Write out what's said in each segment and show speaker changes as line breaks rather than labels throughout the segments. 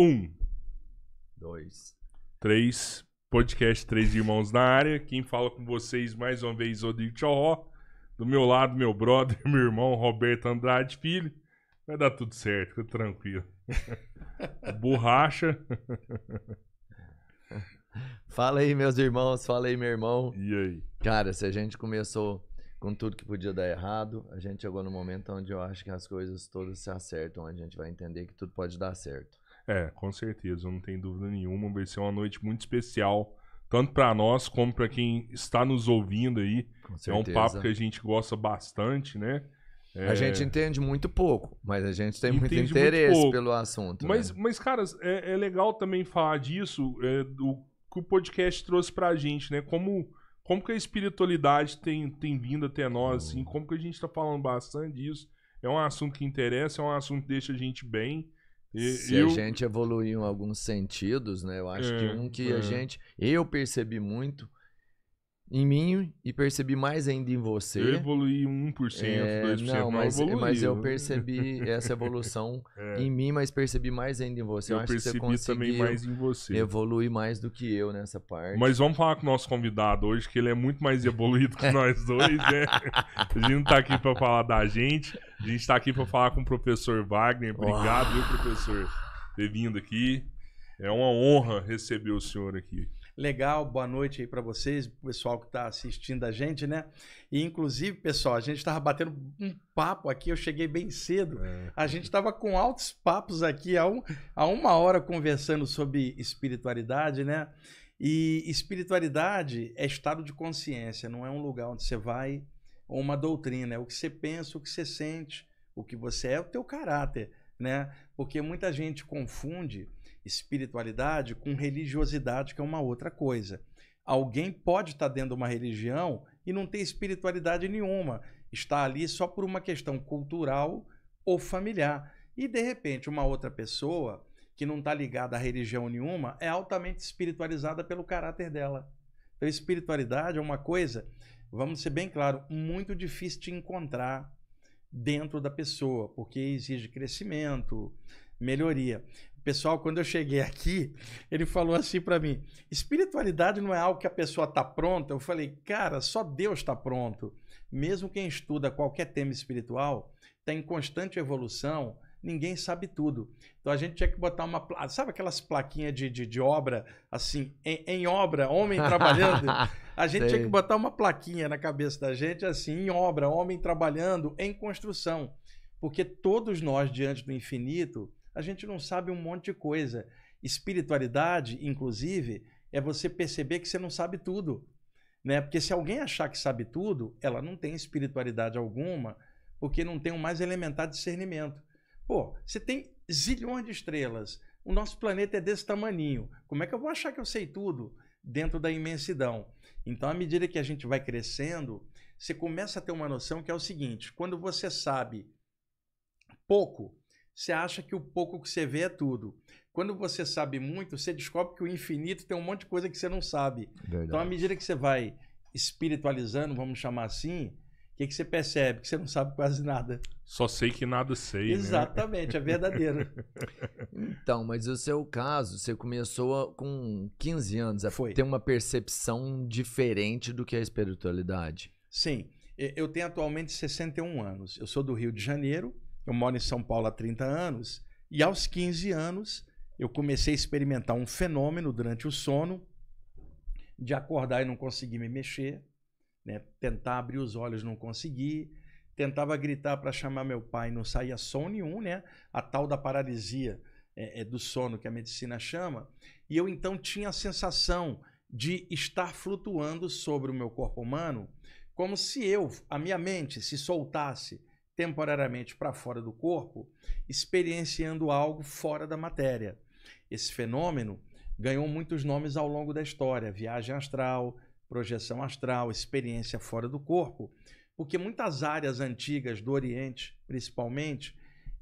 Um. Dois. Três. Podcast Três Irmãos na área. Quem fala com vocês mais uma vez, Rodrigo Tchorró. Do meu lado, meu brother, meu irmão, Roberto Andrade Filho. Vai dar tudo certo, fica tranquilo. Borracha.
fala aí, meus irmãos, fala aí, meu irmão. E aí? Cara, se a gente começou com tudo que podia dar errado, a gente chegou no momento onde eu acho que as coisas todas se acertam, a gente vai entender que tudo pode dar certo.
É, com certeza, não tem dúvida nenhuma. Vai ser uma noite muito especial, tanto para nós como para quem está nos ouvindo aí. É um papo que a gente gosta bastante, né? É... A gente entende muito pouco, mas a gente tem entende muito interesse muito pelo assunto. Mas, né? mas cara, é, é, legal também falar disso, é, do que o podcast trouxe para a gente, né? Como, como que a espiritualidade tem, tem vindo até nós, assim, como que a gente está falando bastante disso. É um assunto que interessa, é um assunto que deixa a gente bem.
E, Se eu... a gente evoluiu em alguns sentidos, né? Eu acho é, que um que é. a gente. Eu percebi muito em mim e percebi mais ainda em você. Eu evoluí 1%, é, 2%. Não, mas, eu mas eu percebi essa evolução é. em mim, mas percebi mais ainda em você. Eu, eu percebi também mais em você. Evolui mais do que eu nessa
parte. Mas vamos falar com o nosso convidado hoje, que ele é muito mais evoluído que nós dois, né? A gente não tá aqui para falar da gente, a gente tá aqui para falar com o professor Wagner. Obrigado, viu, professor, ter vindo aqui. É uma honra receber o senhor aqui.
Legal, boa noite aí para vocês, pessoal que está assistindo a gente, né? E inclusive, pessoal, a gente estava batendo um hum. papo aqui, eu cheguei bem cedo. É. A gente estava com altos papos aqui há, um, há uma hora conversando sobre espiritualidade, né? E espiritualidade é estado de consciência, não é um lugar onde você vai ou uma doutrina, é o que você pensa, o que você sente, o que você é, o teu caráter, né? Porque muita gente confunde espiritualidade com religiosidade, que é uma outra coisa. Alguém pode estar dentro de uma religião e não ter espiritualidade nenhuma, está ali só por uma questão cultural ou familiar. E de repente, uma outra pessoa que não está ligada a religião nenhuma é altamente espiritualizada pelo caráter dela. Então, espiritualidade é uma coisa, vamos ser bem claro, muito difícil de encontrar dentro da pessoa, porque exige crescimento, melhoria. Pessoal, quando eu cheguei aqui, ele falou assim para mim: espiritualidade não é algo que a pessoa está pronta. Eu falei, cara, só Deus está pronto. Mesmo quem estuda qualquer tema espiritual, está em constante evolução, ninguém sabe tudo. Então a gente tinha que botar uma. Pla... Sabe aquelas plaquinhas de, de, de obra, assim, em, em, obra, homem trabalhando? A gente tinha que botar uma plaquinha na cabeça da gente, assim, em obra, homem trabalhando, em construção. Porque todos nós, diante do infinito, a gente não sabe um monte de coisa. Espiritualidade, inclusive, é você perceber que você não sabe tudo. Né? Porque se alguém achar que sabe tudo, ela não tem espiritualidade alguma, porque não tem o mais elementar discernimento. Pô, você tem zilhões de estrelas, o nosso planeta é desse tamaninho. Como é que eu vou achar que eu sei tudo dentro da imensidão? Então, à medida que a gente vai crescendo, você começa a ter uma noção que é o seguinte: quando você sabe pouco, você acha que o pouco que você vê é tudo. Quando você sabe muito, você descobre que o infinito tem um monte de coisa que você não sabe. Verdade. Então, à medida que você vai espiritualizando, vamos chamar assim, o que, que você
percebe? Que você não sabe quase nada. Só sei que nada sei. Né? Exatamente, né? é verdadeiro. então, mas o seu caso, você começou com 15 anos a Foi. ter uma percepção diferente do que é a espiritualidade. Sim.
Eu tenho atualmente 61 anos. Eu sou do Rio de Janeiro. Eu moro em São Paulo há 30 anos e aos 15 anos eu comecei a experimentar um fenômeno durante o sono de acordar e não conseguir me mexer, né? tentar abrir os olhos, não conseguir, tentava gritar para chamar meu pai, não saía som nenhum, né? a tal da paralisia é, é, do sono que a medicina chama, e eu então tinha a sensação de estar flutuando sobre o meu corpo humano, como se eu, a minha mente, se soltasse temporariamente para fora do corpo, experienciando algo fora da matéria. Esse fenômeno ganhou muitos nomes ao longo da história: viagem astral, projeção astral, experiência fora do corpo, porque muitas áreas antigas do Oriente, principalmente,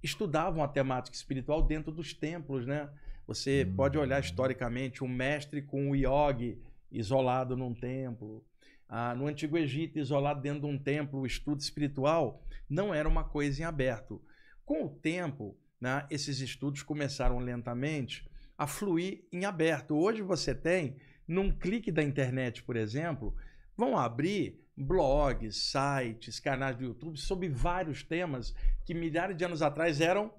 estudavam a temática espiritual dentro dos templos, né? Você hum. pode olhar hum. historicamente um mestre com um yogi isolado num templo, ah, no Antigo Egito, isolado dentro de um templo, o estudo espiritual não era uma coisa em aberto. Com o tempo, né, esses estudos começaram lentamente a fluir em aberto. Hoje você tem, num clique da internet, por exemplo, vão abrir blogs, sites, canais do YouTube sobre vários temas que milhares de anos atrás eram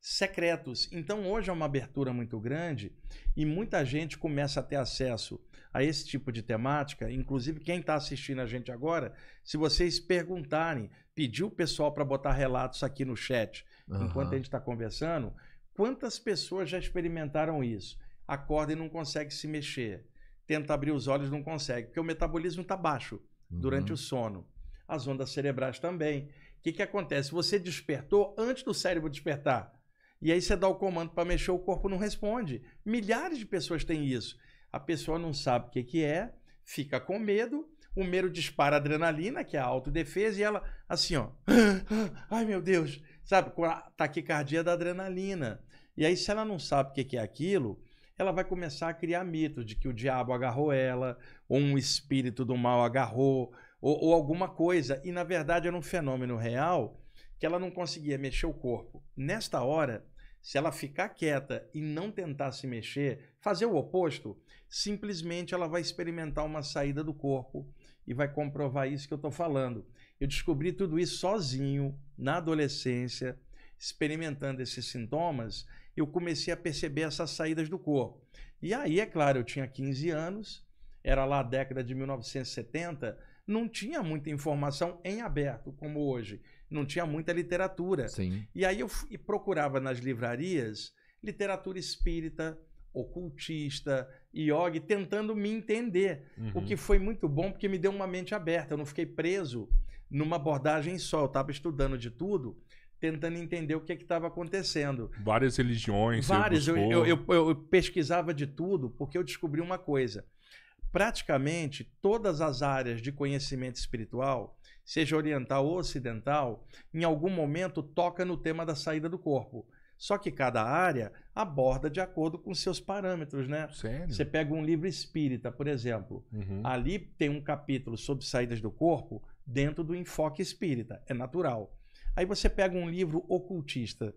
secretos. Então hoje é uma abertura muito grande e muita gente começa a ter acesso a esse tipo de temática. Inclusive, quem está assistindo a gente agora, se vocês perguntarem, pedir o pessoal para botar relatos aqui no chat, uhum. enquanto a gente está conversando, quantas pessoas já experimentaram isso? Acorda e não consegue se mexer. Tenta abrir os olhos, não consegue, porque o metabolismo está baixo uhum. durante o sono. As ondas cerebrais também. O que, que acontece? Você despertou antes do cérebro despertar. E aí você dá o comando para mexer, o corpo não responde. Milhares de pessoas têm isso a pessoa não sabe o que, que é, fica com medo, o medo dispara adrenalina, que é a autodefesa, e ela, assim, ó, ai meu Deus, sabe, com a taquicardia da adrenalina. E aí, se ela não sabe o que, que é aquilo, ela vai começar a criar mito de que o diabo agarrou ela, ou um espírito do mal agarrou, ou, ou alguma coisa. E na verdade era um fenômeno real que ela não conseguia mexer o corpo. Nesta hora, se ela ficar quieta e não tentar se mexer, fazer o oposto, simplesmente ela vai experimentar uma saída do corpo e vai comprovar isso que eu estou falando. Eu descobri tudo isso sozinho, na adolescência, experimentando esses sintomas, eu comecei a perceber essas saídas do corpo. E aí, é claro, eu tinha 15 anos, era lá a década de 1970, não tinha muita informação em aberto como hoje não tinha muita literatura. Sim. E aí eu procurava nas livrarias literatura espírita, ocultista, yogi, tentando me entender. Uhum. O que foi muito bom, porque me deu uma mente aberta. Eu não fiquei preso numa abordagem só. Eu estava estudando de tudo, tentando entender o que é estava acontecendo.
Várias religiões. Várias. Eu, eu, eu,
eu, pesquisava de tudo, porque eu descobri uma coisa. Praticamente todas as áreas de conhecimento espiritual seja oriental ou ocidental, em algum momento toca no tema da saída do corpo. Só que cada área aborda de acordo com seus parâmetros, né? Sério? Você pega um livro espírita, por exemplo. Uhum. Ali tem um capítulo sobre saídas do corpo dentro do enfoque espírita. É natural. Aí você pega um livro ocultista.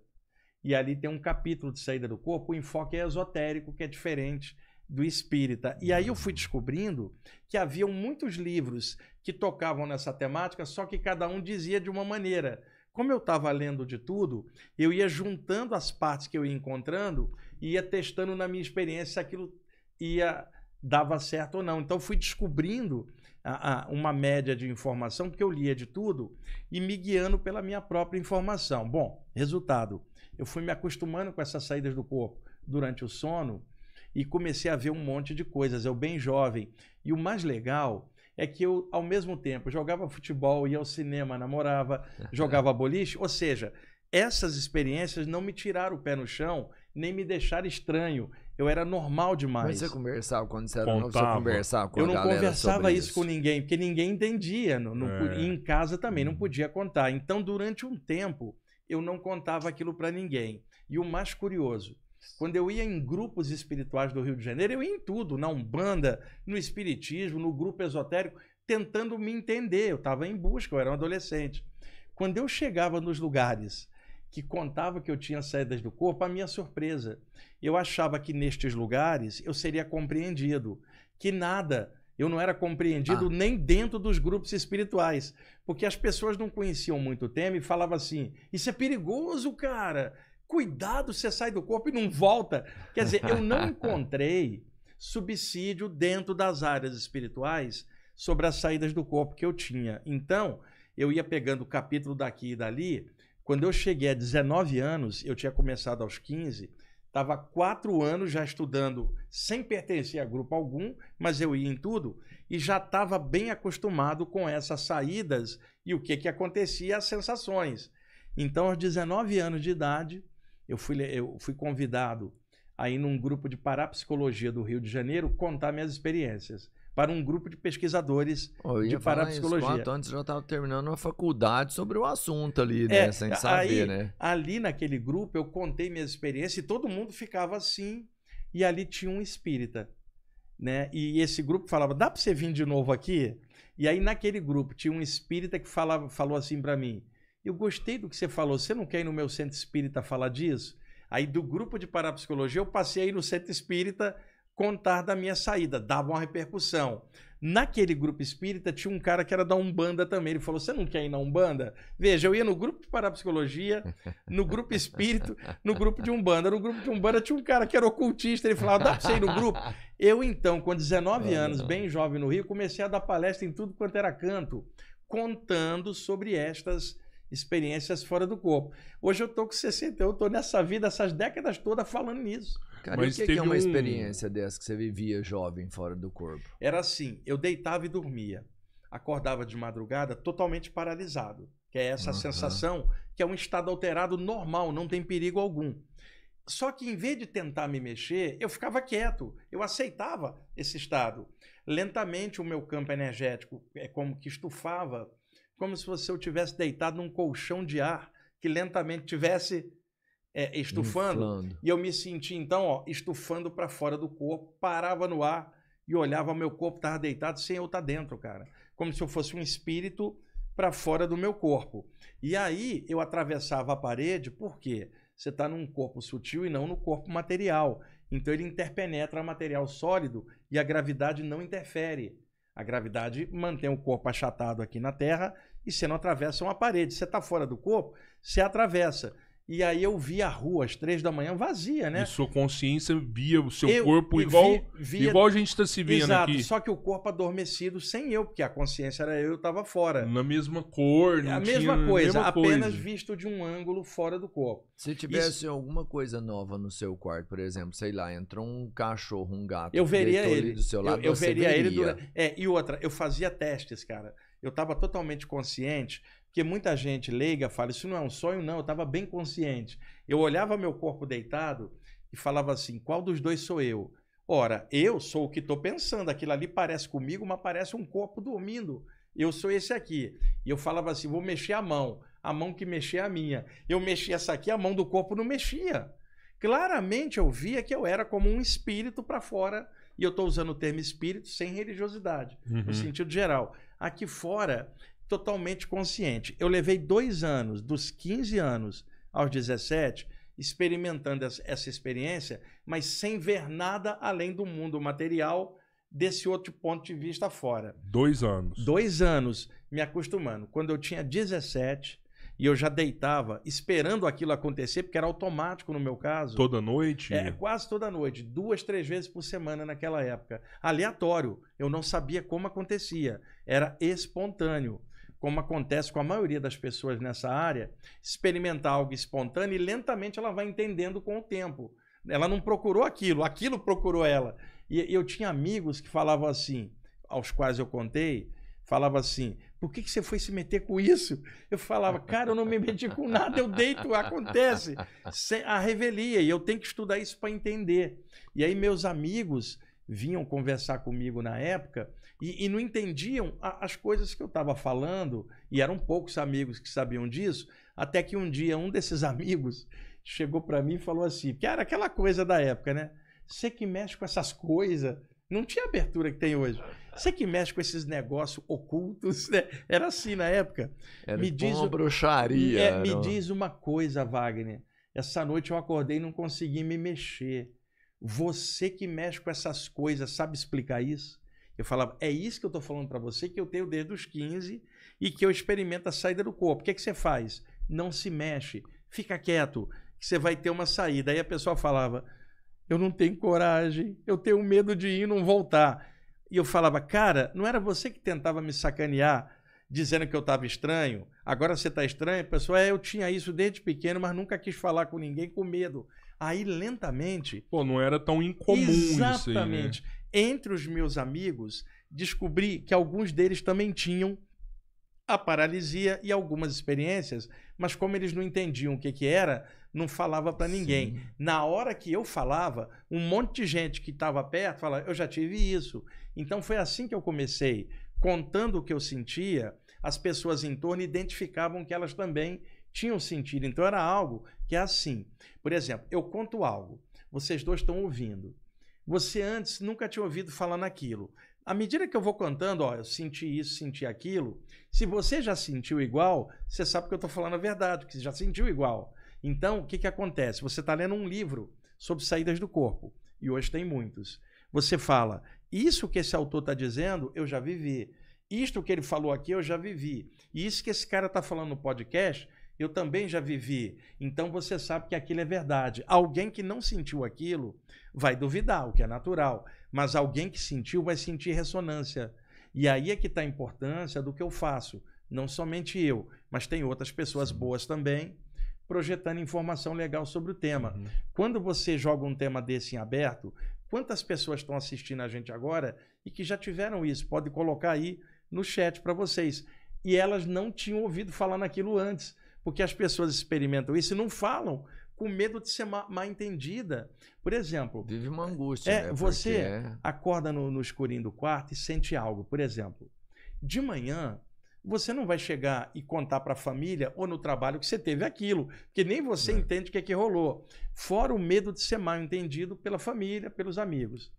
E ali tem um capítulo de saída do corpo, o enfoque é esotérico, que é diferente do espírita. E aí eu fui uhum. descobrindo que haviam muitos livros que tocavam nessa temática, só que cada um dizia de uma maneira. Como eu estava lendo de tudo, eu ia juntando as partes que eu ia encontrando e ia testando na minha experiência se aquilo ia dava certo ou não. Então fui descobrindo a, a, uma média de informação que eu lia de tudo e me guiando pela minha própria informação. Bom, resultado, eu fui me acostumando com essas saídas do corpo durante o sono e comecei a ver um monte de coisas. Eu bem jovem. E o mais legal é que eu, ao mesmo tempo, jogava futebol, ia ao cinema, namorava, jogava boliche. Ou seja, essas experiências não me tiraram o pé no chão, nem me deixaram estranho. Eu era normal é demais. Mas você conversava quando você era Contava. novo, você conversava com Eu não conversava isso, isso, com ninguém, porque ninguém entendia. Não, não, é. E em casa também não hum. podia contar. Então, durante um tempo, eu não contava aquilo para ninguém. E o mais curioso, quando eu ia em grupos espirituais do Rio de Janeiro, eu ia em tudo, na Umbanda, no Espiritismo, no grupo esotérico, tentando me entender. Eu estava em busca, eu era um adolescente. Quando eu chegava nos lugares que contava que eu tinha saídas do corpo, a minha surpresa. Eu achava que nestes lugares eu seria compreendido, que nada, eu não era compreendido ah. nem dentro dos grupos espirituais, porque as pessoas não conheciam muito o tema e falavam assim: "Isso é perigoso, cara. Cuidado, você sai do corpo e não volta. Quer dizer, eu não encontrei subsídio dentro das áreas espirituais sobre as saídas do corpo que eu tinha. Então, eu ia pegando o capítulo daqui e dali. Quando eu cheguei a 19 anos, eu tinha começado aos 15, estava quatro anos já estudando sem pertencer a grupo algum, mas eu ia em tudo e já estava bem acostumado com essas saídas e o que, que acontecia, as sensações. Então, aos 19 anos de idade, eu fui, eu fui convidado aí num grupo de parapsicologia do Rio de Janeiro contar minhas experiências para um grupo de pesquisadores de parapsicologia. Isso, quanto
antes já estava terminando uma faculdade sobre o assunto ali, né? É, Sem saber, aí, né?
Ali naquele grupo eu contei minhas experiências e todo mundo ficava assim. E ali tinha um espírita, né? E esse grupo falava: "Dá para você vir de novo aqui?" E aí naquele grupo tinha um espírita que falava, falou assim para mim: eu gostei do que você falou. Você não quer ir no meu centro espírita falar disso? Aí do grupo de parapsicologia eu passei aí no centro espírita contar da minha saída, dava uma repercussão. Naquele grupo espírita tinha um cara que era da Umbanda também. Ele falou: Você não quer ir na Umbanda? Veja, eu ia no grupo de parapsicologia, no grupo espírito, no grupo de Umbanda. No grupo de Umbanda tinha um cara que era ocultista. Ele falava: Dá pra você ir no grupo? Eu, então, com 19 anos, não. bem jovem no Rio, comecei a dar palestra em tudo quanto era canto, contando sobre estas experiências fora do corpo. Hoje eu tô com 60, eu tô nessa vida, essas décadas todas falando nisso. Cara, Mas o que, que é uma um... experiência
dessa que você vivia jovem fora do corpo?
Era assim, eu deitava e dormia. Acordava de madrugada totalmente paralisado, que é essa uhum. sensação que é um estado alterado normal, não tem perigo algum. Só que em vez de tentar me mexer, eu ficava quieto, eu aceitava esse estado. Lentamente o meu campo energético é como que estufava como se você eu tivesse deitado num colchão de ar que lentamente tivesse é, estufando. Inflando. E eu me senti então, ó, estufando para fora do corpo, parava no ar e olhava meu corpo estar deitado sem eu estar tá dentro, cara, como se eu fosse um espírito para fora do meu corpo. E aí eu atravessava a parede, por quê? Você está num corpo sutil e não no corpo material. Então ele interpenetra material sólido e a gravidade não interfere. A gravidade mantém o corpo achatado aqui na Terra e você não atravessa uma parede. Você está fora do corpo, você atravessa. E aí eu vi a rua às três da manhã
vazia, né? E sua consciência via o seu eu, corpo igual, via, igual a gente está se vendo exato, aqui. Só
que o corpo adormecido sem eu, porque a consciência era eu, eu estava fora. Na mesma cor, é não A mesma coisa, mesma apenas coisa. visto de um ângulo fora do corpo. Se tivesse Isso,
alguma coisa nova no seu quarto, por exemplo, sei lá, entrou um cachorro, um gato, eu veria ele do seu lado, eu, eu veria, veria ele. Do...
É, e outra, eu fazia testes, cara. Eu estava totalmente consciente, porque muita gente leiga fala: Isso não é um sonho, não. Eu estava bem consciente. Eu olhava meu corpo deitado e falava assim: Qual dos dois sou eu? Ora, eu sou o que estou pensando. Aquilo ali parece comigo, mas parece um corpo dormindo. Eu sou esse aqui. E eu falava assim: Vou mexer a mão. A mão que mexia é a minha. Eu mexi essa aqui, a mão do corpo não mexia. Claramente eu via que eu era como um espírito para fora. E eu estou usando o termo espírito sem religiosidade, uhum. no sentido geral. Aqui fora, totalmente consciente. Eu levei dois anos, dos 15 anos aos 17, experimentando essa experiência, mas sem ver nada além do mundo material desse outro ponto de vista fora.
Dois anos.
Dois anos me acostumando. Quando eu tinha 17 e eu já deitava esperando aquilo acontecer, porque era automático no meu caso. Toda
noite? É,
quase toda noite. Duas, três vezes por semana naquela época. Aleatório. Eu não sabia como acontecia. Era espontâneo como acontece com a maioria das pessoas nessa área, experimentar algo espontâneo e lentamente ela vai entendendo com o tempo. Ela não procurou aquilo, aquilo procurou ela. E eu tinha amigos que falavam assim, aos quais eu contei, falava assim: por que, que você foi se meter com isso? Eu falava, cara, eu não me meti com nada, eu deito, acontece. A revelia, e eu tenho que estudar isso para entender. E aí meus amigos vinham conversar comigo na época e, e não entendiam a, as coisas que eu estava falando, e eram poucos amigos que sabiam disso, até que um dia um desses amigos chegou para mim e falou assim, que era aquela coisa da época, né? Você que mexe com essas coisas, não tinha abertura que tem hoje. Você que mexe com esses negócios ocultos, né? Era assim na época. Era me tipo diz uma bruxaria. É, me diz uma coisa, Wagner. Essa noite eu acordei e não consegui me mexer. Você que mexe com essas coisas, sabe explicar isso? Eu falava, é isso que eu estou falando para você, que eu tenho desde os 15 e que eu experimento a saída do corpo. O que, é que você faz? Não se mexe, fica quieto, que você vai ter uma saída. Aí a pessoa falava, eu não tenho coragem, eu tenho medo de ir e não voltar. E eu falava, cara, não era você que tentava me sacanear dizendo que eu estava estranho? Agora você está estranho? A pessoa, é, eu tinha isso desde pequeno, mas nunca quis falar com ninguém com medo. Aí, lentamente. Pô, não era tão incomum né? exatamente, isso. Exatamente. Né? entre os meus amigos, descobri que alguns deles também tinham a paralisia e algumas experiências, mas como eles não entendiam o que, que era, não falava para ninguém. Sim. Na hora que eu falava, um monte de gente que estava perto falava: Eu já tive isso. Então foi assim que eu comecei, contando o que eu sentia, as pessoas em torno identificavam que elas também tinham sentido. Então era algo que é assim. Por exemplo, eu conto algo, vocês dois estão ouvindo. Você antes nunca tinha ouvido falar naquilo. À medida que eu vou contando, ó, eu senti isso, senti aquilo, se você já sentiu igual, você sabe que eu estou falando a verdade, que você já sentiu igual. Então, o que, que acontece? Você está lendo um livro sobre saídas do corpo, e hoje tem muitos. Você fala, isso que esse autor está dizendo, eu já vivi. Isto que ele falou aqui, eu já vivi. E isso que esse cara está falando no podcast, eu também já vivi. Então você sabe que aquilo é verdade. Alguém que não sentiu aquilo vai duvidar, o que é natural. Mas alguém que sentiu vai sentir ressonância. E aí é que está a importância do que eu faço. Não somente eu, mas tem outras pessoas boas também projetando informação legal sobre o tema. Uhum. Quando você joga um tema desse em aberto, quantas pessoas estão assistindo a gente agora e que já tiveram isso? Pode colocar aí no chat para vocês. E elas não tinham ouvido falar naquilo antes. Porque as pessoas experimentam isso e não falam com medo de ser mal, entendida. Por exemplo. Vive uma é, angústia. É, né? Você Porque... É acorda no, no escurinho do quarto e sente algo. Por exemplo, de manhã, você não vai chegar e contar para a família ou no trabalho que você teve aquilo, porque nem você é. entende o que é que rolou. Fora o medo de ser mal entendido pela família, pelos amigos.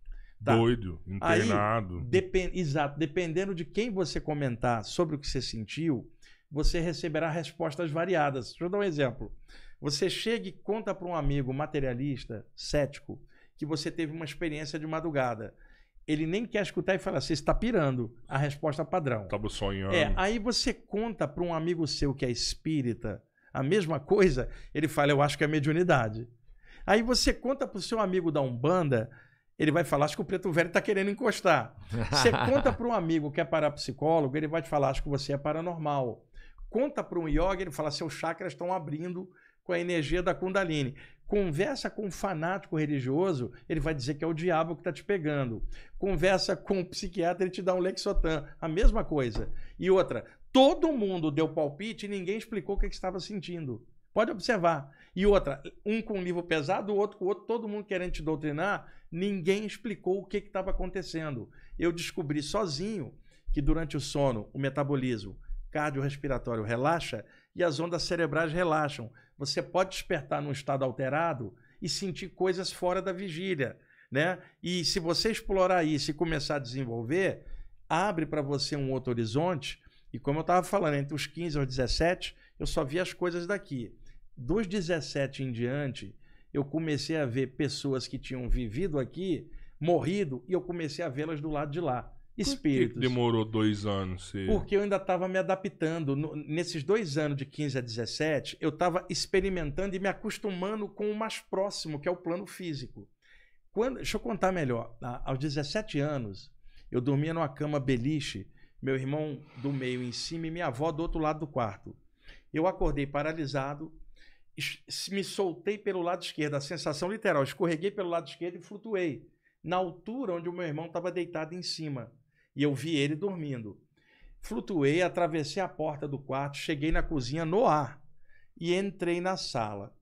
Tá? Doido, internado. Aí,
depend... Exato. Dependendo de quem você comentar sobre o que você sentiu, você receberá respostas variadas. Deixa eu dar um exemplo. Você chega e conta para um amigo materialista, cético, que você teve uma experiência de madrugada. Ele nem quer escutar e fala, você está pirando. A resposta padrão. Estava tá sonhando. É, aí você conta para um amigo seu que é espírita a mesma coisa, ele fala, eu acho que é mediunidade. Aí você conta para o seu amigo da Umbanda, ele vai falar, acho que o preto velho está querendo encostar. Você conta para um amigo que é parapsicólogo, ele vai te falar, acho que você é paranormal. Conta para um yoga, ele fala: seus chakras estão abrindo com a energia da Kundalini. Conversa com um fanático religioso, ele vai dizer que é o diabo que está te pegando. Conversa com um psiquiatra, ele te dá um Lexotan. A mesma coisa. E outra, todo mundo deu palpite e ninguém explicou o que, é que estava sentindo. Pode observar. E outra, um com um livro pesado, o outro com o outro, todo mundo querendo te doutrinar, ninguém explicou o que estava acontecendo. Eu descobri sozinho que durante o sono, o metabolismo, cardiorrespiratório relaxa e as ondas cerebrais relaxam. Você pode despertar num estado alterado e sentir coisas fora da vigília, né? E se você explorar isso e começar a desenvolver, abre para você um outro horizonte. E como eu estava falando, entre os 15 aos 17, eu só vi as coisas daqui. Dos 17 em diante, eu comecei a ver pessoas que tinham vivido aqui, morrido, e eu comecei a vê-las do lado de lá espíritos. Por
que, demorou dois anos? Se... Porque
eu ainda estava me adaptando. No, nesses dois anos, de 15 a 17, eu estava experimentando e me acostumando com o mais próximo, que é o plano físico. Quando, deixa eu contar melhor. Aos 17 anos, eu dormia numa cama beliche, meu irmão do meio em cima e minha avó do outro lado do quarto. Eu acordei paralisado, me soltei pelo lado esquerdo, a sensação literal, escorreguei pelo lado esquerdo e flutuei, na altura onde o meu irmão estava deitado em cima. E eu vi ele dormindo. Flutuei, atravessei a porta do quarto, cheguei na cozinha no ar e entrei na sala.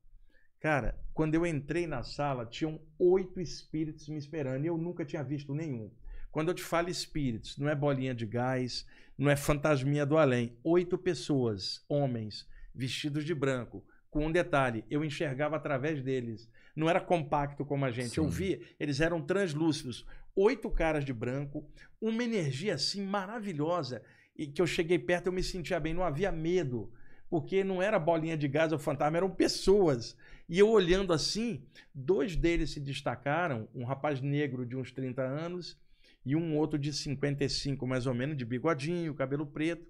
Cara, quando eu entrei na sala, tinham oito espíritos me esperando e eu nunca tinha visto nenhum. Quando eu te falo espíritos, não é bolinha de gás, não é fantasminha do além. Oito pessoas, homens, vestidos de branco. Com um detalhe, eu enxergava através deles. Não era compacto como a gente. Sim. Eu via, eles eram translúcidos oito caras de branco, uma energia assim maravilhosa. E que eu cheguei perto, eu me sentia bem, não havia medo, porque não era bolinha de gás ou fantasma, eram pessoas. E eu olhando assim, dois deles se destacaram, um rapaz negro de uns 30 anos e um outro de 55 mais ou menos, de bigodinho, cabelo preto.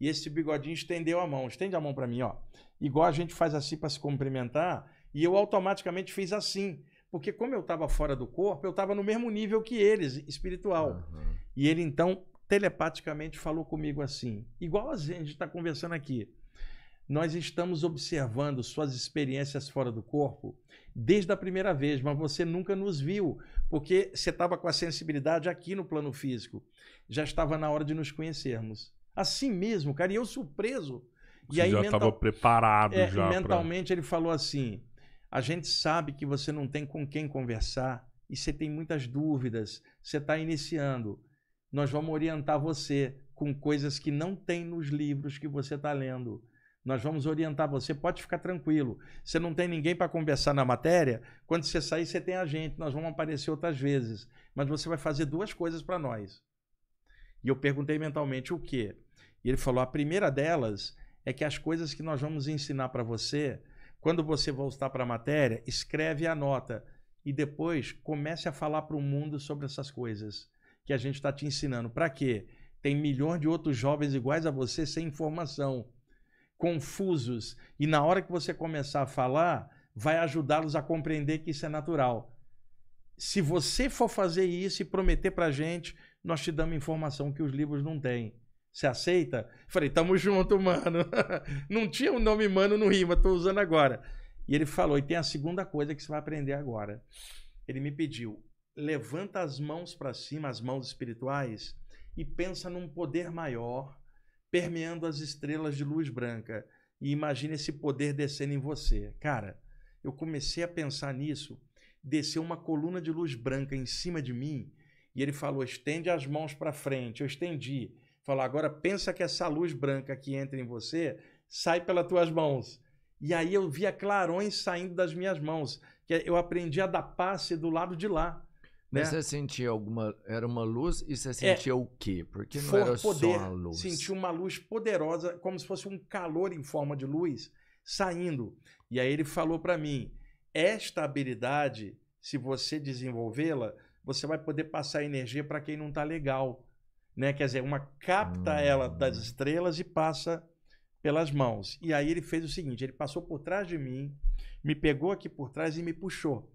E esse bigodinho estendeu a mão, estende a mão para mim, ó. Igual a gente faz assim para se cumprimentar, e eu automaticamente fiz assim, porque como eu estava fora do corpo, eu estava no mesmo nível que eles, espiritual. Uhum. E ele então telepaticamente falou comigo assim, igual a gente está conversando aqui. Nós estamos observando suas experiências fora do corpo desde a primeira vez, mas você nunca nos viu, porque você estava com a sensibilidade aqui no plano físico. Já estava na hora de nos conhecermos. Assim mesmo, cara, e eu surpreso. Você e aí, já estava mental... preparado. É, já mentalmente pra... ele falou assim: a gente sabe que você não tem com quem conversar e você tem muitas dúvidas, você está iniciando. Nós vamos orientar você com coisas que não tem nos livros que você está lendo. Nós vamos orientar você, pode ficar tranquilo. Você não tem ninguém para conversar na matéria, quando você sair, você tem a gente, nós vamos aparecer outras vezes. Mas você vai fazer duas coisas para nós. E eu perguntei mentalmente o quê? E ele falou: a primeira delas é que as coisas que nós vamos ensinar para você, quando você voltar para a matéria, escreve a nota e depois comece a falar para o mundo sobre essas coisas que a gente está te ensinando. Para quê? Tem milhões de outros jovens iguais a você sem informação, confusos. E na hora que você começar a falar, vai ajudá-los a compreender que isso é natural. Se você for fazer isso e prometer para a gente, nós te damos informação que os livros não têm. Você aceita? Falei, tamo junto, mano. Não tinha o um nome mano no rima, tô usando agora. E ele falou, e tem a segunda coisa que você vai aprender agora. Ele me pediu, levanta as mãos para cima, as mãos espirituais, e pensa num poder maior permeando as estrelas de luz branca. E imagine esse poder descendo em você. Cara, eu comecei a pensar nisso, desceu uma coluna de luz branca em cima de mim, e ele falou: estende as mãos para frente. Eu estendi. Falar, agora pensa que essa luz branca que entra em você sai pelas tuas mãos. E aí eu via clarões saindo das minhas mãos. que Eu aprendi a dar passe do lado de lá.
Né? Você sentia alguma. Era uma luz e você é. sentia é, o quê? Porque não era poder, só a luz.
Sentia uma luz poderosa, como se fosse um calor em forma de luz saindo. E aí ele falou para mim: esta habilidade, se você desenvolvê-la, você vai poder passar energia para quem não está legal. Né? Quer dizer, uma capta hum. ela das estrelas e passa pelas mãos. E aí ele fez o seguinte: ele passou por trás de mim, me pegou aqui por trás e me puxou.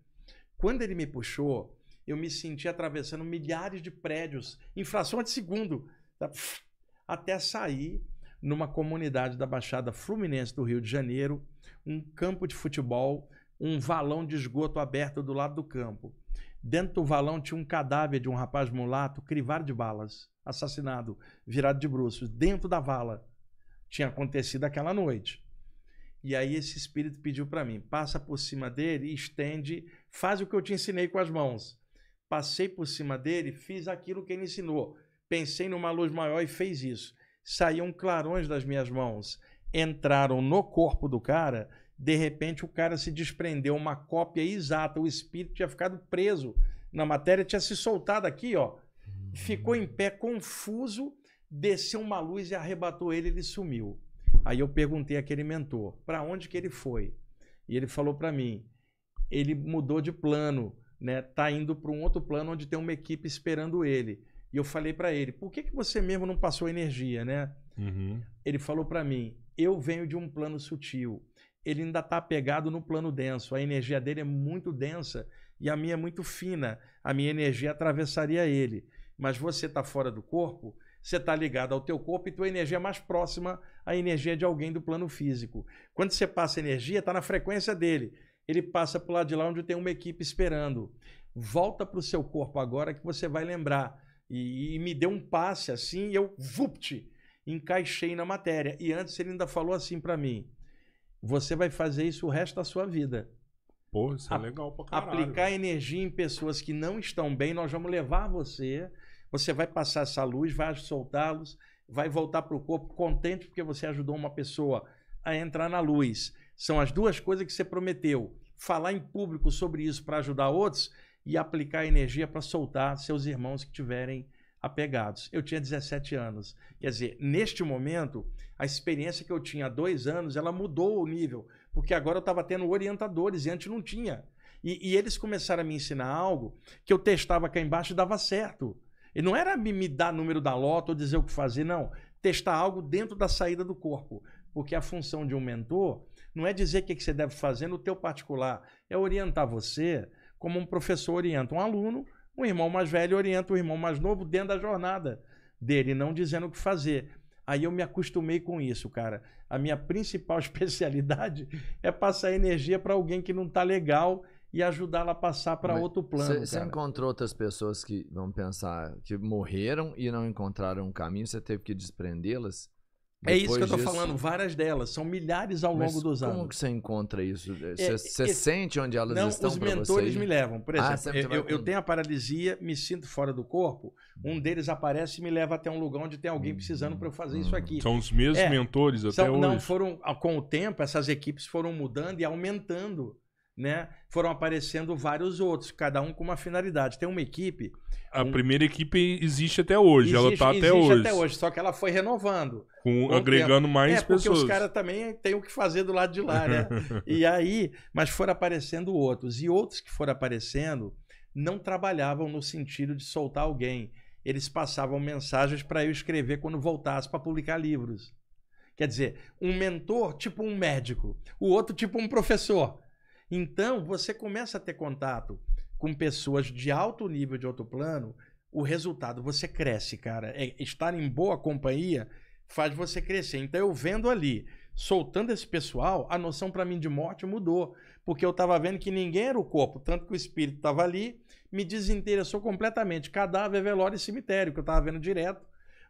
Quando ele me puxou, eu me senti atravessando milhares de prédios em fração de segundo, tá? até sair numa comunidade da Baixada Fluminense do Rio de Janeiro, um campo de futebol, um valão de esgoto aberto do lado do campo. Dentro do valão tinha um cadáver de um rapaz mulato crivado de balas assassinado, virado de bruços, dentro da vala. Tinha acontecido aquela noite. E aí esse espírito pediu para mim: passa por cima dele e estende, faz o que eu te ensinei com as mãos. Passei por cima dele, fiz aquilo que ele ensinou. Pensei numa luz maior e fez isso. Saíam clarões das minhas mãos, entraram no corpo do cara. De repente, o cara se desprendeu uma cópia exata. O espírito tinha ficado preso na matéria, tinha se soltado aqui, ó ficou em pé confuso, desceu uma luz e arrebatou ele, ele sumiu. Aí eu perguntei àquele mentor, para onde que ele foi? E ele falou para mim, ele mudou de plano, né? Tá indo para um outro plano onde tem uma equipe esperando ele. E eu falei para ele, por que, que você mesmo não passou energia, né? Uhum. Ele falou para mim, eu venho de um plano sutil. Ele ainda está pegado no plano denso. A energia dele é muito densa e a minha é muito fina. A minha energia atravessaria ele mas você está fora do corpo, você está ligado ao teu corpo e tua energia é mais próxima à energia de alguém do plano físico. Quando você passa energia, está na frequência dele. Ele passa para o lado de lá onde tem uma equipe esperando. Volta para o seu corpo agora que você vai lembrar. E, e me deu um passe assim e eu, vupt, encaixei na matéria. E antes ele ainda falou assim para mim, você vai fazer isso o resto da sua vida. Pô, isso é legal pra caralho. Aplicar energia em pessoas que não estão bem, nós vamos levar você você vai passar essa luz, vai soltá-los, vai voltar para o corpo contente porque você ajudou uma pessoa a entrar na luz. São as duas coisas que você prometeu. Falar em público sobre isso para ajudar outros e aplicar energia para soltar seus irmãos que tiverem apegados. Eu tinha 17 anos. Quer dizer, neste momento, a experiência que eu tinha há dois anos, ela mudou o nível, porque agora eu estava tendo orientadores e antes não tinha. E, e, eles começaram a me ensinar algo que eu testava cá embaixo e dava certo. E não era me dar número da lota ou dizer o que fazer, não. Testar algo dentro da saída do corpo. Porque a função de um mentor não é dizer o que você deve fazer no teu particular, é orientar você como um professor orienta um aluno, um irmão mais velho orienta o irmão mais novo dentro da jornada dele, não dizendo o que fazer. Aí eu me acostumei com isso, cara. A minha principal especialidade é passar energia para alguém que não está legal e ajudá-la a passar para outro plano. Você
encontrou outras pessoas que, vão pensar, que morreram e não encontraram um caminho, você teve que desprendê-las? É isso que eu estou falando,
várias delas, são milhares ao Mas longo dos como anos. Como que
você encontra isso? Você é, sente onde elas não, estão? Os mentores me levam. Por ah, exemplo, ah, eu, eu,
tenho a paralisia, me sinto fora do corpo, um hum. deles aparece e me leva até um lugar onde tem alguém precisando para eu fazer isso aqui. São os mesmos é, mentores até são, hoje? Não, foram, ah, com o tempo, essas equipes foram mudando e aumentando né? Foram aparecendo vários outros, cada um com uma finalidade. Tem uma equipe. A um...
primeira equipe existe até hoje, tá existe, ela está até hoje. até hoje,
só que ela foi renovando. Com, com agregando tempo. mais é, pessoas. Porque os caras também têm o que fazer do lado de lá, né? e aí, mas foram aparecendo outros. E outros que foram aparecendo não trabalhavam no sentido de soltar alguém. Eles passavam mensagens para eu escrever quando voltasse para publicar livros. Quer dizer, um mentor tipo um médico, o outro tipo um professor. Então, você começa a ter contato com pessoas de alto nível de outro plano, o resultado, você cresce, cara. É, estar em boa companhia faz você crescer. Então, eu vendo ali, soltando esse pessoal, a noção para mim de morte mudou. Porque eu estava vendo que ninguém era o corpo, tanto que o espírito estava ali, me desinteressou completamente. Cadáver, velório e cemitério, que eu estava vendo direto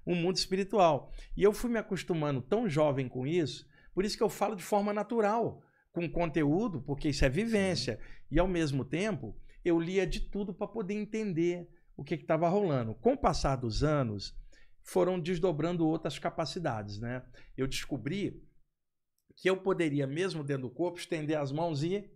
um mundo espiritual. E eu fui me acostumando tão jovem com isso, por isso que eu falo de forma natural com conteúdo, porque isso é vivência. E ao mesmo tempo, eu lia de tudo para poder entender o que estava rolando. Com o passar dos anos, foram desdobrando outras capacidades, né? Eu descobri que eu poderia, mesmo dentro do corpo, estender as mãos e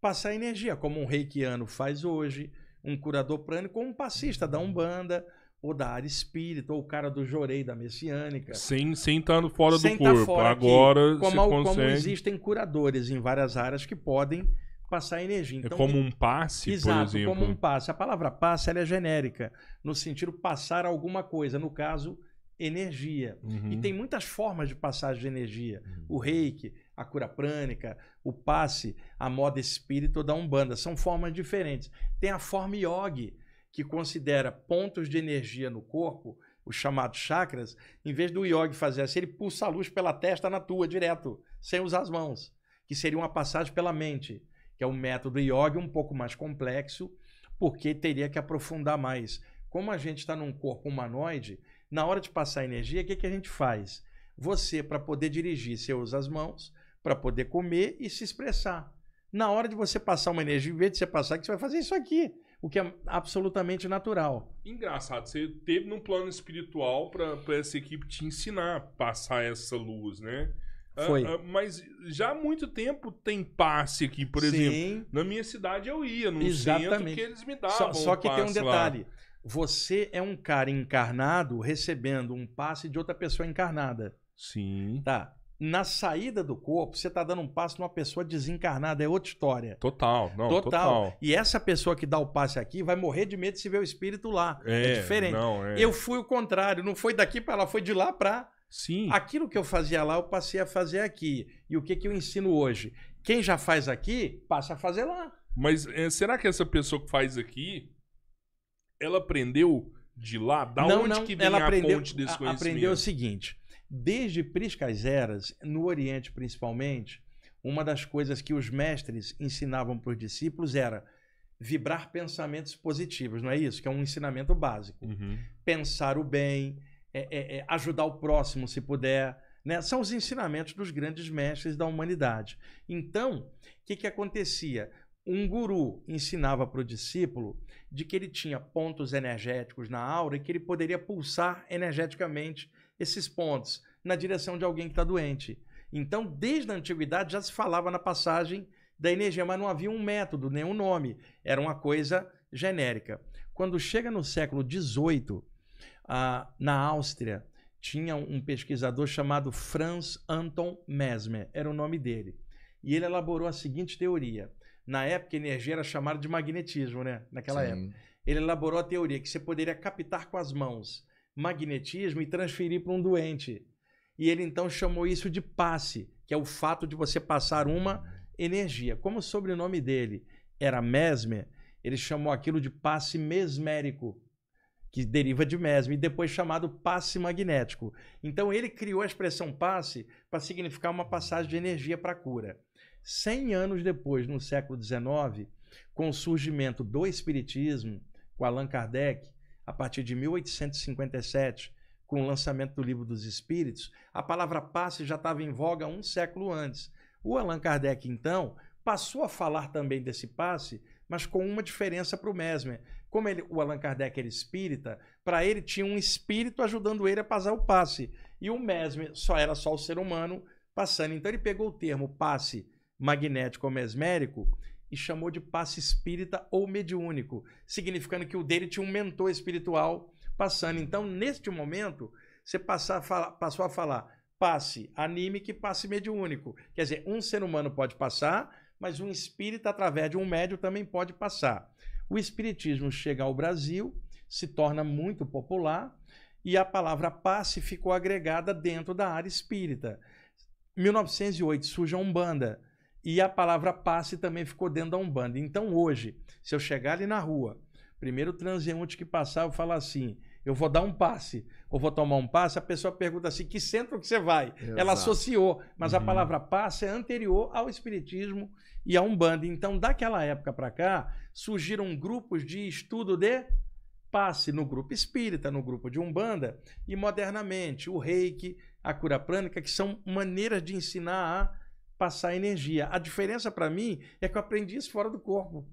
passar energia, como um reikiano faz hoje, um curador prânico ou um passista da Umbanda ou da área espírita, ou o cara do Jorei da Messiânica.
Sem estar tá fora sem do tá corpo. fora Agora aqui, como, consegue... como existem
curadores em várias áreas que podem passar energia. É então, é como um passe, exato, por exemplo. como um passe. A palavra passe é genérica, no sentido passar alguma coisa. No caso, energia. Uhum. E tem muitas formas de passagem de energia. Uhum. O reiki, a cura prânica, o passe, a moda espírita da Umbanda. São formas diferentes. Tem a forma yogi, que considera pontos de energia no corpo, os chamados chakras, em vez do yogi fazer assim, ele pulsa a luz pela testa na tua, direto, sem usar as mãos, que seria uma passagem pela mente, que é um método yogi um pouco mais complexo, porque teria que aprofundar mais. Como a gente está num corpo humanoide, na hora de passar energia, o que, que a gente faz? Você, para poder dirigir, você usa as mãos, para poder comer e se expressar. Na hora de você passar uma energia, em vez de você passar, que você vai fazer isso aqui o que é absolutamente natural.
Engraçado, você teve num plano espiritual para essa equipe te ensinar a passar essa luz, né? Ah, Foi. Ah, ah, mas já há muito tempo tem passe aqui, por Sim. exemplo. Na minha cidade eu ia, no Exatamente. centro que eles me davam. Só, só que tem um detalhe. Lá.
Você é um cara encarnado recebendo um passe de outra pessoa encarnada. Sim. Tá na saída do corpo, você está dando um passo numa pessoa desencarnada, é outra história.
Total, não, total. total.
E essa pessoa que dá o passe aqui vai morrer de medo de se ver o espírito lá. É, é diferente. Não, é. Eu fui o contrário, não foi daqui para lá, foi de lá para. Sim. Aquilo que eu fazia lá, eu passei a fazer aqui.
E o que, que eu ensino hoje? Quem já faz aqui, passa a fazer lá. Mas é, será que essa pessoa que faz aqui, ela aprendeu de lá? Da não, onde não, que vem ela aprendeu, Ela aprendeu o
seguinte Desde priscas eras, no Oriente principalmente, uma das coisas que os mestres ensinavam para os discípulos era vibrar pensamentos positivos, não é isso? Que é um ensinamento básico. Uhum. Pensar o bem, é, é, é, ajudar o próximo se puder. Né? São os ensinamentos dos grandes mestres da humanidade. Então, o que, que acontecia? Um guru ensinava para o discípulo de que ele tinha pontos energéticos na aura e que ele poderia pulsar energeticamente esses pontos na direção de alguém que está doente. Então, desde a antiguidade já se falava na passagem da energia, mas não havia um método, nenhum nome. Era uma coisa genérica. Quando chega no século XVIII, ah, na Áustria, tinha um pesquisador chamado Franz Anton Mesmer, era o nome dele. E ele elaborou a seguinte teoria. Na época, energia era chamada de magnetismo, né? Naquela Sim. época. Ele elaborou a teoria que você poderia captar com as mãos magnetismo e transferir para um doente. E ele então chamou isso de passe, que é o fato de você passar uma energia. Como o sobrenome dele era Mesmer, ele chamou aquilo de passe mesmérico, que deriva de mesmer e depois chamado passe magnético. Então ele criou a expressão passe para significar uma passagem de energia para a cura. Cem anos depois, no século XIX, com o surgimento do Espiritismo, com Allan Kardec, a partir de 1857, com o lançamento do Livro dos Espíritos, a palavra passe já estava em voga um século antes. O Allan Kardec, então, passou a falar também desse passe, mas com uma diferença para o Mesmer. Como ele, o Allan Kardec era espírita, para ele tinha um espírito ajudando ele a passar o passe. E o Mesmer só era só o ser humano passando. Então ele pegou o termo passe magnético ou mesmérico e chamou de passe espírita ou mediúnico, significando que o dele tinha um mentor espiritual passando. Então, neste momento, você a falar, passou a falar passe anímico e passe mediúnico. Quer dizer, um ser humano pode passar, mas um espírita, através de um médium, também pode passar. O espiritismo chega ao Brasil, se torna muito popular e a palavra passe ficou agregada dentro da área espírita. 1908 surge a Umbanda e a palavra passe também ficou dentro da Umbanda. Então hoje, se eu chegar ali na rua, primeiro transeunte que passar, eu falar assim: eu vou dar um passe, ou vou tomar um passe, a pessoa pergunta assim: que centro que você vai? Exato. Ela associou, mas uhum. a palavra passe é anterior ao Espiritismo e à Umbanda. Então, daquela época para cá, surgiram grupos de estudo de passe no grupo espírita, no grupo de Umbanda, e modernamente o reiki, a cura prânica, que são maneiras de ensinar a passar energia. A diferença para mim é que eu aprendi isso fora do corpo.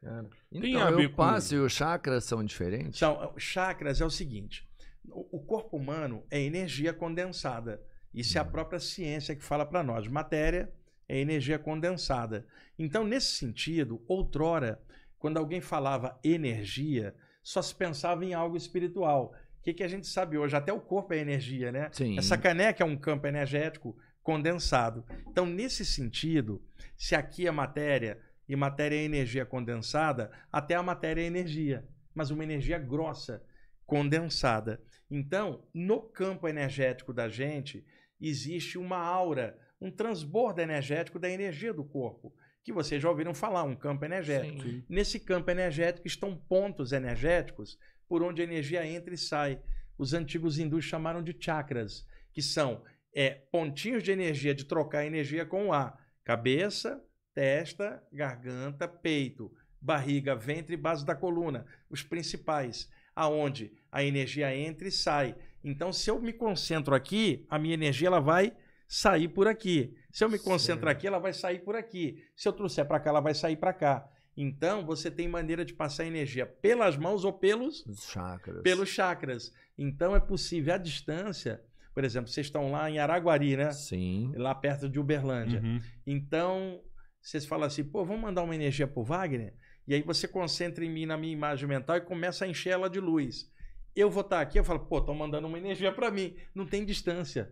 Cara, então, o passe e o chakra são diferentes? Então,
chakras é o seguinte: o corpo humano é energia condensada. Isso é a hum. própria ciência que fala para nós. Matéria é energia condensada. Então, nesse sentido, outrora, quando alguém falava energia, só se pensava em algo espiritual. O que, que a gente sabe hoje? Até o corpo é energia, né? Sim. Essa caneca é um campo energético condensado. Então, nesse sentido, se aqui é matéria e matéria é energia condensada, até a matéria é energia, mas uma energia grossa, condensada. Então, no campo energético da gente, existe uma aura, um transbordo energético da energia do corpo, que vocês já ouviram falar, um campo energético. Sim. Nesse campo energético estão pontos energéticos por onde a energia entra e sai. Os antigos hindus chamaram de chakras, que são é pontinhos de energia, de trocar energia com o ar. Cabeça, testa, garganta, peito, barriga, ventre e base da coluna, os principais, aonde a energia entra e sai. Então, se eu me concentro aqui, a minha energia ela vai sair por aqui. Se eu me concentro certo. aqui, ela vai sair por aqui. Se eu trouxer para cá, ela vai sair para cá. Então, você tem maneira de passar energia pelas mãos ou pelos chakras. Pelos chakras. Então, é possível à distância por exemplo, vocês estão lá em Araguari, né? Sim. Lá perto de Uberlândia. Uhum. Então, vocês falam assim, pô, vamos mandar uma energia pro Wagner? E aí você concentra em mim, na minha imagem mental e começa a encher ela de luz. Eu vou estar tá aqui, eu falo, pô, estão mandando uma energia para mim. Não tem distância,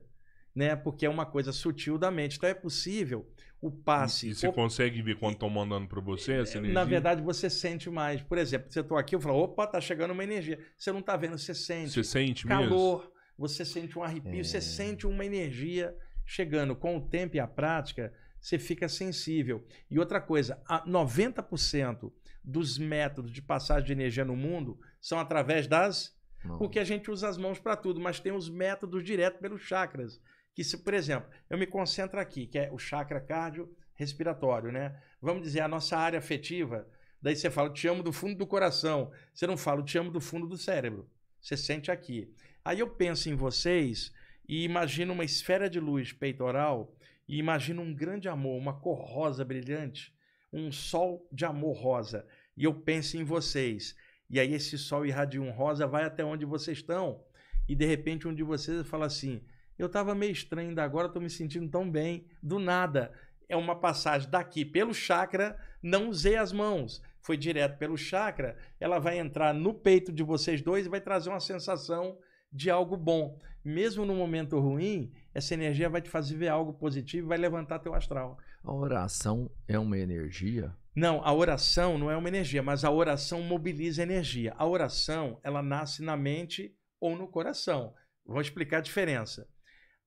né? Porque é uma coisa sutil da mente. Então é possível o
passe. E você op... consegue ver quando estão mandando para você é, essa energia? Na verdade,
você sente mais. Por exemplo, se eu estou aqui, eu falo, opa, tá chegando uma energia. Você não está vendo, você sente. Você sente calor, mesmo? Calor, você sente um arrepio, é. você sente uma energia chegando. Com o tempo e a prática, você fica sensível. E outra coisa, 90% dos métodos de passagem de energia no mundo são através das. Não. Porque a gente usa as mãos para tudo, mas tem os métodos direto pelos chakras. Que se, por exemplo, eu me concentro aqui, que é o chakra cardiorrespiratório, né? Vamos dizer, a nossa área afetiva. Daí você fala, te amo do fundo do coração. Você não fala, te amo do fundo do cérebro. Você sente aqui. Aí eu penso em vocês e imagino uma esfera de luz peitoral e imagino um grande amor, uma cor rosa brilhante, um sol de amor rosa. E eu penso em vocês. E aí esse sol irradia um rosa vai até onde vocês estão. E de repente um de vocês fala assim: "Eu estava meio estranho ainda agora, estou me sentindo tão bem, do nada". É uma passagem daqui pelo chakra, não usei as mãos, foi direto pelo chakra, ela vai entrar no peito de vocês dois e vai trazer uma sensação de algo bom. Mesmo no momento ruim, essa energia vai te fazer ver algo positivo e vai levantar teu astral.
A oração é uma energia?
Não, a oração não é uma energia, mas a oração mobiliza energia. A oração, ela nasce na mente ou no coração. Vou explicar a diferença.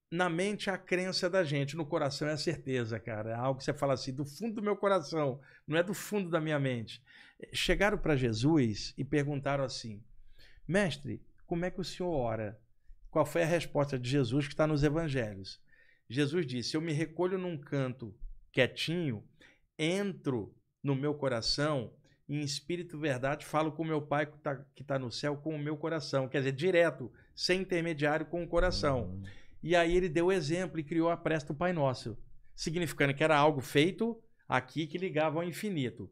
Na mente é a crença da gente, no coração é a certeza, cara. É algo que você fala assim, do fundo do meu coração, não é do fundo da minha mente. Chegaram para Jesus e perguntaram assim: Mestre, como é que o senhor ora? Qual foi a resposta de Jesus que está nos evangelhos? Jesus disse: Eu me recolho num canto quietinho, entro no meu coração, em espírito verdade, falo com meu Pai que está tá no céu, com o meu coração. Quer dizer, direto, sem intermediário, com o coração. Uhum. E aí ele deu o exemplo e criou a prece do Pai Nosso, significando que era algo feito aqui que ligava ao infinito.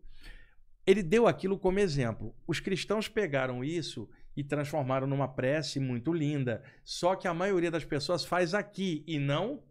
Ele deu aquilo como exemplo. Os cristãos pegaram isso e transformaram numa prece muito linda. Só que a maioria das pessoas faz aqui e não.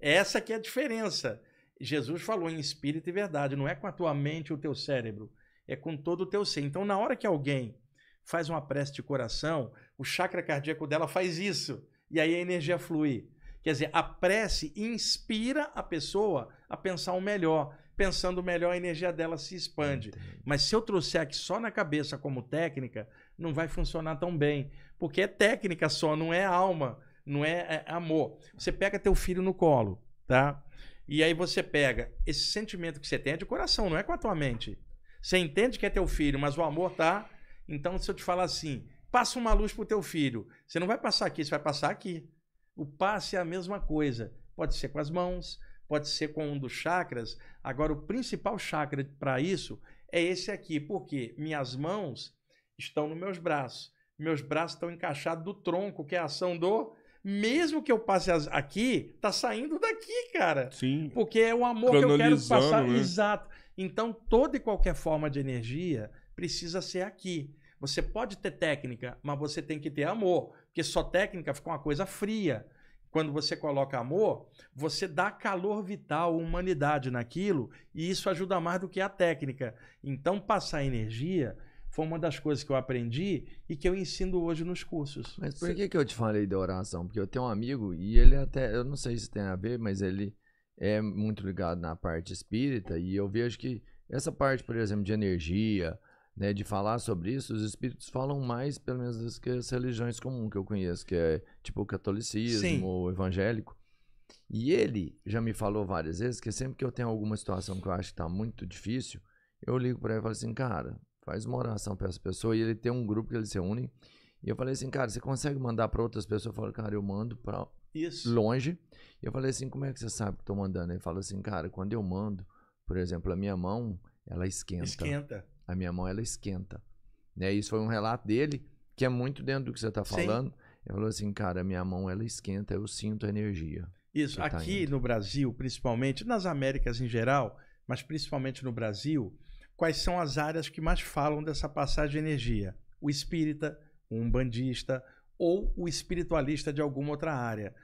Essa que é a diferença. Jesus falou em espírito e verdade, não é com a tua mente ou o teu cérebro, é com todo o teu ser. Então, na hora que alguém faz uma prece de coração, o chakra cardíaco dela faz isso e aí a energia flui. Quer dizer, a prece inspira a pessoa a pensar o melhor. Pensando melhor, a energia dela se expande. Entendi. Mas se eu trouxer aqui só na cabeça como técnica, não vai funcionar tão bem. Porque é técnica só, não é alma, não é, é, amor. Você pega teu filho no colo, tá? E aí você pega esse sentimento que você tem é de coração, não é com a tua mente. Você entende que é teu filho, mas o amor tá. Então, se eu te falar assim, passa uma luz pro teu filho, você não vai passar aqui, você vai passar aqui. O passe é a mesma coisa. Pode ser com as mãos, pode ser com um dos chakras. Agora, o principal chakra para isso é esse aqui, porque minhas mãos estão nos meus braços. Meus braços estão encaixados do tronco, que é a ação do. Mesmo que eu passe aqui, tá saindo daqui, cara.
Sim. Porque é o amor que eu quero passar. Né?
Exato. Então, toda e qualquer forma de energia precisa ser aqui. Você pode ter técnica, mas você tem que ter amor. Porque só técnica fica uma coisa fria. Quando você coloca amor, você dá calor vital, humanidade naquilo, e isso ajuda mais do que a técnica. Então, passar energia foi uma das coisas que eu aprendi e que eu ensino hoje nos cursos. Mas por
que, que eu te falei da oração? Porque eu tenho um amigo e ele até, eu não sei se tem a ver, mas ele é muito ligado na parte espírita e eu vejo que essa parte, por exemplo, de energia, né, de falar sobre isso, os espíritos falam mais, pelo menos, das que as religiões comuns que eu conheço, que é tipo o catolicismo, o evangélico. E ele já me falou várias vezes que sempre que eu tenho alguma situação que eu acho que está muito difícil, eu ligo para ele e falo assim, cara, faz uma oração para essa pessoa. E ele tem um grupo que eles se unem. E eu falei assim, cara, você consegue mandar para outras pessoas? Eu falei, cara, eu mando para longe. E eu falei assim, como é que você sabe que estou mandando? Ele falou assim, cara, quando eu mando, por exemplo, a minha mão, ela esquenta. Esquenta. A minha mão, ela esquenta. Né? Isso foi um relato dele, que é muito dentro do que você está falando. Ele falou assim, cara, a minha mão, ela esquenta, eu sinto a energia. Isso, tá aqui
tá no Brasil, principalmente, nas Américas em geral, mas principalmente no Brasil, quais são as áreas que mais falam dessa passagem de energia. O espírita, o umbandista ou o espiritualista de alguma outra área.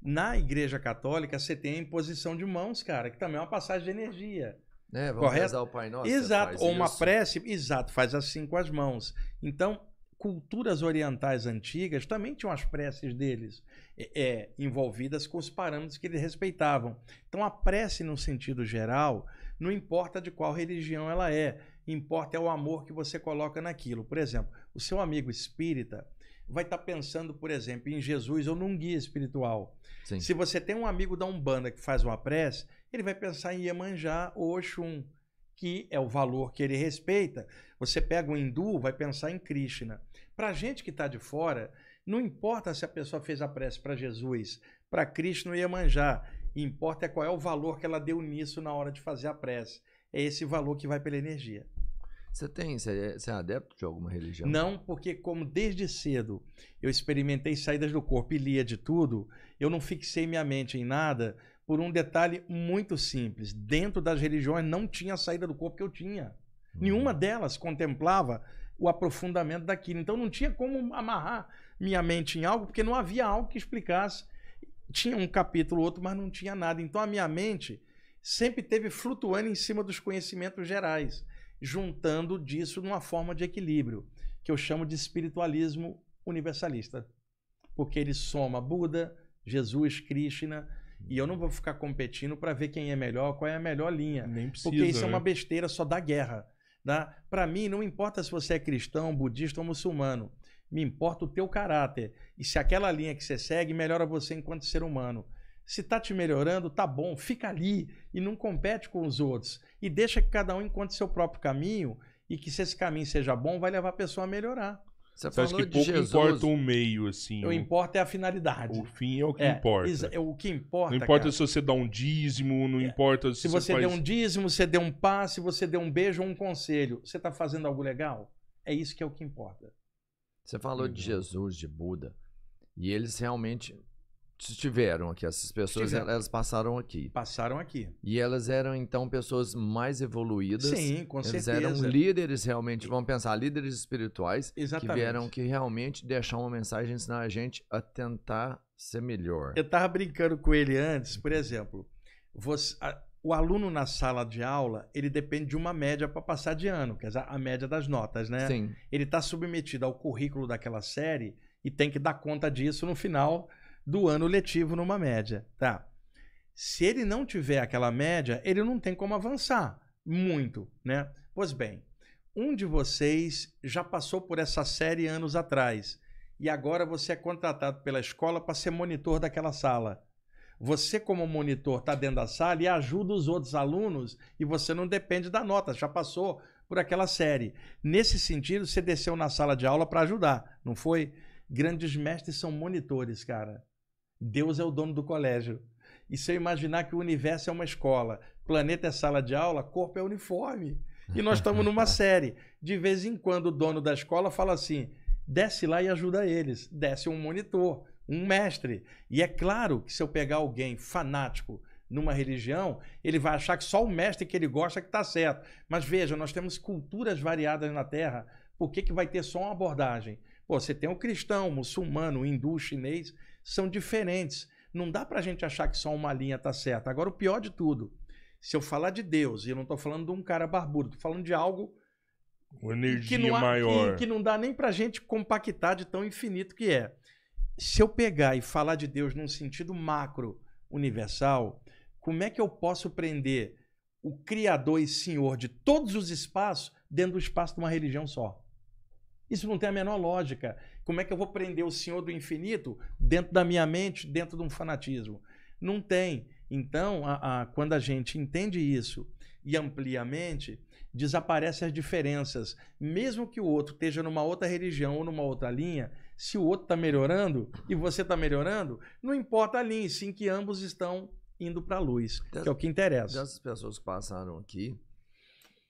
Na Igreja Católica, você tem a imposição de mãos, cara, que também é uma passagem de energia. É, vamos correto? rezar o Pai Nosso. Exato, ou uma isso. prece, exato, faz assim com as mãos. Então, culturas orientais antigas também tinham as preces deles é, é envolvidas com os parâmetros que eles respeitavam. Então, a prece, no sentido geral, não importa de qual religião ela é, importa é o amor que você coloca naquilo. Por exemplo, o seu amigo espírita vai estar tá pensando, por exemplo, em Jesus ou num guia espiritual. Sim. Se você tem um amigo da Umbanda que faz uma prece, ele vai pensar em Iemanjá ou Oxum, que é o valor que ele respeita. Você pega um hindu, vai pensar em Krishna. Para gente que está de fora, não importa se a pessoa fez a prece para Jesus, para Krishna ou Iemanjá. Importa é qual é o valor que ela deu nisso na hora de fazer a prece. É esse valor que vai pela energia.
Você tem, você é, você é adepto de alguma religião? Não, porque como desde cedo eu experimentei
saídas do corpo e lia de tudo, eu não fixei minha mente em nada por um detalhe muito simples. Dentro das religiões não tinha saída do corpo que eu tinha. Uhum. Nenhuma delas contemplava o aprofundamento daquilo. Então não tinha como amarrar minha mente em algo, porque não havia algo que explicasse tinha um capítulo, outro, mas não tinha nada. Então a minha mente sempre teve flutuando em cima dos conhecimentos gerais, juntando disso numa forma de equilíbrio, que eu chamo de espiritualismo universalista. Porque ele soma Buda, Jesus, Krishna, e eu não vou ficar competindo para ver quem é melhor, qual é a melhor linha. Nem precisa, porque isso é né? uma besteira só da guerra. Tá? Né? Para mim, não importa se você é cristão, budista ou muçulmano. Me importa o teu caráter. E se aquela linha que você segue melhora você enquanto ser humano. Se tá te melhorando, tá bom, fica ali e não compete com os outros. E deixa que cada um encontre seu próprio caminho e que se esse caminho seja bom, vai levar a pessoa a melhorar. Você, Você acha que pouco Jesus, importa o meio, assim. O importa é a finalidade. O fim é o que é, importa. É o que importa. Não importa cara. se
você dá um dízimo,
não é. importa se, se você, você faz... der um
dízimo, você der um passe, você der um beijo ou um conselho. Você está fazendo algo legal? É isso que é o que importa.
Você falou uhum. de Jesus, de Buda, e eles realmente estiveram aqui. Essas pessoas elas passaram aqui. Passaram aqui. E elas eram então pessoas mais evoluídas. Sim, com eles certeza. Eles eram líderes realmente, vamos pensar, líderes espirituais Exatamente. que vieram que realmente deixar uma mensagem ensinar a gente a tentar ser melhor.
Eu tava brincando com ele antes, por uhum. exemplo, você, o aluno na sala de aula, ele depende de uma média para passar de ano, quer dizer, a média das notas, né? Sim. Ele está submetido ao currículo daquela série e tem que dar conta disso no final do ano letivo numa média, tá? Se ele não tiver aquela média, ele não tem como avançar muito, né? Pois bem, um de vocês já passou por essa série anos atrás e agora você é contratado pela escola para ser monitor daquela sala. Você, como monitor, está dentro da sala e ajuda os outros alunos e você não depende da nota, já passou por aquela série. Nesse sentido, você desceu na sala de aula para ajudar, não foi? Grandes mestres são monitores, cara. Deus é o dono do colégio. E se eu imaginar que o universo é uma escola, planeta é sala de aula, corpo é uniforme. E nós estamos numa série. De vez em quando o dono da escola fala assim: desce lá e ajuda eles. Desce um monitor um mestre. E é claro que se eu pegar alguém fanático numa religião, ele vai achar que só o mestre que ele gosta que está certo. Mas veja, nós temos culturas variadas na Terra. Por que, que vai ter só uma abordagem? Pô, você tem o cristão, o muçulmano, o hindu, o chinês, são diferentes. Não dá para a gente achar que só uma linha está certa. Agora, o pior de tudo, se eu falar de Deus, e eu não estou falando de um cara barbudo, estou falando de algo
energia que não, há, maior. Que, que
não dá nem para a gente compactar de tão infinito que é se eu pegar e falar de Deus num sentido macro universal, como é que eu posso prender o Criador e Senhor de todos os espaços dentro do espaço de uma religião só? Isso não tem a menor lógica. Como é que eu vou prender o Senhor do infinito dentro da minha mente, dentro de um fanatismo? Não tem. Então, a, a, quando a gente entende isso e amplia a mente, desaparecem as diferenças. Mesmo que o outro esteja numa outra religião ou numa outra linha, se o outro está melhorando e você está melhorando, não importa ali, sim que ambos estão indo para a luz, então, que é o que interessa.
Dessas então, pessoas que passaram aqui,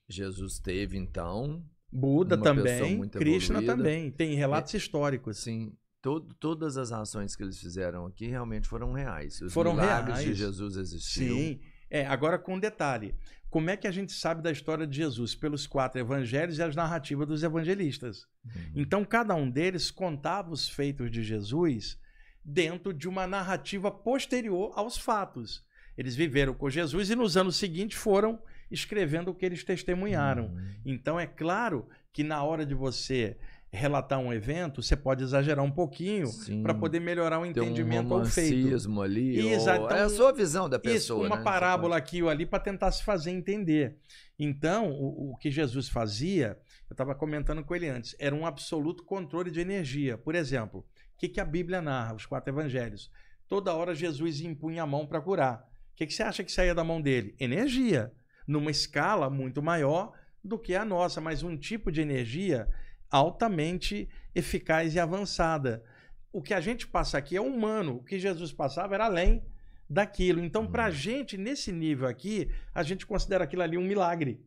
Jesus teve então. Buda também, Krishna evoluída. também. Tem relatos é, históricos. Sim. Todo, todas as ações que eles fizeram aqui realmente foram reais. Os foram milagres reais. de Jesus existiam. Sim.
É, agora com um detalhe. Como é que a gente sabe da história de Jesus? Pelos quatro evangelhos e as narrativas dos evangelistas. Uhum. Então, cada um deles contava os feitos de Jesus dentro de uma narrativa posterior aos fatos. Eles viveram com Jesus e nos anos seguintes foram escrevendo o que eles testemunharam. Uhum. Então, é claro que na hora de você relatar um evento, você pode exagerar um pouquinho para poder melhorar o entendimento um ao feito.
ali. Exato. Ou... É a então, sua
visão da pessoa. Isso, uma né? parábola aqui ou ali para tentar se fazer entender. Então, o, o que Jesus fazia, eu estava comentando com ele antes, era um absoluto controle de energia. Por exemplo, o que, que a Bíblia narra, os quatro evangelhos? Toda hora Jesus impunha a mão para curar. O que, que você acha que saía da mão dele? Energia, numa escala muito maior do que a nossa, mas um tipo de energia altamente eficaz e avançada. O que a gente passa aqui é humano, o que Jesus passava era além daquilo. Então, para a uhum. gente, nesse nível aqui, a gente considera aquilo ali um milagre.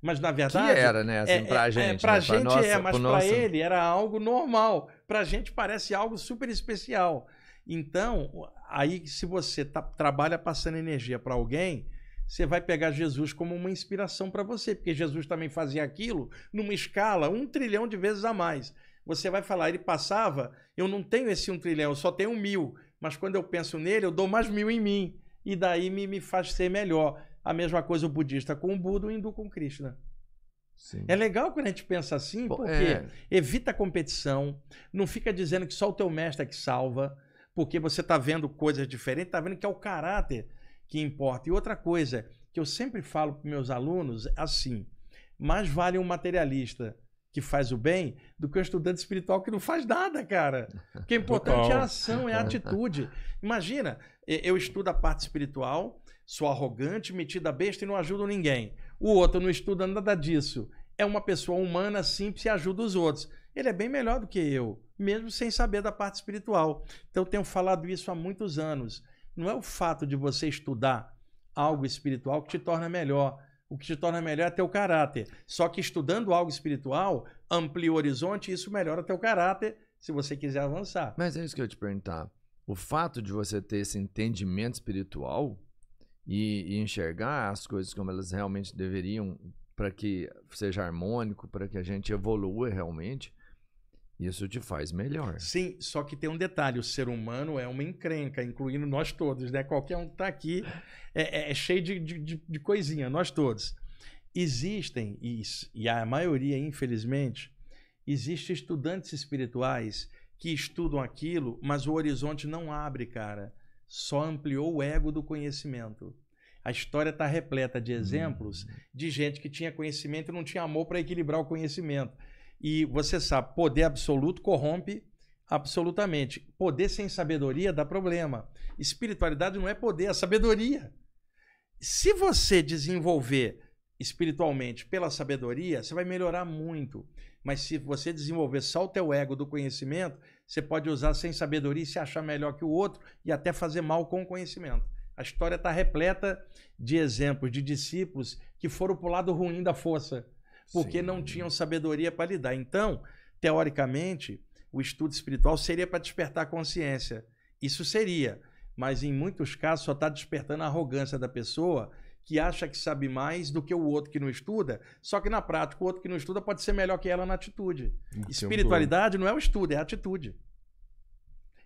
Mas, na verdade. Que era, né? Assim, é, é, é né, gente. É, é né? gente nossa, é, mas para ele era algo normal. Para a gente parece algo super especial. Então, aí, se você tá, trabalha passando energia para alguém, você vai pegar Jesus como uma inspiração para você, porque Jesus também fazia aquilo numa escala um trilhão de vezes a mais. Você vai falar, ele passava, eu não tenho esse um trilhão, eu só tenho um mil, mas quando eu penso nele, eu dou mais mil em mim, e daí me, me faz ser melhor. A mesma coisa o budista com o Buda, o hindu com o Krishna. Sim. É legal quando a gente pensa assim, porque é. evita a competição, não fica dizendo que só o teu mestre é que salva, porque você está vendo coisas diferentes, está vendo que é o caráter que importa. E outra coisa que eu sempre falo para meus alunos é assim: mais vale um materialista que faz o bem do que um estudante espiritual que não faz nada, cara. O que é importante é a ação, é a atitude. Imagina, eu estudo a parte espiritual, sou arrogante, metida besta e não ajudo ninguém. O outro não estuda nada disso. É uma pessoa humana, simples e ajuda os outros. Ele é bem melhor do que eu, mesmo sem saber da parte espiritual. Então, eu tenho falado isso há muitos anos. Não é o fato de você estudar algo espiritual que te torna melhor. O que te torna melhor é teu caráter. Só que estudando algo
espiritual amplia o horizonte e isso melhora teu caráter se você quiser avançar. Mas é isso que eu ia te perguntar. O fato de você ter esse entendimento espiritual e, e enxergar as coisas como elas realmente deveriam para que seja harmônico, para que a gente evolua realmente, isso te faz melhor. Sim, só que tem um detalhe: o
ser humano é uma encrenca, incluindo nós todos, né? Qualquer um que está aqui é, é, é cheio de, de, de, coisinha, nós todos. Existem, e, e a maioria, infelizmente, existem estudantes espirituais que estudam aquilo, mas o horizonte não abre, cara. Só ampliou o ego do conhecimento. A história está repleta de hum. exemplos hum. de gente que tinha conhecimento e não tinha amor para equilibrar o conhecimento. E você sabe, poder absoluto corrompe absolutamente. Poder sem sabedoria dá problema. Espiritualidade não é poder, é sabedoria. Se você desenvolver espiritualmente pela sabedoria, você vai melhorar muito. Mas se você desenvolver só o teu ego do conhecimento, você pode usar sem sabedoria e se achar melhor que o outro e até fazer mal com o conhecimento. A história está repleta de exemplos de discípulos que foram para o lado ruim da força porque Sim. não tinham sabedoria para lidar. Então, teoricamente, o estudo espiritual seria para despertar a consciência. Isso seria, mas em muitos casos só está despertando a arrogância da pessoa que acha que sabe mais do que o outro que não estuda, só que na prática o outro que não estuda pode ser melhor que ela na atitude. Ah, Espiritualidade não é o estudo, é a atitude.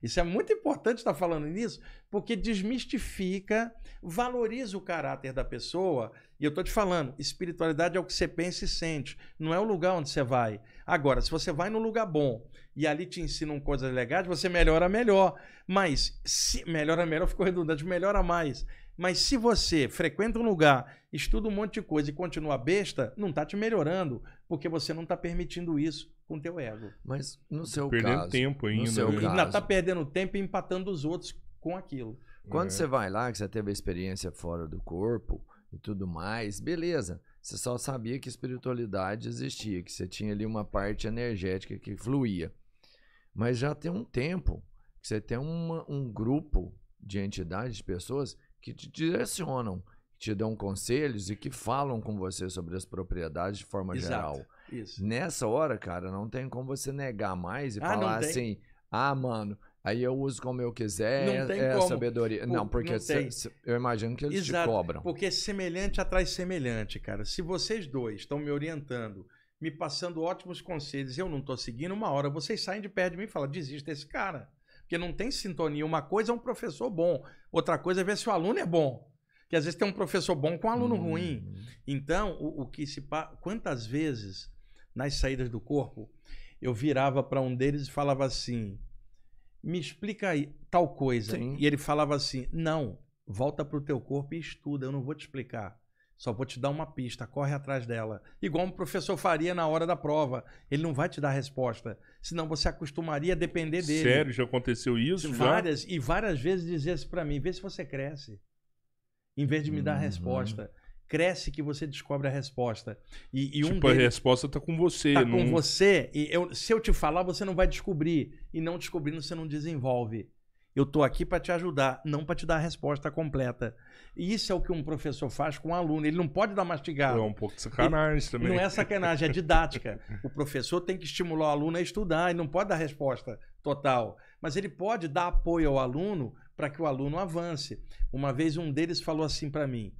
Isso é muito importante estar tá falando nisso, porque desmistifica, valoriza o caráter da pessoa e eu tô te falando, espiritualidade é o que você pensa e sente, não é o lugar onde você vai. Agora, se você vai no lugar bom e ali te ensinam coisas legais, você melhora melhor. Mas se melhora melhor, ficou redundante, melhora mais. Mas se você frequenta um lugar, estuda um monte de coisa e continua besta, não está te melhorando, porque você não está permitindo isso com teu ego. Mas no
seu perdendo caso, tempo ainda, no seu né? tá caso. ainda está
perdendo tempo e empatando os outros com aquilo. Quando é. você
vai lá, que você teve a experiência fora do corpo, e tudo mais, beleza. Você só sabia que espiritualidade existia, que você tinha ali uma parte energética que fluía. Mas já tem um tempo que você tem uma, um grupo de entidades, de pessoas que te direcionam, que te dão conselhos e que falam com você sobre as propriedades de forma Exato. geral. Isso. Nessa hora, cara, não tem como você negar mais e ah, falar assim: ah, mano, Aí eu uso como eu quiser. Não tem é como. sabedoria. Por, não, porque não se, se, eu imagino que eles Exato, te cobram.
Porque semelhante atrai semelhante, cara. Se vocês dois estão me orientando, me passando ótimos conselhos, eu não estou seguindo, uma hora vocês saem de perto de mim e falam: desista desse cara. Porque não tem sintonia. Uma coisa é um professor bom, outra coisa é ver se o aluno é bom. Que às vezes tem um professor bom com um aluno hum. ruim. Então, o, o que se. Quantas vezes nas saídas do corpo eu virava para um deles e falava assim me explica aí tal coisa. Sim. E ele falava assim: não, volta para o teu corpo e estuda, eu não vou te explicar. Só vou te dar uma pista, corre atrás dela. Igual um professor faria na hora da prova. Ele não vai te dar resposta. Senão você acostumaria a depender dele. Sério, já aconteceu isso? Várias, já? E várias vezes dizia isso para mim: vê se você cresce. Em vez de me dar a hum. resposta cresce que você descobre a resposta. E, e tipo, deles, a resposta
está com você. Está não... com
você. E eu, se eu te falar, você não vai descobrir. E não descobrindo, você não desenvolve. Eu estou aqui para te ajudar, não para te dar a resposta completa. E isso é o que um professor faz com um aluno. Ele não pode dar mastigado. É um pouco de sacanagem e, também. Não é sacanagem, é didática. o professor tem que estimular o aluno a estudar. Ele não pode dar resposta total. Mas ele pode dar apoio ao aluno para que o aluno avance. Uma vez um deles falou assim para mim: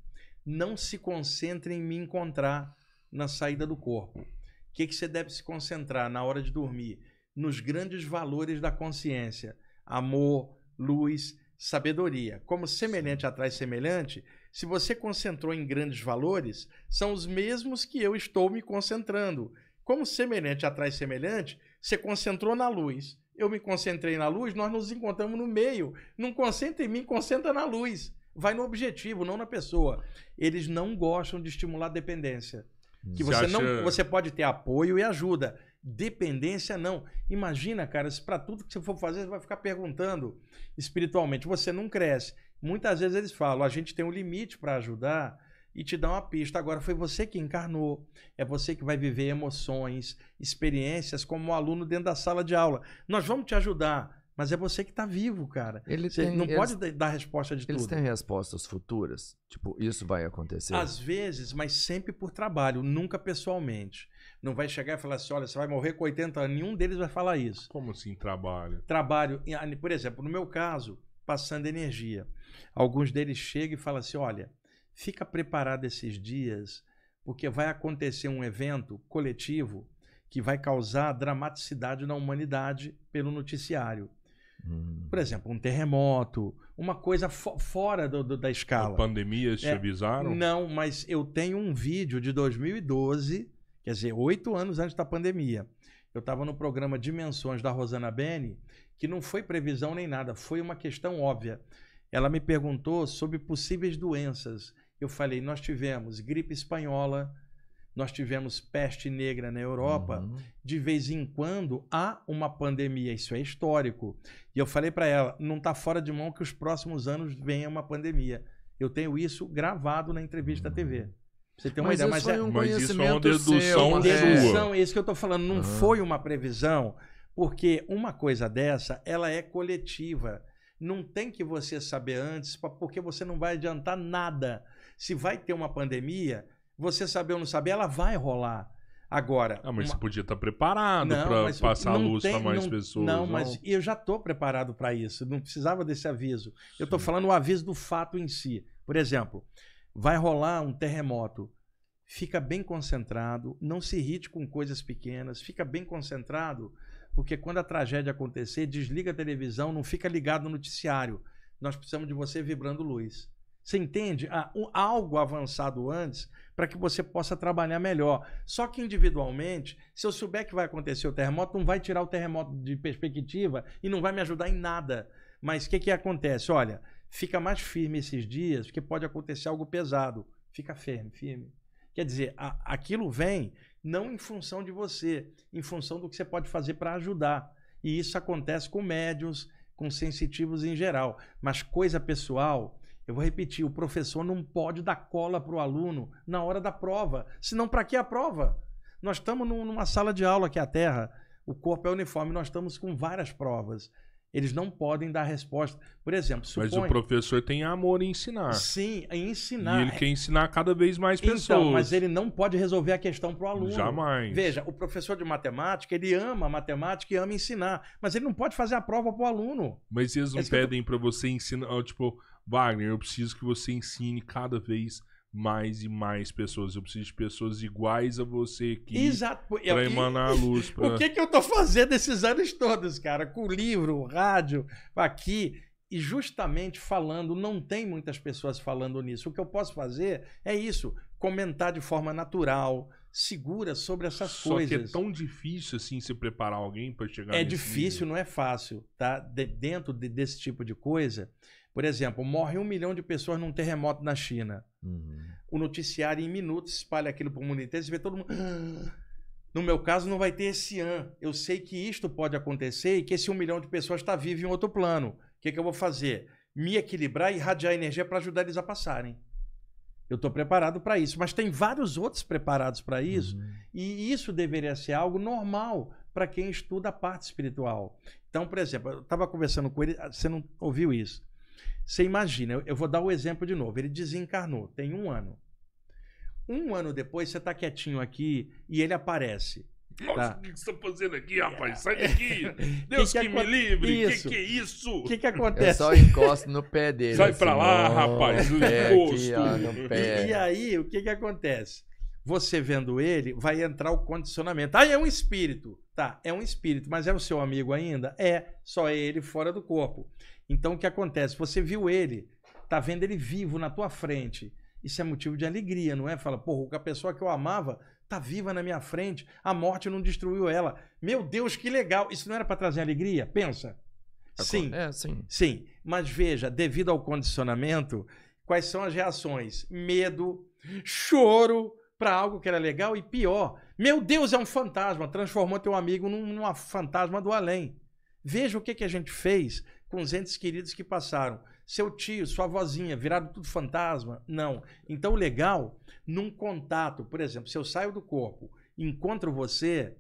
não se concentre em me encontrar na saída do corpo. O que, que você deve se concentrar na hora de dormir? Nos grandes valores da consciência: amor, luz, sabedoria. Como semelhante atrás semelhante, se você concentrou em grandes valores, são os mesmos que eu estou me concentrando. Como semelhante atrás semelhante, você concentrou na luz. Eu me concentrei na luz, nós nos encontramos no meio. Não concentra em mim, concentra na luz. Vai no objetivo, não na pessoa. Eles não gostam de estimular dependência. Hum. Que você, você acha... não, você pode ter apoio e ajuda. Dependência não. Imagina, cara, se para tudo que você for fazer, você vai ficar perguntando espiritualmente, você não cresce. Muitas vezes eles falam, a gente tem um limite para ajudar e te dá uma pista. Agora foi você que encarnou, é você que vai viver emoções, experiências como um aluno dentro da sala de aula. Nós vamos te ajudar, mas é você que está vivo, cara. Ele você tem, não eles, pode dar resposta de eles tudo. Eles têm
respostas futuras? Tipo, isso vai acontecer? Às
vezes, mas sempre por trabalho, nunca pessoalmente. Não vai chegar e falar assim, olha, você vai morrer com 80 anos. Nenhum deles vai falar isso. Como assim trabalho? Trabalho. Por exemplo, no meu caso, passando energia. Alguns deles chegam e falam assim, olha, fica preparado esses dias, porque vai acontecer um evento coletivo que vai causar dramaticidade na humanidade pelo noticiário. Hum. Por exemplo, um terremoto, uma coisa fo fora do, do, da escala. A
pandemia te é, avisaram?
Não, mas eu tenho um vídeo de 2012, quer dizer, oito anos antes da pandemia. Eu estava no programa Dimensões da Rosana Bene, que não foi previsão nem nada, foi uma questão óbvia. Ela me perguntou sobre possíveis doenças. Eu falei: nós tivemos gripe espanhola, nós tivemos peste negra na Europa, uhum. de vez em quando há uma pandemia, isso é histórico. E eu falei para ela, não está fora de mão que os próximos anos venha uma pandemia. Eu tenho isso gravado na entrevista uhum. à TV. Você tem uma mas ideia, mas, é, um mas isso é uma dedução seu, uma dedução, isso que eu estou falando, não uhum. foi uma previsão, porque uma coisa dessa, ela é coletiva. Não tem que você saber antes, porque você não vai adiantar nada. Se vai ter uma pandemia, você saber ou não saber, ela vai rolar. Agora. Ah, mas uma... você podia
estar tá preparado para passar a luz para mais não, pessoas. Não, não, mas
eu já estou preparado para isso. Não precisava desse aviso. Sim. Eu estou falando o aviso do fato em si. Por exemplo, vai rolar um terremoto. Fica bem concentrado, não se irrite com coisas pequenas, fica bem concentrado, porque quando a tragédia acontecer, desliga a televisão, não fica ligado no noticiário. Nós precisamos de você vibrando luz. Você entende? Há ah, algo avançado antes para que você possa trabalhar melhor. Só que individualmente, se eu souber que vai acontecer o terremoto, não vai tirar o terremoto de perspectiva e não vai me ajudar em nada. Mas o que, que acontece? Olha, fica mais firme esses dias, porque pode acontecer algo pesado. Fica firme, firme. Quer dizer, a, aquilo vem não em função de você, em função do que você pode fazer para ajudar. E isso acontece com médios, com sensitivos em geral. Mas coisa pessoal, eu vou repetir, o professor não pode dar cola para o aluno na hora da prova, senão para que a prova? Nós estamos numa sala de aula que é a Terra, o corpo é uniforme, nós estamos com várias provas. Eles não podem dar resposta. Por exemplo, supõe... Mas o
professor tem amor em ensinar. Sim, em ensinar. E ele quer ensinar cada vez mais pessoas. Então, mas ele
não pode resolver a questão para o aluno. Jamais. Veja, o professor de matemática, ele ama matemática e ama ensinar. Mas ele não pode fazer a prova para o aluno. Mas eles não é pedem
que... para você ensinar, tipo, Wagner, eu preciso que você ensine cada vez mais e mais pessoas. Eu preciso de pessoas iguais a você aqui. Exato. Pra emanar a luz. Pra... O que, que
eu tô fazendo esses anos todos, cara? Com livro, rádio, aqui. E justamente falando, não tem muitas pessoas falando nisso. O que eu posso fazer é isso: comentar de forma natural, segura sobre essas Só coisas. Só que é
tão difícil assim se preparar alguém para chegar. É difícil, nível. não é fácil, tá? De, dentro de,
desse tipo de coisa, por exemplo, morre um milhão de pessoas num terremoto na China. Uhum. O noticiário, em minutos, espalha aquilo para o mundo inteiro. Você vê todo mundo. Ah! No meu caso, não vai ter esse ano. Ah". Eu sei que isto pode acontecer e que esse um milhão de pessoas está vivo em outro plano. O que, que eu vou fazer? Me equilibrar e irradiar energia para ajudar eles a passarem. Eu estou preparado para isso. Mas tem vários outros preparados para isso. Uhum. E isso deveria ser algo normal para quem estuda a parte espiritual. Então, por exemplo, eu estava conversando com ele, você não ouviu isso. Você imagina, eu vou dar o exemplo de novo. Ele desencarnou, tem um ano. Um ano depois, você está quietinho aqui e ele aparece. Nossa,
o que você está fazendo aqui, rapaz? Sai daqui! Deus que, que, que me livre! O que, que é isso? O que, que acontece? Eu só encosto no pé dele. Sai assim, pra lá, rapaz! Encosto! E,
e,
aí, o que, que acontece? Você vendo ele, vai entrar o condicionamento. Ah, é um espírito! Tá, é um espírito, mas é o seu amigo ainda? É, só é ele fora do corpo. Então o que acontece? Você viu ele, tá vendo ele vivo na tua frente. Isso é motivo de alegria, não é? Fala, porra, a pessoa que eu amava tá viva na minha frente, a morte não destruiu ela. Meu Deus, que legal! Isso não era para trazer alegria? Pensa. Sim. É, sim. Sim. Mas veja, devido ao condicionamento, quais são as reações? Medo, choro para algo que era legal e pior. Meu Deus, é um fantasma. Transformou teu amigo num, numa fantasma do além. Veja o que, que a gente fez com os entes queridos que passaram. Seu tio, sua vozinha, viraram tudo fantasma? Não. Então, legal, num contato, por exemplo, se eu saio do corpo, encontro você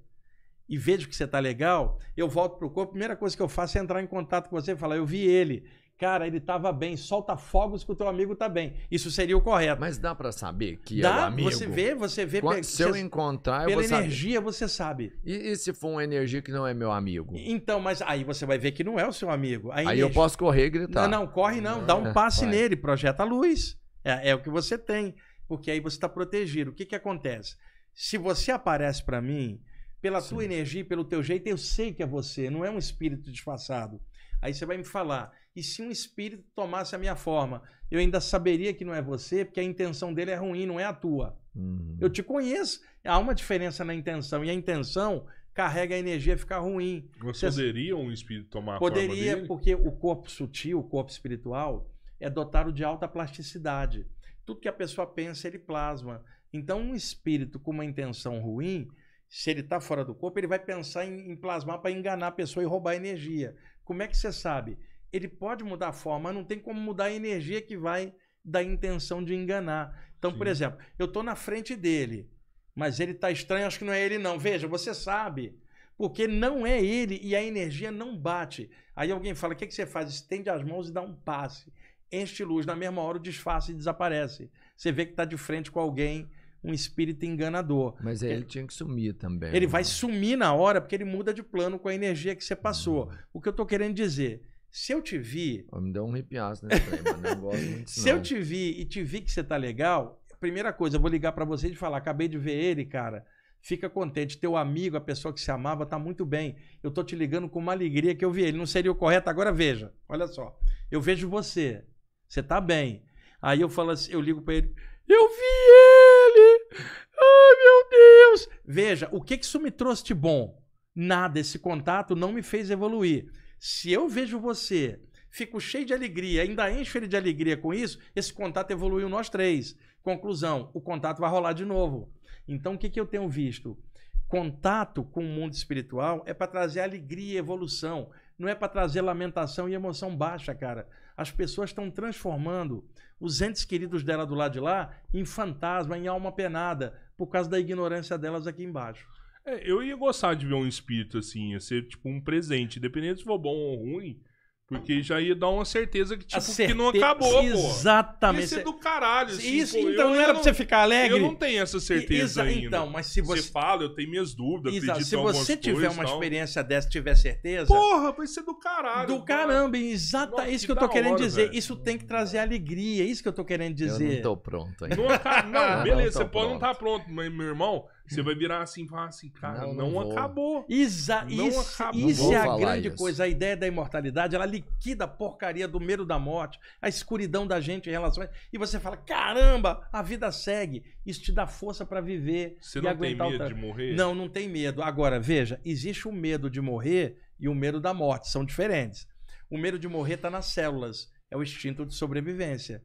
e vejo que você está legal, eu volto para o corpo, a primeira coisa que eu faço é entrar em contato com você e falar, eu vi ele. Cara, ele estava bem, solta fogos que o teu amigo está bem. Isso seria o correto. Mas dá
para saber que dá, é o amigo. Você vê, você vê. Quando, se eu encontrar, eu pela vou Pela
energia, saber. você sabe. E, e, se for uma energia que não é meu amigo? Então, mas aí você vai ver que não é o seu amigo. Aí, aí energia... eu posso correr e gritar. Não, não corre não. Dá um passe nele, projeta a luz. É, é o que você tem. Porque aí você está protegido. O que, que acontece? Se você aparece para mim, pela sua tua energia, pelo teu jeito, eu sei que é você, não é um espírito disfarçado. Aí você vai me falar, e se um espírito tomasse a minha forma, eu ainda saberia que não é você, porque a intenção dele é ruim, não é a tua.
Uhum.
Eu
te conheço. Há uma diferença na intenção. E a intenção carrega a energia ficar ruim. Mas poderia
um espírito tomar poderia, a forma Poderia,
porque o corpo sutil, o corpo espiritual, é dotado de alta plasticidade. Tudo que a pessoa pensa, ele plasma. Então, um espírito com uma intenção ruim, se ele está fora do corpo, ele vai pensar em, em plasmar para enganar a pessoa e roubar energia. Como é que você sabe? Ele pode mudar a forma, mas não tem como mudar a energia que vai da intenção de enganar. Então, Sim. por exemplo, eu estou na frente dele, mas ele está estranho, acho que não é ele não. Veja, você sabe, porque não é ele e a energia não bate. Aí alguém fala, o que, que você faz? Estende as mãos e dá um passe. Enche luz, na mesma hora o disfarce e desaparece. Você vê que está de frente com alguém um espírito enganador.
Mas ele, ele tinha que sumir também. Ele né? vai
sumir na hora porque ele muda de plano com a energia que você passou. Uhum. O que eu estou querendo dizer? Se eu te
vi. Me deu um arrepiaço, né? Mas muito Se eu te
vi e te vi que você tá legal, primeira coisa, eu vou ligar para você e falar: acabei de ver ele, cara. Fica contente. Teu amigo, a pessoa que se amava, tá muito bem. Eu tô te ligando com uma alegria que eu vi ele. Não seria o correto? Agora veja. Olha só. Eu vejo você. Você tá bem. Aí eu falo assim, eu ligo para ele. Eu vi ele! Ai, meu Deus! Veja, o que, que isso me trouxe de bom? Nada. Esse contato não me fez evoluir. Se eu vejo você, fico cheio de alegria, ainda encho ele de alegria com isso, esse contato evoluiu nós três. Conclusão, o contato vai rolar de novo. Então, o que, que eu tenho visto? Contato com o mundo espiritual é para trazer alegria e evolução. Não é para trazer lamentação e emoção baixa, cara. As pessoas estão transformando os entes queridos dela do lado de lá em fantasma, em alma penada, por causa da ignorância delas aqui embaixo.
É, eu ia gostar de ver um espírito assim, ia ser tipo um presente, independente se for bom ou ruim. Porque já ia dar uma certeza que, tipo, certeza... que não acabou, Exatamente. Ia Isso do caralho. Assim, isso, pô, então, eu, não era pra você ficar alegre? Eu não tenho essa certeza Exa... ainda. Então, mas se você... Você fala, eu tenho minhas dúvidas, Exato. acredito Se
você tiver coisas, uma experiência dessa, tiver certeza... Porra, vai ser do caralho. Do cara. caramba, exata isso que, que eu tô querendo hora, dizer. Velho. Isso tem que trazer alegria, é isso que eu tô querendo dizer. Eu não tô
pronto ainda. Não, não, beleza, não você pode não estar tá pronto, mas, meu irmão... Você vai virar assim e falar assim, cara, não, não, não acabou. Isa, não isso, acabou. isso é a grande isso. coisa. A ideia da imortalidade, ela liquida a
porcaria do medo da morte, a escuridão da gente em relação a... E você fala, caramba, a vida segue. Isso te dá força para viver. Você não tem medo de morrer? Não, não tem medo. Agora, veja, existe o medo de morrer e o medo da morte. São diferentes. O medo de morrer está nas células. É o instinto de sobrevivência.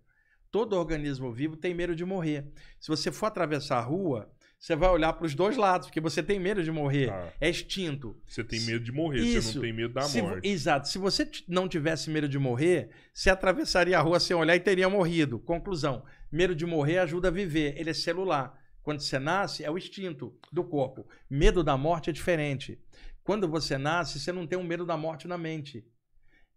Todo organismo vivo tem medo de morrer. Se você for atravessar a rua, você vai olhar para os dois lados, porque você tem medo de morrer. Ah.
é extinto. Você tem medo de morrer, Isso. você não tem medo da se, morte.
Exato. Se você não tivesse medo de morrer, você atravessaria a rua sem olhar e teria morrido. Conclusão: medo de morrer ajuda a viver. Ele é celular. Quando você nasce, é o instinto do corpo. Medo da morte é diferente. Quando você nasce, você não tem um medo da morte na mente.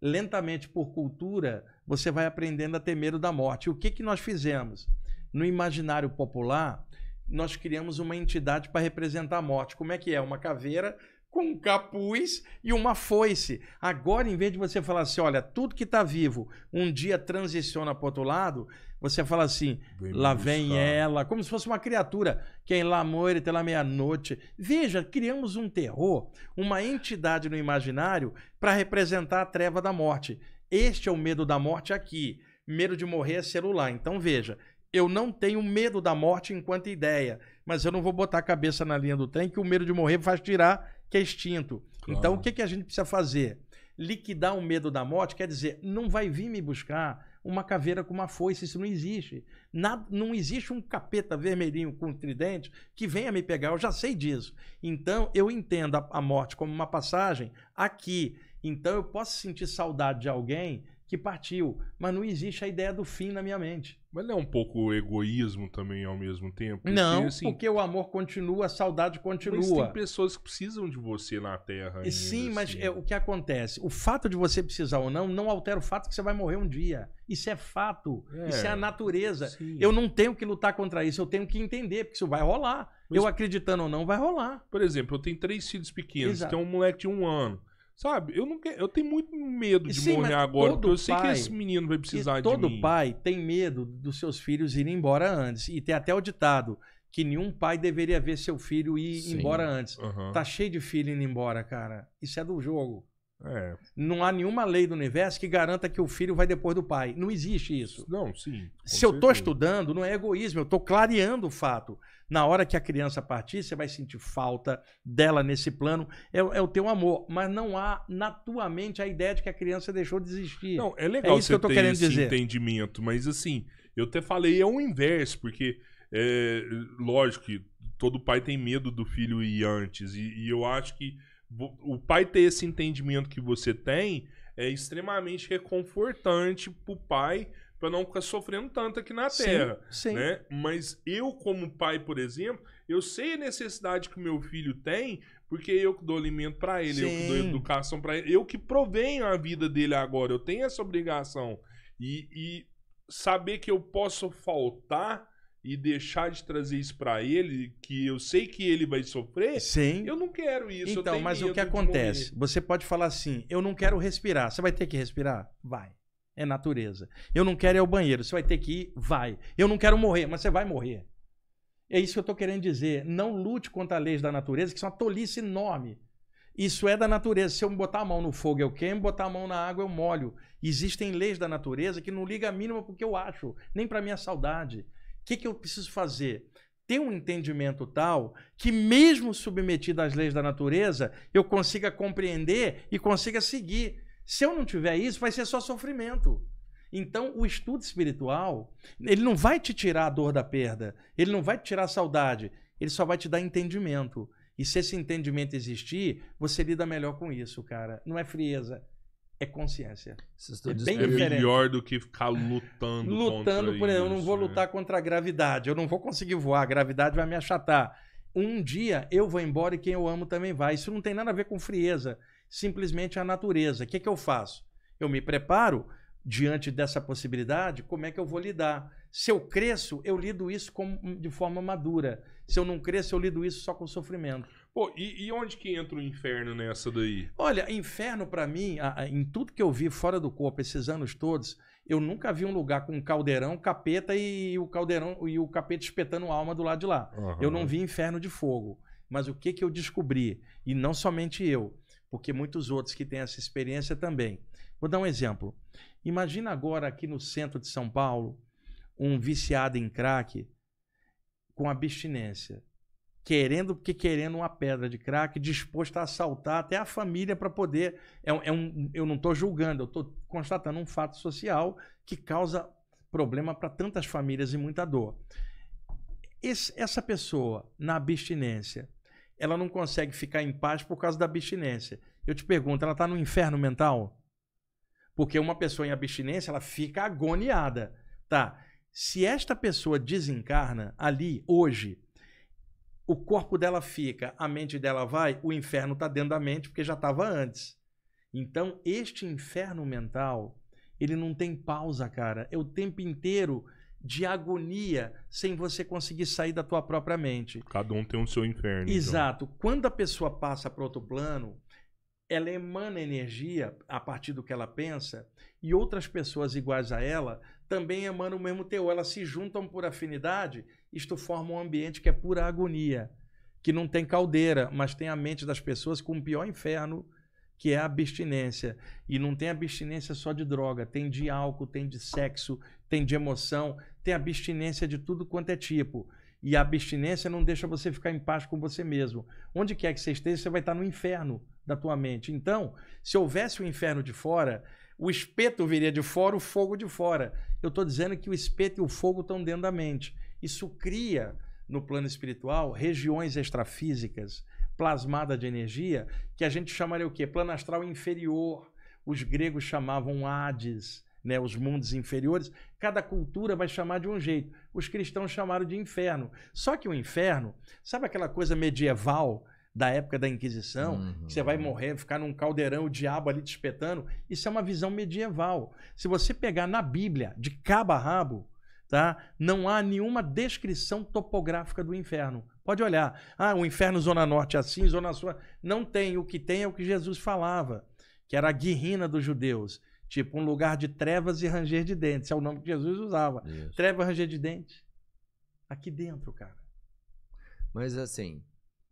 Lentamente, por cultura, você vai aprendendo a ter medo da morte. o que, que nós fizemos? No imaginário popular, nós criamos uma entidade para representar a morte. Como é que é? Uma caveira com um capuz e uma foice. Agora, em vez de você falar assim, olha, tudo que está vivo um dia transiciona para outro lado, você fala assim, Bem lá vem ela, como se fosse uma criatura. Quem é lá morre até lá meia-noite. Veja, criamos um terror, uma entidade no imaginário para representar a treva da morte. Este é o medo da morte aqui. Medo de morrer é celular. Então veja, eu não tenho medo da morte enquanto ideia, mas eu não vou botar a cabeça na linha do trem, que o medo de morrer faz tirar que é extinto. Claro. Então, o que, que a gente precisa fazer? Liquidar o medo da morte quer dizer, não vai vir me buscar uma caveira com uma foice, isso não existe. Nada, não existe um capeta vermelhinho com tridente que venha me pegar, eu já sei disso. Então, eu entendo a, a morte como uma passagem aqui. Então, eu posso sentir saudade de alguém que partiu. Mas não existe a ideia do fim na minha mente. Mas não é um pouco egoísmo também ao mesmo tempo? Porque, não, assim, porque
o amor continua, a saudade continua. tem pessoas que precisam de você na Terra. Ainda, Sim,
mas assim. é, o que acontece? O fato de você precisar ou não, não altera o fato que você vai morrer um dia. Isso é fato. É, isso é a
natureza. Sim. Eu
não tenho que lutar
contra isso, eu tenho que entender, porque isso vai rolar. Mas, eu acreditando ou não, vai rolar. Por exemplo, eu tenho três filhos pequenos, Exato. tem um moleque de um ano. Sabe? Eu, não quero, eu tenho muito medo de Sim, morrer agora, porque eu sei que esse menino vai precisar de mim. Todo pai
tem medo dos seus filhos irem embora antes. E tem até o ditado que nenhum pai deveria ver seu filho ir Sim. embora antes. Uhum. Tá cheio de filho indo embora, cara. Isso é do jogo. É. Não há nenhuma lei do universo que garanta que o filho vai depois do pai. Não existe isso. Não, sim. Se certeza. eu estou estudando, não é egoísmo, eu estou clareando o fato. Na hora que a criança partir, você vai sentir falta dela nesse plano. É, é o teu amor. Mas não há na tua mente a ideia de que a criança deixou de existir. Não, é, é legal é isso que eu tô querendo esse dizer.
entendimento. Mas assim, eu até falei, é o inverso, porque é, lógico que todo pai tem medo do filho ir antes. E, e eu acho que o pai ter esse entendimento que você tem é extremamente reconfortante pro pai para não ficar sofrendo tanto aqui na Terra. Sim, sim. Né? Mas eu, como pai, por exemplo, eu sei a necessidade que o meu filho tem, porque eu que dou alimento para ele, sim. eu que dou educação para ele, eu que provenho a vida dele agora, eu tenho essa obrigação. E, e saber que eu posso faltar e deixar de trazer isso para ele, que eu sei que ele vai sofrer, Sim. eu não quero isso. Então, mas o que acontece?
Você pode falar assim: eu não quero respirar. Você vai ter que respirar? Vai é natureza. Eu não quero ir ao banheiro. Você vai ter que ir? Vai. Eu não quero morrer, mas você vai morrer. É isso que eu estou querendo dizer. Não lute contra as leis da natureza, que são uma tolice enorme. Isso é da natureza. Se eu botar a mão no fogo, eu queimo, botar a mão na água, eu molho. Existem leis da natureza que não ligam a mínima porque eu acho, nem para minha saudade. O que, que eu preciso fazer? ter um entendimento tal que, mesmo submetido às leis da natureza, eu consiga compreender e consiga seguir. Se eu não tiver isso, vai ser só sofrimento. Então, o estudo espiritual, ele não vai te tirar a dor da perda, ele não vai te tirar a saudade, ele só vai te dar entendimento. E se esse entendimento existir, você lida melhor com isso, cara. Não é frieza, é consciência. É, bem é melhor
do que ficar lutando. Lutando, por exemplo, eu não
vou né? lutar contra a gravidade, eu não vou conseguir voar, a gravidade vai me achatar. Um dia eu vou embora e quem eu amo também vai. Isso não tem nada a ver com frieza simplesmente a natureza. O que, é que eu faço? Eu me preparo diante dessa possibilidade, como é que eu vou lidar? Se eu cresço, eu lido isso com, de forma madura. Se eu não cresço, eu lido isso só com sofrimento.
Pô, e, e onde que entra o inferno nessa daí?
Olha, inferno para mim, a, a, em tudo que eu vi fora do corpo esses anos todos, eu nunca vi um lugar com um caldeirão, capeta e, e o caldeirão e o capeta espetando alma do lado de lá. Uhum. Eu não vi inferno de fogo. Mas o que que eu descobri? E não somente eu porque muitos outros que têm essa experiência também. Vou dar um exemplo. Imagina agora aqui no centro de São Paulo um viciado em crack com abstinência, querendo porque querendo uma pedra de crack, disposto a assaltar até a família para poder. É, é um, eu não estou julgando, eu estou constatando um fato social que causa problema para tantas famílias e muita dor. Esse, essa pessoa na abstinência ela não consegue ficar em paz por causa da abstinência. Eu te pergunto, ela está no inferno mental? Porque uma pessoa em abstinência, ela fica agoniada. Tá. Se esta pessoa desencarna ali, hoje, o corpo dela fica, a mente dela vai, o inferno está dentro da mente porque já estava antes. Então, este inferno mental, ele não tem pausa, cara. É o tempo inteiro de agonia sem você conseguir sair da tua própria mente. Cada um tem o um seu inferno. Então. Exato. Então. Quando a pessoa passa para outro plano, ela emana energia a partir do que ela pensa e outras pessoas iguais a ela também emanam o mesmo teor. Elas se juntam por afinidade, isto forma um ambiente que é pura agonia, que não tem caldeira, mas tem a mente das pessoas com o pior inferno que é a abstinência. E não tem abstinência só de droga, tem de álcool, tem de sexo, tem de emoção, tem abstinência de tudo quanto é tipo. E a abstinência não deixa você ficar em paz com você mesmo. Onde quer que você esteja, você vai estar no inferno da tua mente. Então, se houvesse o um inferno de fora, o espeto viria de fora, o fogo de fora. Eu estou dizendo que o espeto e o fogo estão dentro da mente. Isso cria, no plano espiritual, regiões extrafísicas plasmada de energia, que a gente chamaria o quê? Plano astral inferior. Os gregos chamavam Hades, né, os mundos inferiores. Cada cultura vai chamar de um jeito. Os cristãos chamaram de inferno. Só que o inferno, sabe aquela coisa medieval da época da Inquisição, uhum. que você vai morrer, ficar num caldeirão, o diabo ali te espetando? Isso é uma visão medieval. Se você pegar na Bíblia, de cabo a rabo, tá? Não há nenhuma descrição topográfica do inferno. Pode olhar. Ah, o inferno zona norte é assim, zona sul. Não tem. O que tem é o que Jesus falava, que era a guirrina dos judeus. Tipo, um lugar de trevas e ranger de dentes. É o nome que Jesus usava. Isso. Treva, ranger de dentes. Aqui dentro, cara.
Mas assim,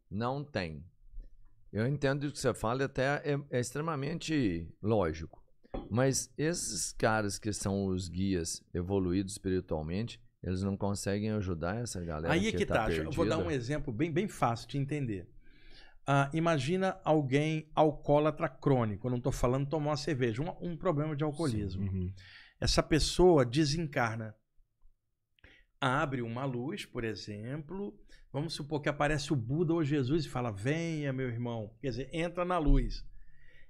não tem. Eu entendo o que você fala, até é, é extremamente lógico. Mas esses caras que são os guias evoluídos espiritualmente, eles não conseguem ajudar essa galera. Aí é que, que tá. tá eu vou dar um
exemplo bem, bem fácil de entender.
Ah, imagina
alguém alcoólatra crônico, eu não estou falando tomar uma cerveja, um, um problema de alcoolismo. Sim, uhum. Essa pessoa desencarna. Abre uma luz, por exemplo, vamos supor que aparece o Buda ou Jesus e fala: Venha, meu irmão. Quer dizer, entra na luz.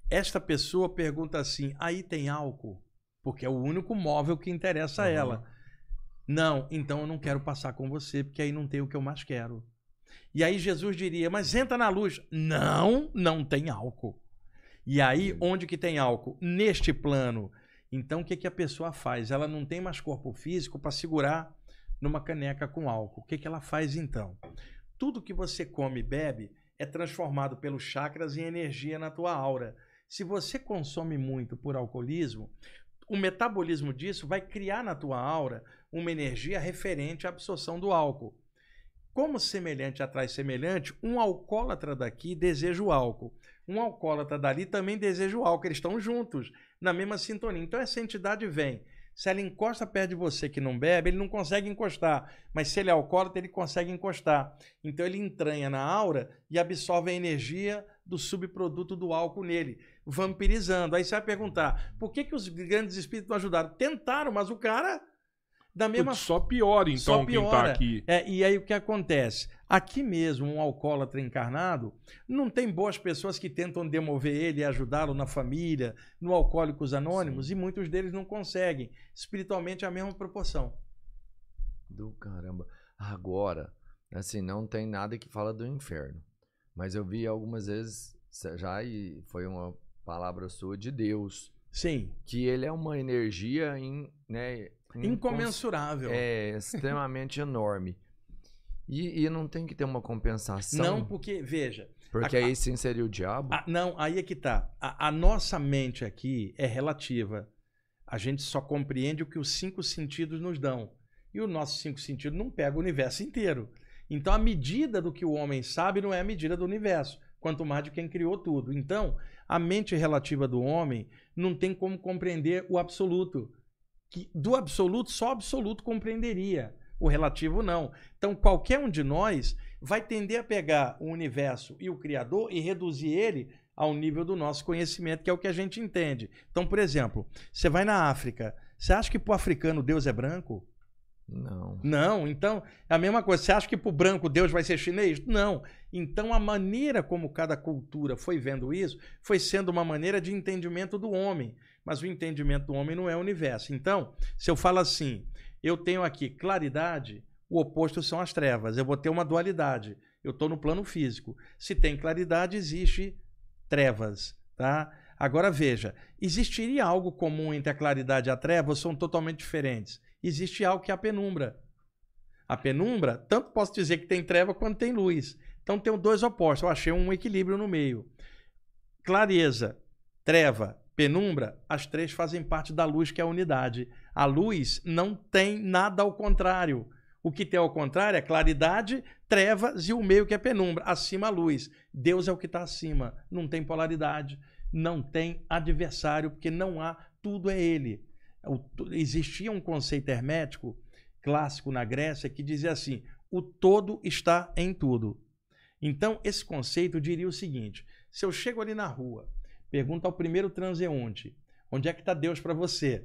Esta pessoa pergunta assim: aí tem álcool? Porque é o único móvel que interessa uhum. a ela. Não, então eu não quero passar com você, porque aí não tem o que eu mais quero. E aí Jesus diria: mas entra na luz. Não, não tem álcool. E aí, uhum. onde que tem álcool? Neste plano. Então, o que, que a pessoa faz? Ela não tem mais corpo físico para segurar numa caneca com álcool. O que, que ela faz então? Tudo que você come e bebe é transformado pelos chakras em energia na tua aura. Se você consome muito por alcoolismo, o metabolismo disso vai criar na tua aura uma energia referente à absorção do álcool. Como semelhante atrai semelhante, um alcoólatra daqui deseja o álcool. Um alcoólatra dali também deseja o álcool. Eles estão juntos, na mesma sintonia. Então essa entidade vem. Se ela encosta perto de você que não bebe, ele não consegue encostar. Mas se ele é alcoólatra, ele consegue encostar. Então ele entranha na aura e absorve a energia do subproduto do álcool nele vampirizando. Aí você vai perguntar, por que, que os grandes espíritos ajudaram? Tentaram, mas o cara da mesma só pior. então só piora. quem tá aqui. É, e aí o que acontece? Aqui mesmo, um alcoólatra encarnado, não tem boas pessoas que tentam demover ele e ajudá-lo na família, no Alcoólicos Anônimos, Sim. e muitos deles não conseguem. Espiritualmente é a mesma proporção.
Do caramba. Agora, assim, não tem nada que fala do inferno. Mas eu vi algumas vezes já e foi uma palavra sua de Deus. Sim. Que ele é uma energia in, né, incomensurável. É, extremamente enorme. E, e, não tem que ter uma compensação. Não,
porque, veja.
Porque a, aí sim seria o
diabo. A, ah, não, aí é que tá. A, a nossa mente aqui é relativa. A gente só compreende o que os cinco sentidos nos dão. E o nosso cinco sentidos não pega o universo inteiro. Então a medida do que o homem sabe não é a medida do universo, quanto mais de quem criou tudo. Então, a mente relativa do homem não tem como compreender o absoluto. Que do absoluto, só absoluto compreenderia. O relativo não. Então, qualquer um de nós vai tender a pegar o universo e o Criador e reduzir ele ao nível do nosso conhecimento, que é o que a gente entende. Então, por exemplo, você vai na África. Você acha que para o africano Deus é branco? Não. Não, então é a mesma coisa. Você acha que para o branco Deus vai ser chinês? Não. Então a maneira como cada cultura foi vendo isso foi sendo uma maneira de entendimento do homem. Mas o entendimento do homem não é o universo. Então, se eu falo assim, eu tenho aqui claridade, o oposto são as trevas. Eu vou ter uma dualidade. Eu estou no plano físico. Se tem claridade, existe trevas, tá? Agora veja, existiria algo comum entre a claridade e a treva ou são totalmente diferentes? existe algo que é a penumbra. A penumbra, tanto posso dizer que tem treva quanto tem luz. Então tem dois opostos. Eu achei um equilíbrio no meio. Clareza, treva, penumbra, as três fazem parte da luz, que é a unidade. A luz não tem nada ao contrário. O que tem ao contrário é claridade, trevas e o meio que é penumbra. Acima a luz. Deus é o que está acima. Não tem polaridade, não tem adversário, porque não há, tudo é Ele existia um conceito hermético clássico na Grécia que dizia assim: o todo está em tudo. Então, esse conceito diria o seguinte: se eu chego ali na rua, pergunto ao primeiro transeunte, onde é que está Deus para você?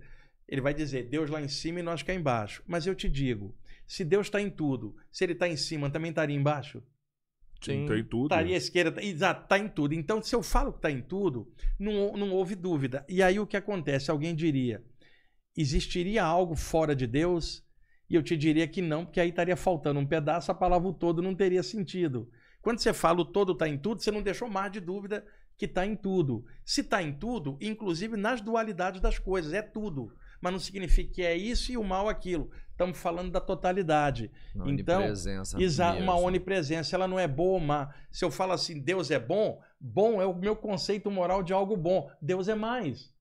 Ele vai dizer, Deus lá em cima e nós cá embaixo. Mas eu te digo, se Deus está em tudo, se ele está em cima, também estaria embaixo?
Sim, está em tudo. Estaria
à esquerda, tá, exato, está em tudo. Então, se eu falo que está em tudo, não, não houve dúvida. E aí o que acontece? Alguém diria, existiria algo fora de Deus? E eu te diria que não, porque aí estaria faltando um pedaço, a palavra o todo não teria sentido. Quando você fala o todo está em tudo, você não deixou mais de dúvida que está em tudo. Se está em tudo, inclusive nas dualidades das coisas, é tudo. Mas não significa que é isso e o mal aquilo. Estamos falando da totalidade. Uma então, uma onipresença, ela não é boa ou má. Se eu falo assim, Deus é bom, bom é o meu conceito moral de algo bom. Deus é mais.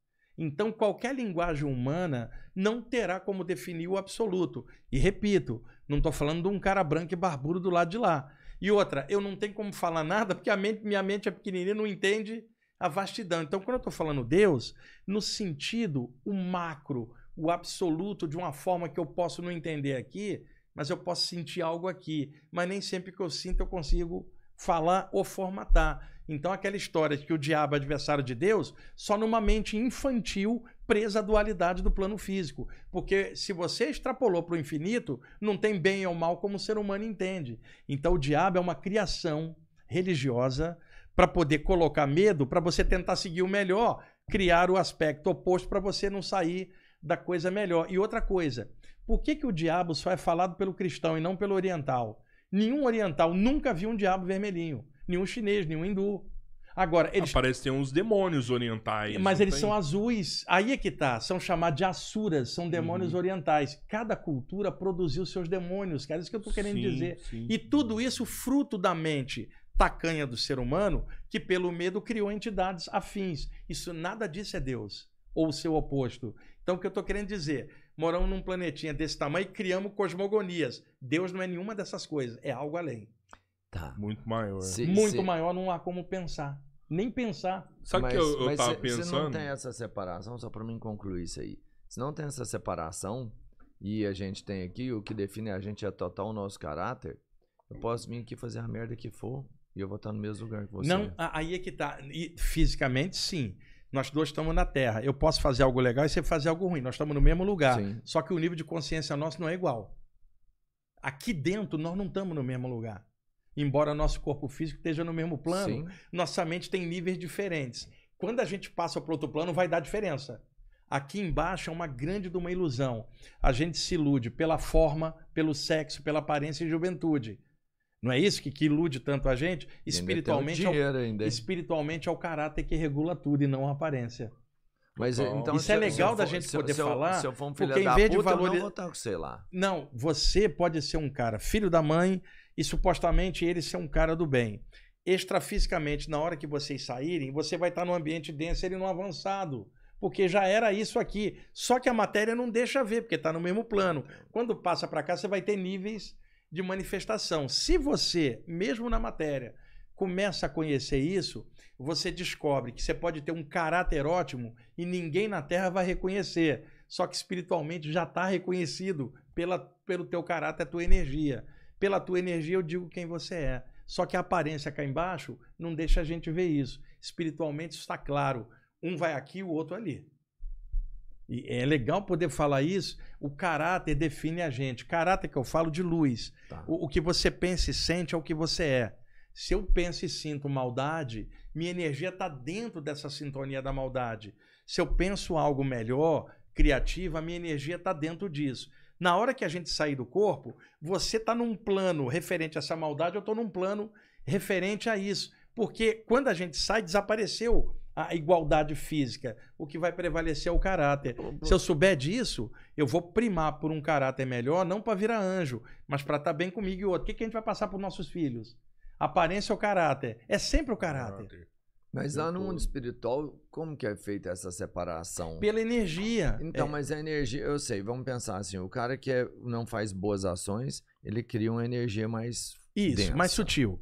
Então, qualquer linguagem humana não terá como definir o absoluto. E repito, não estou falando de um cara branco e barbudo do lado de lá. E outra, eu não tenho como falar nada porque mente, minha mente é pequenininha, não entende a vastidão. Então, quando eu estou falando Deus, no sentido o macro, o absoluto, de uma forma que eu posso não entender aqui, mas eu posso sentir algo aqui. Mas nem sempre que eu sinto eu consigo falar ou formatar. Então, aquela história de que o diabo é adversário de Deus, só numa mente infantil presa à dualidade do plano físico. Porque se você extrapolou para o infinito, não tem bem ou mal como o ser humano entende. Então, o diabo é uma criação religiosa para poder colocar medo, para você tentar seguir o melhor, criar o aspecto oposto para você não sair da coisa melhor. E outra coisa, por que, que o diabo só é falado pelo cristão e não pelo oriental? Nenhum oriental nunca viu um diabo vermelhinho nenhum chinês, nenhum hindu. Agora,
eles. Ah, ter uns demônios orientais. Mas eles tem? são
azuis. Aí é que tá. São chamados de asuras, são uhum. demônios uhum. orientais. Cada cultura produziu seus demônios, cara. É isso que eu tô querendo sim, dizer. Sim. E tudo isso fruto da mente tacanha do ser humano, que pelo medo criou entidades afins. Isso nada disso é Deus, ou o seu oposto. Então, o que eu tô querendo dizer? Moramos num planetinha desse tamanho e criamos cosmogonias. Deus não é nenhuma dessas coisas, é algo além.
Tá. Muito maior. Se, muito se... maior,
não há como pensar. Nem pensar. Sabe o que eu, eu tava pensando? Se não tem
essa separação, só para mim concluir isso aí. Se não tem essa separação, e a gente tem aqui, o que define a gente é total o nosso caráter, eu posso vir aqui fazer a merda que for e eu vou estar no mesmo lugar que você. Não,
aí é que tá. E fisicamente, sim. Nós dois estamos na Terra. Eu posso fazer algo legal e você fazer algo ruim. Nós estamos no mesmo lugar. Sim. Só que o nível de consciência nosso não é igual. Aqui dentro, nós não estamos no mesmo lugar. Embora nosso corpo físico esteja no mesmo plano, Sim. nossa mente tem níveis diferentes. Quando a gente passa para outro plano, vai dar diferença. Aqui embaixo é uma grande de uma ilusão. A gente se ilude pela forma, pelo sexo, pela aparência e juventude. Não é isso que, que ilude tanto a gente? Espiritualmente, é dinheiro, ao, espiritualmente é o caráter que regula tudo e não a aparência. Mas então, isso é legal for, da gente se poder se falar. Se eu, se eu for um filho porque da em vez puta, de valorizar, não
vou estar, lá.
Não, você pode ser um cara filho da mãe, e supostamente ele ser um cara do bem. Extrafisicamente, na hora que vocês saírem, você vai estar no ambiente denso e não avançado. Porque já era isso aqui. Só que a matéria não deixa ver, porque está no mesmo plano. Quando passa para cá, você vai ter níveis de manifestação. Se você, mesmo na matéria, começa a conhecer isso, você descobre que você pode ter um caráter ótimo e ninguém na Terra vai reconhecer. Só que espiritualmente já está reconhecido pela, pelo teu caráter, a tua energia. Pela tua energia eu digo quem você é. Só que a aparência cá embaixo não deixa a gente ver isso. Espiritualmente está claro. Um vai aqui, o outro ali. E é legal poder falar isso. O caráter define a gente. Caráter que eu falo de luz. Tá. O, o que você pensa e sente é o que você é. Se eu penso e sinto maldade, minha energia está dentro dessa sintonia da maldade. Se eu penso algo melhor, criativo, a minha energia está dentro disso. Na hora que a gente sair do corpo, você está num plano referente a essa maldade, eu estou num plano referente a isso. Porque quando a gente sai, desapareceu a igualdade física. O que vai prevalecer é o caráter. Se eu souber disso, eu vou primar por um caráter melhor, não para virar anjo, mas para estar tá bem comigo e outro. O que, que a gente vai passar para os nossos filhos? Aparência ou caráter? É sempre o caráter. caráter.
Mas lá no mundo espiritual, como que é feita essa separação? Pela energia. Então, é. mas a energia, eu sei, vamos pensar assim, o cara que é, não faz boas ações, ele cria uma energia mais Isso, densa. mais sutil.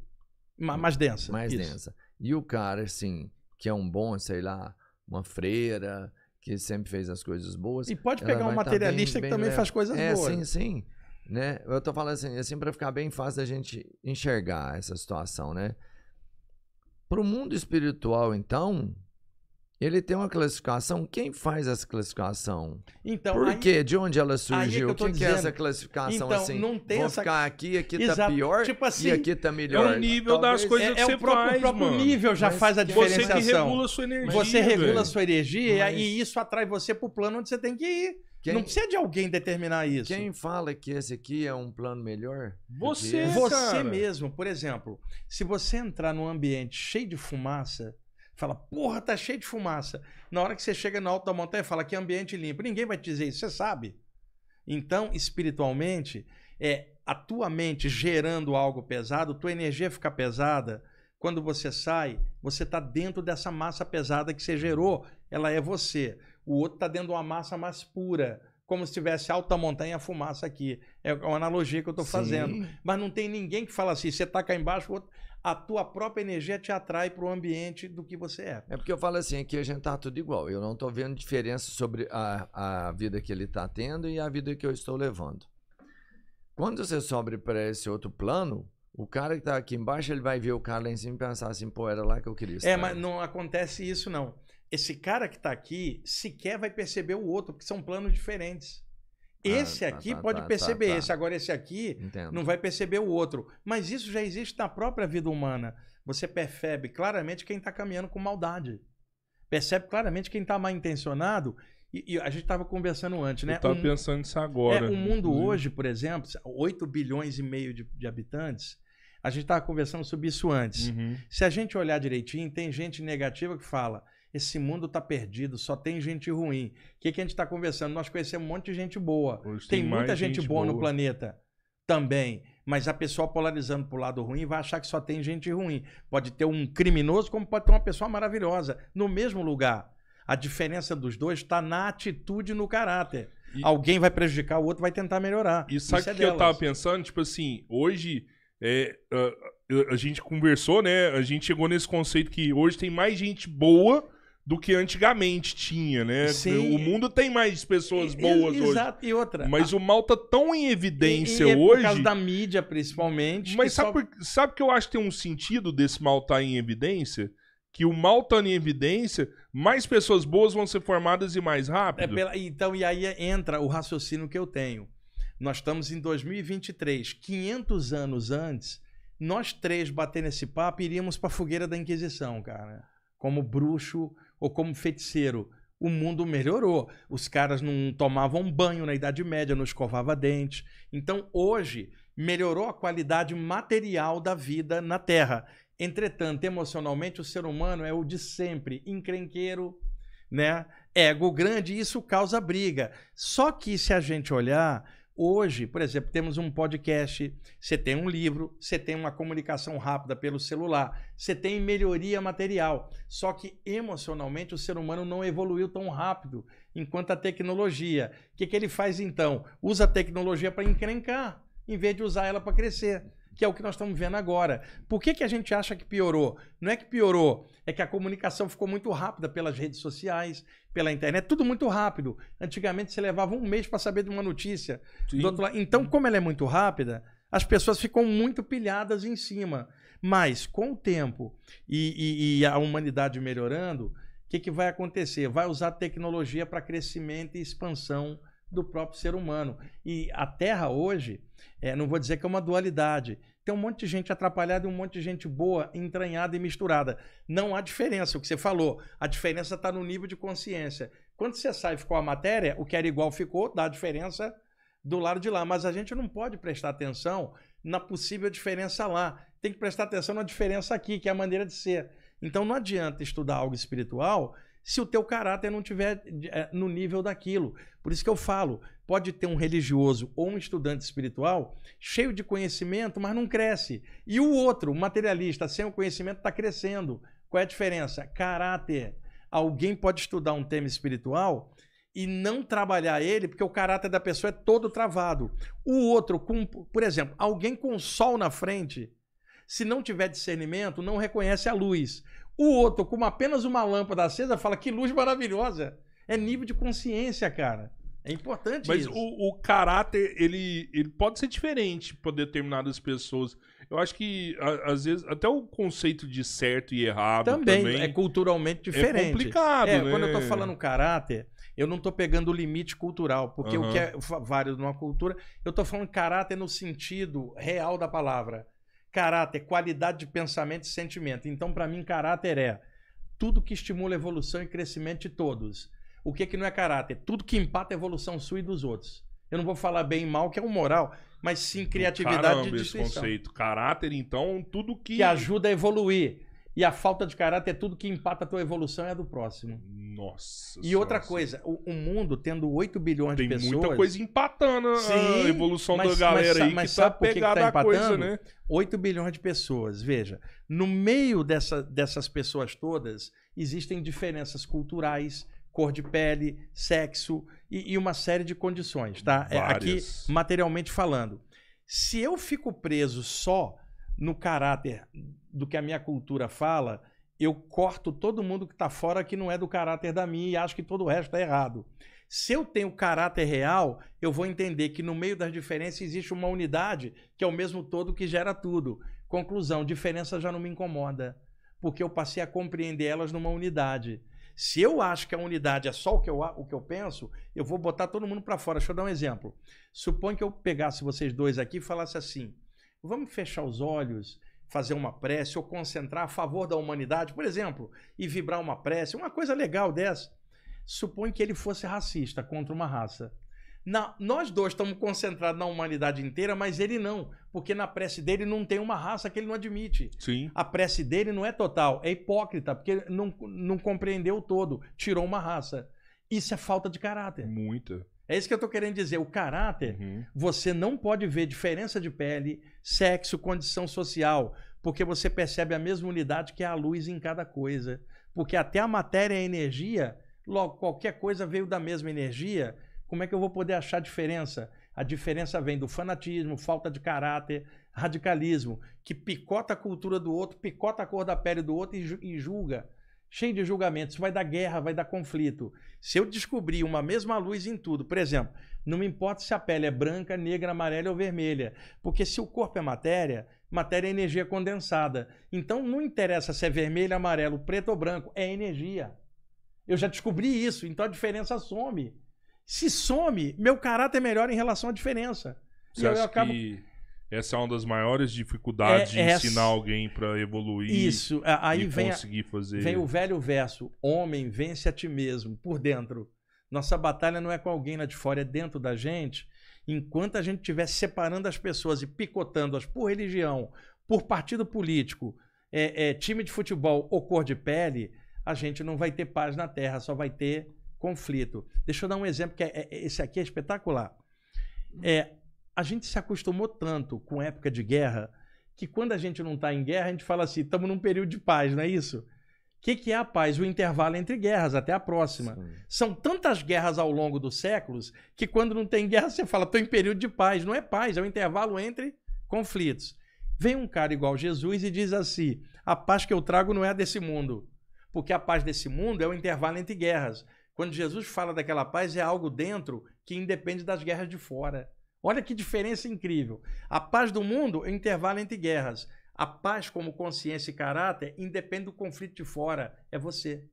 Ma mais densa. Mais Isso. densa. E o cara, assim, que é um bom, sei lá, uma freira, que sempre fez as coisas boas. E pode pegar um tá materialista bem, bem que também leve. faz coisas é, boas. Sim, sim. Né? Eu tô falando assim, assim para ficar bem fácil da gente enxergar essa situação, né? Para o mundo espiritual, então, ele tem uma classificação. Quem faz essa classificação? Então, Por aí, quê? De onde ela surgiu? É que Quem que é essa classificação então, assim? Não tem Vou essa... ficar aqui, aqui está tá pior tipo assim, e aqui tá é melhor. É o nível Talvez das coisas é, que é você o próprio, faz, o próprio mano. nível já Mas faz a diferenciação.
Você que regula a sua energia. Você regula a sua energia Mas... e isso atrai você para o plano onde você tem que ir. Quem, não
precisa de alguém determinar isso. Quem fala que esse aqui é um plano melhor? Você, você mesmo,
por exemplo, se você entrar num ambiente cheio de fumaça, fala, porra, tá cheio de fumaça. Na hora que você chega na alta montanha, fala que é ambiente limpo. Ninguém vai te dizer isso, você sabe. Então, espiritualmente, é a tua mente gerando algo pesado, tua energia fica pesada. Quando você sai, você está dentro dessa massa pesada que você gerou, ela é você. O outro está dentro de uma massa mais pura, como se tivesse alta montanha e fumaça aqui. É uma analogia que eu estou fazendo. Mas não tem ninguém que fala assim, você está cá embaixo, o outro a tua própria energia te atrai para o ambiente do que você é.
É porque eu falo assim, aqui a gente tá tudo igual. Eu não estou vendo diferença sobre a, a vida que ele está tendo e a vida que eu estou levando. Quando você sobe para esse outro plano, o cara que está aqui embaixo, ele vai ver o cara lá em cima e pensar assim, pô, era lá que eu queria é, estar. É, mas
não acontece isso não esse cara que está aqui sequer vai perceber o outro, porque são planos diferentes. Ah, esse ah, aqui tá, pode tá, perceber tá, tá, esse, agora esse aqui Entendo. não vai perceber o outro. Mas isso já existe na própria vida humana. Você percebe claramente quem está caminhando com maldade. Percebe claramente quem está mal intencionado. E, e a gente estava conversando antes, né? Eu estava um, pensando nisso agora. É, o mundo hum. hoje, por exemplo, 8 bilhões e meio de, de habitantes, a gente estava conversando sobre isso antes. Uhum. Se a gente olhar direitinho, tem gente negativa que fala: esse mundo tá perdido, só tem gente ruim. O que, que a gente está conversando? Nós conhecemos um monte de gente boa. Hoje tem, tem muita gente, gente boa, boa no planeta também. Mas a pessoa polarizando para o lado ruim vai achar que só tem gente ruim. Pode ter um criminoso, como pode ter uma pessoa maravilhosa no mesmo lugar. A diferença dos dois está na atitude e no caráter. E... Alguém vai prejudicar, o outro vai tentar melhorar. E sabe é o é que delas. eu tava
pensando? Tipo assim, hoje é, a, a gente conversou, né? A gente chegou nesse conceito que hoje tem mais gente boa do que antigamente tinha, né? Sim. O mundo tem mais pessoas boas Ex exato. hoje. E outra. Mas o mal tá tão em evidência e, e é hoje. Por causa da mídia, principalmente. Mas sabe, só... por, sabe que eu acho que tem um sentido desse mal tá em evidência? Que o mal tá em evidência, mais pessoas boas vão ser formadas e mais é rápido. É pela... Então, e aí
entra o raciocínio que eu tenho. Nós estamos em 2023. 500 anos antes, nós três batendo esse papo iríamos para fogueira da Inquisição, cara. Como bruxo, ou como feiticeiro, o mundo melhorou. Os caras não tomavam banho na Idade Média, não escovava dente. Então, hoje, melhorou a qualidade material da vida na Terra. Entretanto, emocionalmente, o ser humano é o de sempre, encrenqueiro, né? Ego grande, e isso causa briga. Só que se a gente olhar, Hoje, por exemplo, temos um podcast, você tem um livro, você tem uma comunicação rápida pelo celular, você tem melhoria material. Só que emocionalmente o ser humano não evoluiu tão rápido enquanto a tecnologia. O que, que ele faz então? Usa a tecnologia para encrencar, em vez de usar ela para crescer que é o que nós estamos vendo agora. Por que, que a gente acha que piorou? Não é que piorou, é que a comunicação ficou muito rápida pelas redes sociais, pela internet, tudo muito rápido. Antigamente você levava um mês para saber de uma notícia. Então, como ela é muito rápida, as pessoas ficam muito pilhadas em cima. Mas com o tempo e, e, e a humanidade melhorando, o que, que vai acontecer? Vai usar tecnologia para crescimento e expansão do próprio ser humano. E a Terra hoje, é, não vou dizer que é uma dualidade, tem um monte de gente atrapalhada e um monte de gente boa, entranhada e misturada. Não há diferença, é o que você falou. A diferença está no nível de consciência. Quando você sai e ficou a matéria, o que era igual ficou, dá a diferença do lado de lá. Mas a gente não pode prestar atenção na possível diferença lá. Tem que prestar atenção na diferença aqui, que é a maneira de ser. Então não adianta estudar algo espiritual se o teu caráter não tiver eh, no nível daquilo. Por isso que eu falo, pode ter um religioso ou um estudante espiritual cheio de conhecimento, mas não cresce. E o outro, o materialista, sem o conhecimento, está crescendo. Qual é a diferença? Caráter. Alguém pode estudar um tema espiritual e não trabalhar ele, porque o caráter da pessoa é todo travado. O outro, com, por exemplo, alguém com sol na frente, se não tiver discernimento, não reconhece a luz. O outro, com apenas uma lâmpada acesa, fala que luz maravilhosa. É nível de consciência, cara. É importante
Mas isso. Mas o, o, caráter, ele, ele pode ser diferente para determinadas pessoas. Eu acho que, a, às vezes, até o conceito de certo e errado também, também é culturalmente é diferente. É complicado, é, né? Quando eu estou falando
caráter, eu não estou pegando o limite cultural, porque uhum. o que é válido numa cultura, eu estou falando caráter no sentido real da palavra. Caráter, qualidade de pensamento e sentimento. Então, para mim, caráter é tudo que estimula a evolução e crescimento de todos. O que, que não é caráter? Tudo que empata a evolução sua e dos outros. Eu não vou falar bem e mal, que é o moral, mas sim criatividade Caramba, e destruição. esse conceito. Caráter, então, tudo que... Que ajuda a evoluir. E a falta de caráter é tudo que empata a tua evolução e é a do próximo.
Nossa.
E outra coisa, o, o, mundo tendo 8 bilhões Tem de pessoas. Tem muita coisa empatando sim, a evolução mas, da galera mas, aí mas que sabe tá que tá empatando? coisa, né? 8 bilhões de pessoas. Veja, no meio dessa, dessas pessoas todas, existem diferenças culturais, cor de pele, sexo e, e uma série de condições, tá? É, aqui, materialmente falando. Se eu fico preso só no caráter do que a minha cultura fala, eu corto todo mundo que está fora que não é do caráter da minha e acho que todo o resto está errado. Se eu tenho caráter real, eu vou entender que no meio das diferenças existe uma unidade que é o mesmo todo que gera tudo. Conclusão: diferença já não me incomoda, porque eu passei a compreender elas numa unidade. Se eu acho que a unidade é só o que eu, o que eu penso, eu vou botar todo mundo para fora. Deixa eu dar um exemplo. Suponha que eu pegasse vocês dois aqui e falasse assim: vamos fechar os olhos fazer uma prece ou concentrar a favor da humanidade, por exemplo, e vibrar uma prece, uma coisa legal dessa. Supõe que ele fosse racista contra uma raça. Na, nós dois estamos concentrados na humanidade inteira, mas ele não, porque na prece dele não tem uma raça que ele não admite. Sim. A prece dele não é total, é hipócrita, porque não, não compreendeu o todo, tirou uma raça. Isso é falta de caráter. Muito. É isso que eu estou querendo dizer. O caráter, uhum. você não pode ver diferença de pele, sexo, condição social, porque você percebe a mesma unidade que é a luz em cada coisa. Porque até a matéria é energia, logo qualquer coisa veio da mesma energia, como é que eu vou poder achar diferença? A diferença vem do fanatismo, falta de caráter, radicalismo, que picota a cultura do outro, picota a cor da pele do outro e, julga. Cheio de julgamentos, vai dar guerra, vai dar conflito. Se eu descobrir uma mesma luz em tudo, por exemplo, não me importa se a pele é branca, negra, amarela ou vermelha. Porque se o corpo é matéria, matéria é energia condensada. Então não interessa se é vermelho, amarelo, preto ou branco, é energia. Eu já descobri isso, então a diferença some. Se some, meu caráter é melhor em relação à diferença. Você acha eu acabo...
que essa é uma das maiores dificuldades é, de é ensinar alguém para evoluir isso. Aí e vem conseguir fazer. Vem o velho
verso: homem, vence a ti mesmo por dentro. Nossa batalha não é com alguém lá de fora, é dentro da gente. Enquanto a gente estiver separando as pessoas e picotando-as por religião, por partido político, é, é, time de futebol ou cor de pele, a gente não vai ter paz na terra, só vai ter conflito. Deixa eu dar um exemplo, que é, é esse aqui é espetacular. É, a gente se acostumou tanto com época de guerra que quando a gente não está em guerra, a gente fala assim, estamos num período de paz, não é isso? O que, que, é a paz? O intervalo entre guerras, até a próxima. Sim. São tantas guerras ao longo dos séculos que quando não tem guerra você fala, estou em período de paz. Não é paz, é o intervalo entre conflitos. Vem um cara igual Jesus e diz assim: a paz que eu trago não é a desse mundo, porque a paz desse mundo é o intervalo entre guerras. Quando Jesus fala daquela paz, é algo dentro que independe das guerras de fora. Olha que diferença incrível. A paz do mundo é o intervalo entre guerras. A paz como consciência e caráter independe do conflito de fora, é você.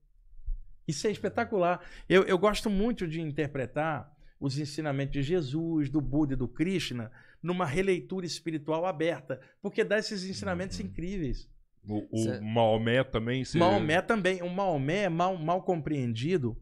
Isso é espetacular. Eu, eu gosto muito de interpretar os ensinamentos de Jesus, do Buda e do Krishna numa releitura espiritual aberta, porque dá esses ensinamentos uhum. incríveis. O, o
Maomé também. Se... Maomé
também. O Maomé é mal, mal compreendido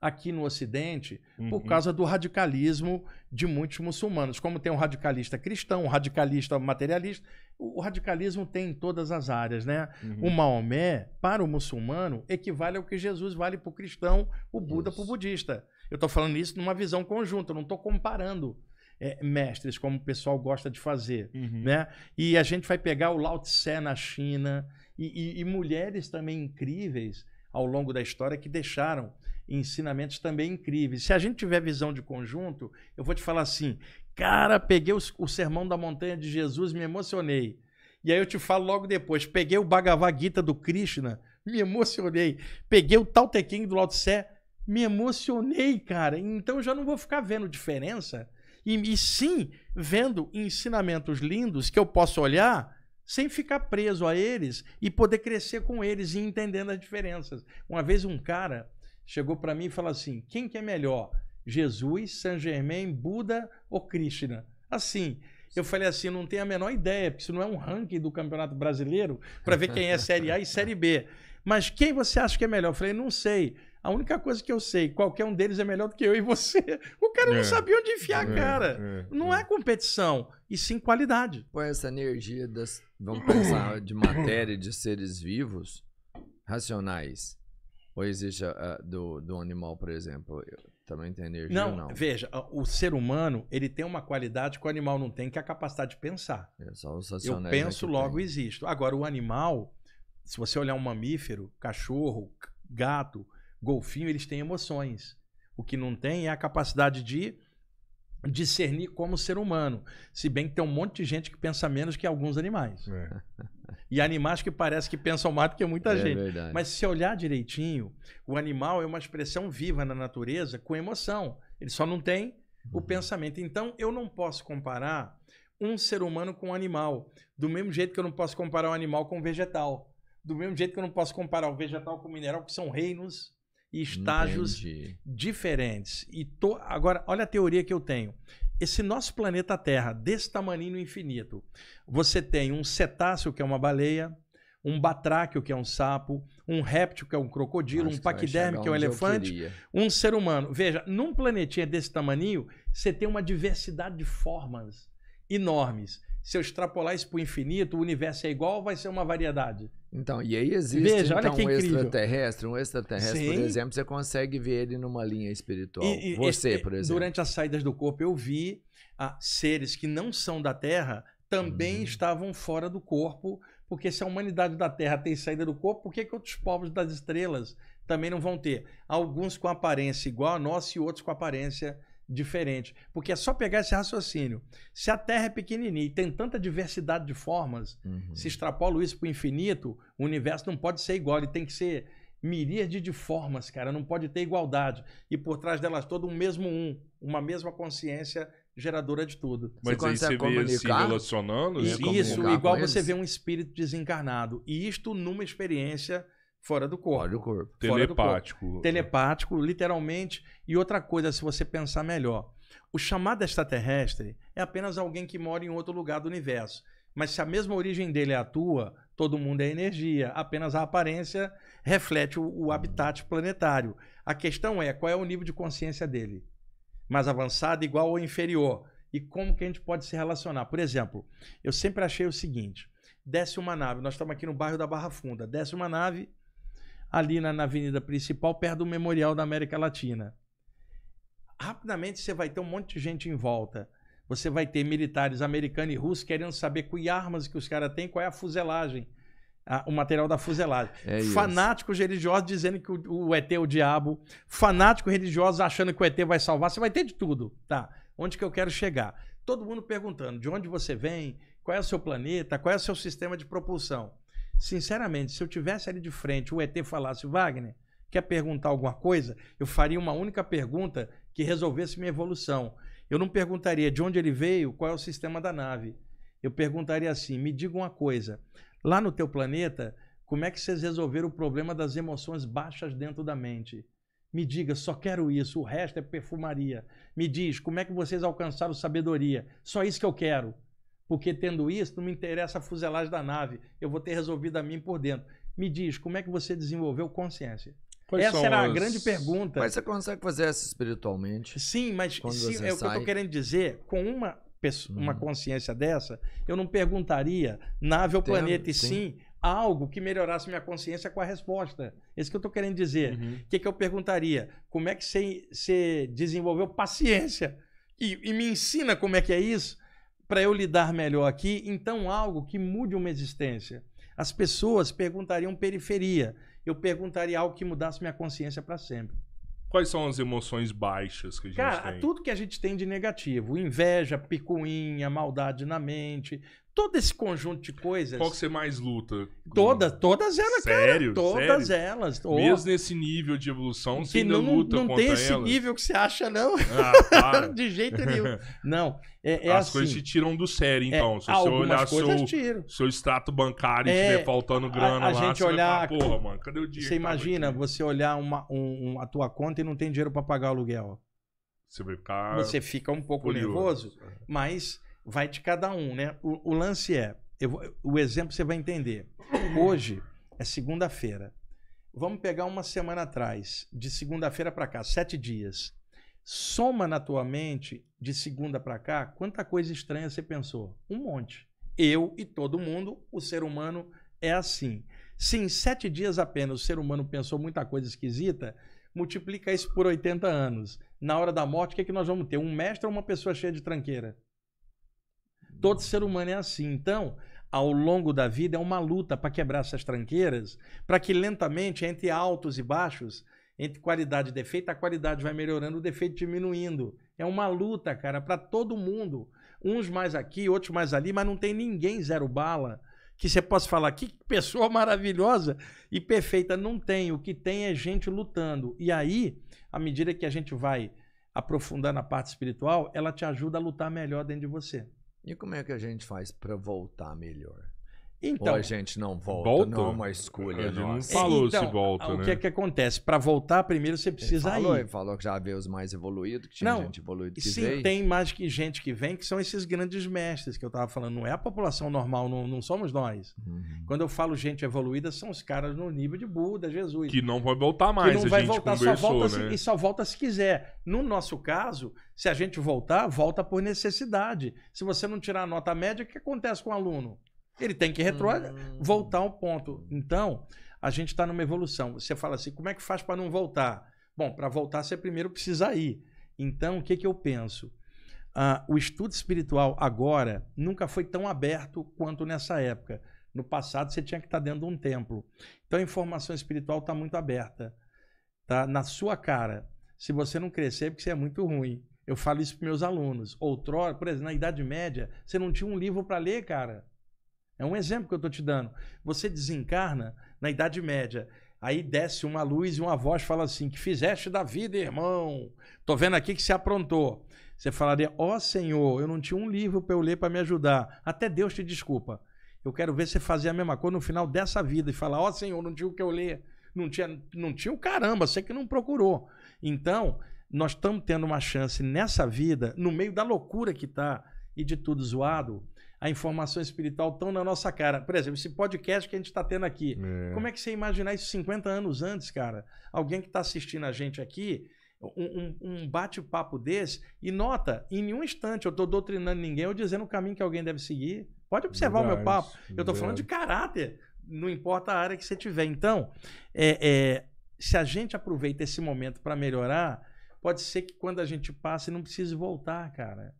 aqui no Ocidente uhum. por causa do radicalismo de muitos muçulmanos. Como tem um radicalista cristão, um radicalista materialista, o radicalismo tem em todas as áreas, né? Uhum. O Maomé, para o muçulmano, equivale ao que Jesus vale para o cristão, o Buda para o budista. Eu estou falando isso numa visão conjunta, não estou comparando. É, mestres, como o pessoal gosta de fazer, uhum. né? E a gente vai pegar o Lao Tse na China e, e, e mulheres também incríveis ao longo da história que deixaram ensinamentos também incríveis. Se a gente tiver visão de conjunto, eu vou te falar assim, cara, peguei o, o Sermão da Montanha de Jesus, me emocionei. E aí eu te falo logo depois, peguei o Bhagavad Gita do Krishna, me emocionei. Peguei o Tao Te Ching do Lao Tse, me emocionei, cara. Então eu já não vou ficar vendo diferença. E, e sim, vendo ensinamentos lindos que eu posso olhar sem ficar preso a eles e poder crescer com eles e entendendo as diferenças. Uma vez um cara, chegou para mim e falou assim: quem que é melhor, Jesus, Saint Germain, Buda ou Krishna? Assim. Eu falei assim, não tenho a menor ideia, porque isso não é um ranking do Campeonato Brasileiro para ver quem é Série A e Série B. Mas quem você acha que é melhor? Eu falei, não sei. A única coisa que eu sei, qualquer um deles é melhor do que eu e você. O cara é, não sabia onde enfiar a é, cara. É, é. não é competição, e sim qualidade. Com
essa energia das, vamos pensar, de matéria de seres vivos racionais. Ou existe a, ah, ah, do, do animal, por exemplo? também tem energia não, não?
veja, ah, o ser humano ele tem uma qualidade que o animal não tem, que é a capacidade de pensar. É
eu né, penso, logo
tem. existo. Agora, o animal, se você olhar um mamífero, cachorro, gato, golfinho, eles têm emoções. O que não tem é a capacidade de discernir como ser humano. Se bem que tem um monte de gente que pensa menos que alguns animais.
É.
E animais que parece que pensam mais do que muita é gente. Verdade. Mas se olhar direitinho, o animal é uma expressão viva na natureza com emoção. Ele só não tem o uhum. pensamento. Então, eu não posso comparar um ser humano com um animal. Do mesmo jeito que eu não posso comparar um animal com um vegetal. Do mesmo jeito que eu não posso comparar o vegetal com o mineral, que são reinos e estágios Entendi. diferentes. E tô... Agora, olha a teoria que eu tenho esse nosso planeta Terra, desse tamanho infinito, você tem um cetáceo, que é uma baleia, um batráquio, que é um sapo, um réptil, que é um crocodilo, Acho um paquiderme, que é um elefante, um ser humano. Veja, num planetinha desse tamanho, você tem uma diversidade de formas enormes se eu extrapolar isso para o infinito, o universo é igual, vai ser uma variedade.
Então, e aí existe Veja, então, um extraterrestre. Um extraterrestre, Sim. por exemplo, você consegue ver ele numa linha espiritual. E, e, você, por exemplo. Durante as saídas do corpo, eu vi ah, seres que não são da Terra também
hum. estavam fora do corpo, porque se a humanidade da Terra tem saída do corpo, por que, que outros povos das estrelas também não vão ter? Alguns com aparência igual a nossa e outros com aparência diferente. Porque é só pegar esse raciocínio. Se a Terra é pequenininha e tem tanta diversidade de formas, uhum. se extrapola isso para o infinito, o universo não pode ser igual, ele tem que ser miríade de formas, cara, não pode ter igualdade. E por trás delas todo um mesmo um, uma mesma consciência geradora de tudo. Mas você aí você vê se relacionando? Isso, né, igual você vê um espírito desencarnado. E isto numa experiência Fora do corpo. Fora do corpo. Telepático. Corpo. É. Telepático, literalmente. E outra coisa, se você pensar melhor. O chamado extraterrestre é apenas alguém que mora em outro lugar do universo. Mas se a mesma origem dele é a tua, todo mundo é energia. Apenas a aparência reflete o, o habitat planetário. A questão é qual é o nível de consciência dele. Mais avançado, igual ou inferior. E como que a gente pode se relacionar. Por exemplo, eu sempre achei o seguinte. Desce uma nave, nós estamos aqui no bairro da Barra Funda. Desce uma nave ali na, na avenida principal, perto do Memorial da América Latina. Rapidamente você vai ter um monte de gente em volta. Você vai ter militares americanos e russos querendo saber que armas que os caras têm, qual é a fuselagem, a, o material da fuselagem. É fanáticos religiosos dizendo que o, o ET é o diabo, fanáticos religiosos achando que o ET vai salvar. Você vai ter de tudo, tá? Onde que eu quero chegar? Todo mundo perguntando de onde você vem, qual é o seu planeta, qual é o seu sistema de propulsão. Sinceramente, se eu tivesse ali de frente, o ET falasse, Wagner, quer perguntar alguma coisa? Eu faria uma única pergunta que resolvesse minha evolução. Eu não perguntaria de onde ele veio, qual é o sistema da nave. Eu perguntaria assim: me diga uma coisa, lá no teu planeta, como é que vocês resolveram o problema das emoções baixas dentro da mente? Me diga, só quero isso, o resto é perfumaria. Me diz, como é que vocês alcançaram sabedoria? Só isso que eu quero. Porque tendo isso, não me interessa a fuselagem da nave. Eu vou ter resolvido a mim por dentro. Me diz, como é que você desenvolveu consciência? Quais essa era as... a grande pergunta. Mas
você consegue fazer essa espiritualmente? Sim,
mas sim, é o que eu estou querendo dizer. Com uma, pessoa, hum. uma consciência dessa, eu não perguntaria nave ou planeta, e sim, sim algo que melhorasse minha consciência com a resposta. É isso que eu estou querendo dizer. Uhum. O uhum. que, que eu perguntaria? Como é que você, você desenvolveu paciência? E, e me ensina como é que é isso? para eu lidar melhor aqui, então algo que mude uma existência. As pessoas perguntariam periferia, eu perguntaria algo que mudasse minha consciência para sempre.
Quais são as emoções baixas que a gente Cara, tem? Cara, tudo
que a gente tem de negativo. Inveja, picuinha, maldade na mente, todo esse conjunto de coisas. Qual que você
mais luta?
Todas, todas elas, Sério? cara. Todas Sério? elas. Oh. Mesmo
nesse nível de evolução, você ainda não, luta não contra elas? Não tem esse
nível que você acha, não. Ah, de jeito nenhum.
Não, é, é As assim. coisas te tiram do sério, é, então. É, se você olhar seu, seu extrato bancário e estiver é, faltando grana a, a lá, gente olhar, falar, porra, mano, cadê o dinheiro? Você tá imagina
aqui? você olhar uma, um, a tua conta e não tem dinheiro para pagar o aluguel. Você vai ficar... Você fica um pouco curioso. nervoso, é. mas vai de cada um, né? O, o lance é, eu, o exemplo você vai entender. Uhum. Hoje é segunda-feira. Vamos pegar uma semana atrás, de segunda-feira para cá, sete dias. Soma na tua mente, de segunda para cá, quanta coisa estranha você pensou? Um monte. Eu e todo mundo, o ser humano é assim. Se em sete dias apenas o ser humano pensou muita coisa esquisita, multiplica isso por 80 anos. Na hora da morte, o que, é que nós vamos ter? Um mestre ou uma pessoa cheia de tranqueira? Todo ser humano é assim. Então, ao longo da vida, é uma luta para quebrar essas tranqueiras, para que lentamente, entre altos e baixos, entre qualidade e defeito, a qualidade vai melhorando, o defeito diminuindo. É uma luta, cara, para todo mundo. Uns mais aqui, outros mais ali, mas não tem ninguém zero bala que você possa falar que pessoa maravilhosa e perfeita. Não tem. O que tem é gente lutando. E aí, à medida que a gente vai aprofundar na parte espiritual, ela te ajuda a lutar melhor dentro de você.
E como é que a gente faz para voltar melhor? Então, a gente não volta, volta? não é uma escolha Ele não falou então, se volta, o né? O que é que acontece?
Para voltar, primeiro
você precisa ele falou, ir. Ele falou que já veio os mais evoluídos, que tinha não, gente evoluída que sim, veio. tem
mais que gente que vem, que são esses grandes mestres que eu estava falando. Não é a população normal, não, não somos nós. Uhum. Quando eu falo gente evoluída, são os caras no nível de Buda, Jesus.
Que não vai voltar mais, que não vai voltar, só volta né? se, E
só volta se quiser. No nosso caso, se a gente voltar, volta por necessidade. Se você não tirar a nota média, o que acontece com o aluno? Ele tem que retro... Hum. voltar um ponto. Então, a gente está numa evolução. Você fala assim, como é que faz para não voltar? Bom, para voltar você primeiro precisa ir. Então, o que, que eu penso? Ah, o estudo espiritual agora nunca foi tão aberto quanto nessa época. No passado você tinha que estar tá dentro de um templo. Então a informação espiritual está muito aberta. Tá na sua cara. Se você não crescer, é porque você é muito ruim. Eu falo isso para meus alunos. Outrora, por exemplo, na Idade Média, você não tinha um livro para ler, cara. É um exemplo que eu estou te dando. Você desencarna na Idade Média. Aí desce uma luz e uma voz fala assim: Que fizeste da vida, irmão? Tô vendo aqui que se aprontou. Você falaria: Ó oh, Senhor, eu não tinha um livro para eu ler para me ajudar. Até Deus te desculpa. Eu quero ver você fazer a mesma coisa no final dessa vida e falar: Ó oh, Senhor, não tinha o que eu ler. Não tinha, não tinha o caramba, você que não procurou. Então, nós estamos tendo uma chance nessa vida, no meio da loucura que tá e de tudo zoado a informação espiritual tão na nossa cara. Por exemplo, esse podcast que a gente está tendo aqui. É. Como é que você imaginar isso 50 anos antes, cara? Alguém que está assistindo a gente aqui, um, um, um bate-papo desse, e nota, em nenhum instante eu estou doutrinando ninguém ou dizendo o caminho que alguém deve seguir. Pode observar verdade, o meu papo. Eu estou falando de caráter, não importa a área que você tiver. Então, é, é, se a gente aproveita esse momento para melhorar, pode ser que quando a gente passe não precise voltar, cara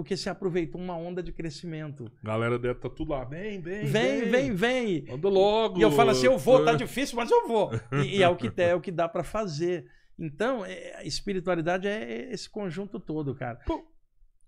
porque se aproveitou uma onda de crescimento.
Galera deve estar tá tudo lá. Vem, vem, vem. Vem, vem, Manda logo. E eu falo assim, eu vou, tá é. difícil, mas eu vou. E, e é o que
é o que dá para fazer. Então, é, espiritualidade é esse conjunto todo, cara. Pô,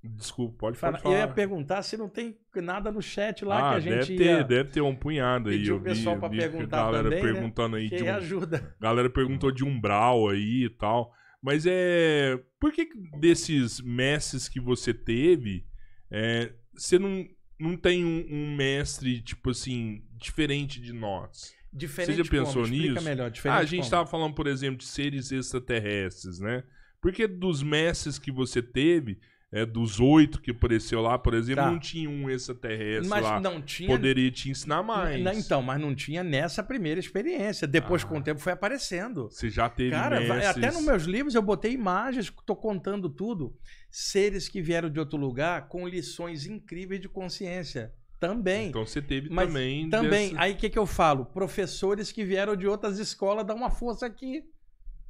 desculpa, pode falar. Eu ia
perguntar se não tem nada no chat lá ah, que a gente deve ter, deve
ter um punhado aí. Eu o pessoal para perguntar galera também, né? perguntando né? aí que de um, ajuda. Galera perguntou de umbral aí e tal. Mas é. Por que desses mestres que você teve, é, você não, não tem um, um, mestre, tipo assim, diferente de nós? Diferente você já pensou como? nisso? Melhor, ah, a gente como? tava falando, por exemplo, de seres extraterrestres, né? Porque dos mestres que você teve, é, dos oito que apareceu lá, por exemplo, tá. não tinha um extraterrestre mas lá. Não tinha... Poderia te ensinar mais.
Não, então, mas não tinha nessa primeira experiência. Depois, ah. com o tempo, foi aparecendo.
Você já teve Cara, até nos meus
livros eu botei imagens, estou contando tudo. Seres que vieram de outro lugar com lições incríveis de consciência. Também.
Então você teve mas também. Também. Aí
o que, que eu falo? Professores que vieram de outras escolas dá uma força aqui.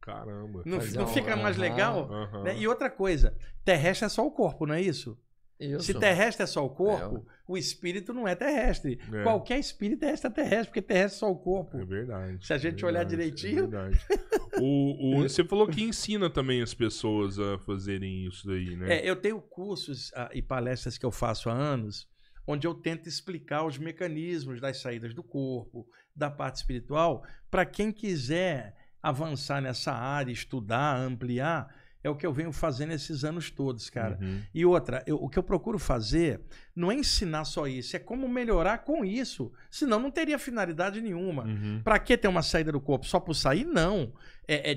Caramba. Não, não fica mais uhum, legal? Uhum. Né? E
outra coisa, terrestre é só o corpo, não é isso? Isso. Se terrestre é só o corpo, é. o espírito não é terrestre. É. Qualquer espírito é extraterrestre, porque terrestre é só o corpo. É verdade. Se a gente é verdade, olhar direitinho.
É o, o, você falou que ensina também as pessoas a fazerem isso daí, né? É,
eu tenho cursos ah, e palestras que eu faço há anos, onde eu tento explicar os mecanismos das saídas do corpo, da parte espiritual, para quem quiser avançar nessa área, estudar, ampliar, é o que eu venho fazendo esses anos todos, cara. Uhum. E outra, eu, o que eu procuro fazer não é ensinar só isso, é como melhorar com isso. Senão não teria finalidade nenhuma. Uhum. Para que ter uma saída do corpo? Só por sair? Não. O é, é,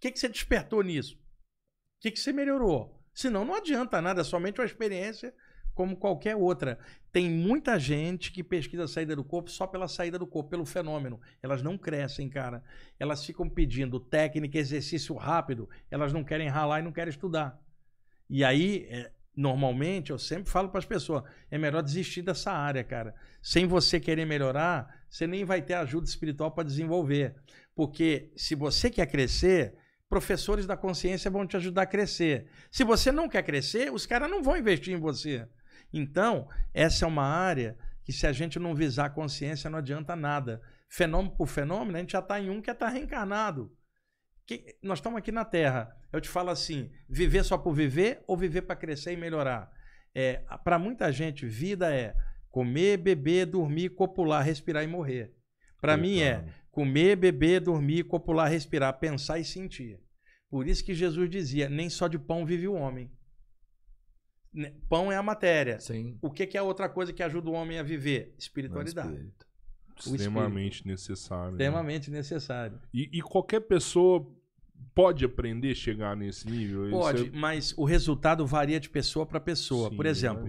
que, que você despertou nisso? O que, que você melhorou? Senão não adianta nada, é somente uma experiência como qualquer outra. Tem muita gente que pesquisa a saída do corpo só pela saída do corpo, pelo fenômeno. Elas não crescem, cara. Elas ficam pedindo técnica, exercício rápido. Elas não querem ralar e não querem estudar. E aí, é, normalmente, eu sempre falo para as pessoas: é melhor desistir dessa área, cara. Sem você querer melhorar, você nem vai ter ajuda espiritual para desenvolver. Porque se você quer crescer, professores da consciência vão te ajudar a crescer. Se você não quer crescer, os caras não vão investir em você. Então, essa é uma área que se a gente não visar a consciência não adianta nada. Fenômeno por fenômeno, a gente já está em um que está é reencarnado. Que, nós estamos aqui na Terra. Eu te falo assim, viver só por viver ou viver para crescer e melhorar? É, para muita gente, vida é comer, beber, dormir, copular, respirar e morrer. Para mim é comer, beber, dormir, copular, respirar, pensar e sentir. Por isso que Jesus dizia: nem só de pão vive o homem. Né, pão é a matéria. Sim. O que, que é outra coisa que ajuda o homem a viver? Espiritualidade. Espírito. Extremamente
espírito. necessário. Né? Extremamente
né? necessário.
E, e, qualquer pessoa pode aprender a chegar nesse nível? Pode, é...
mas o resultado varia de pessoa para pessoa. Sim, Por exemplo,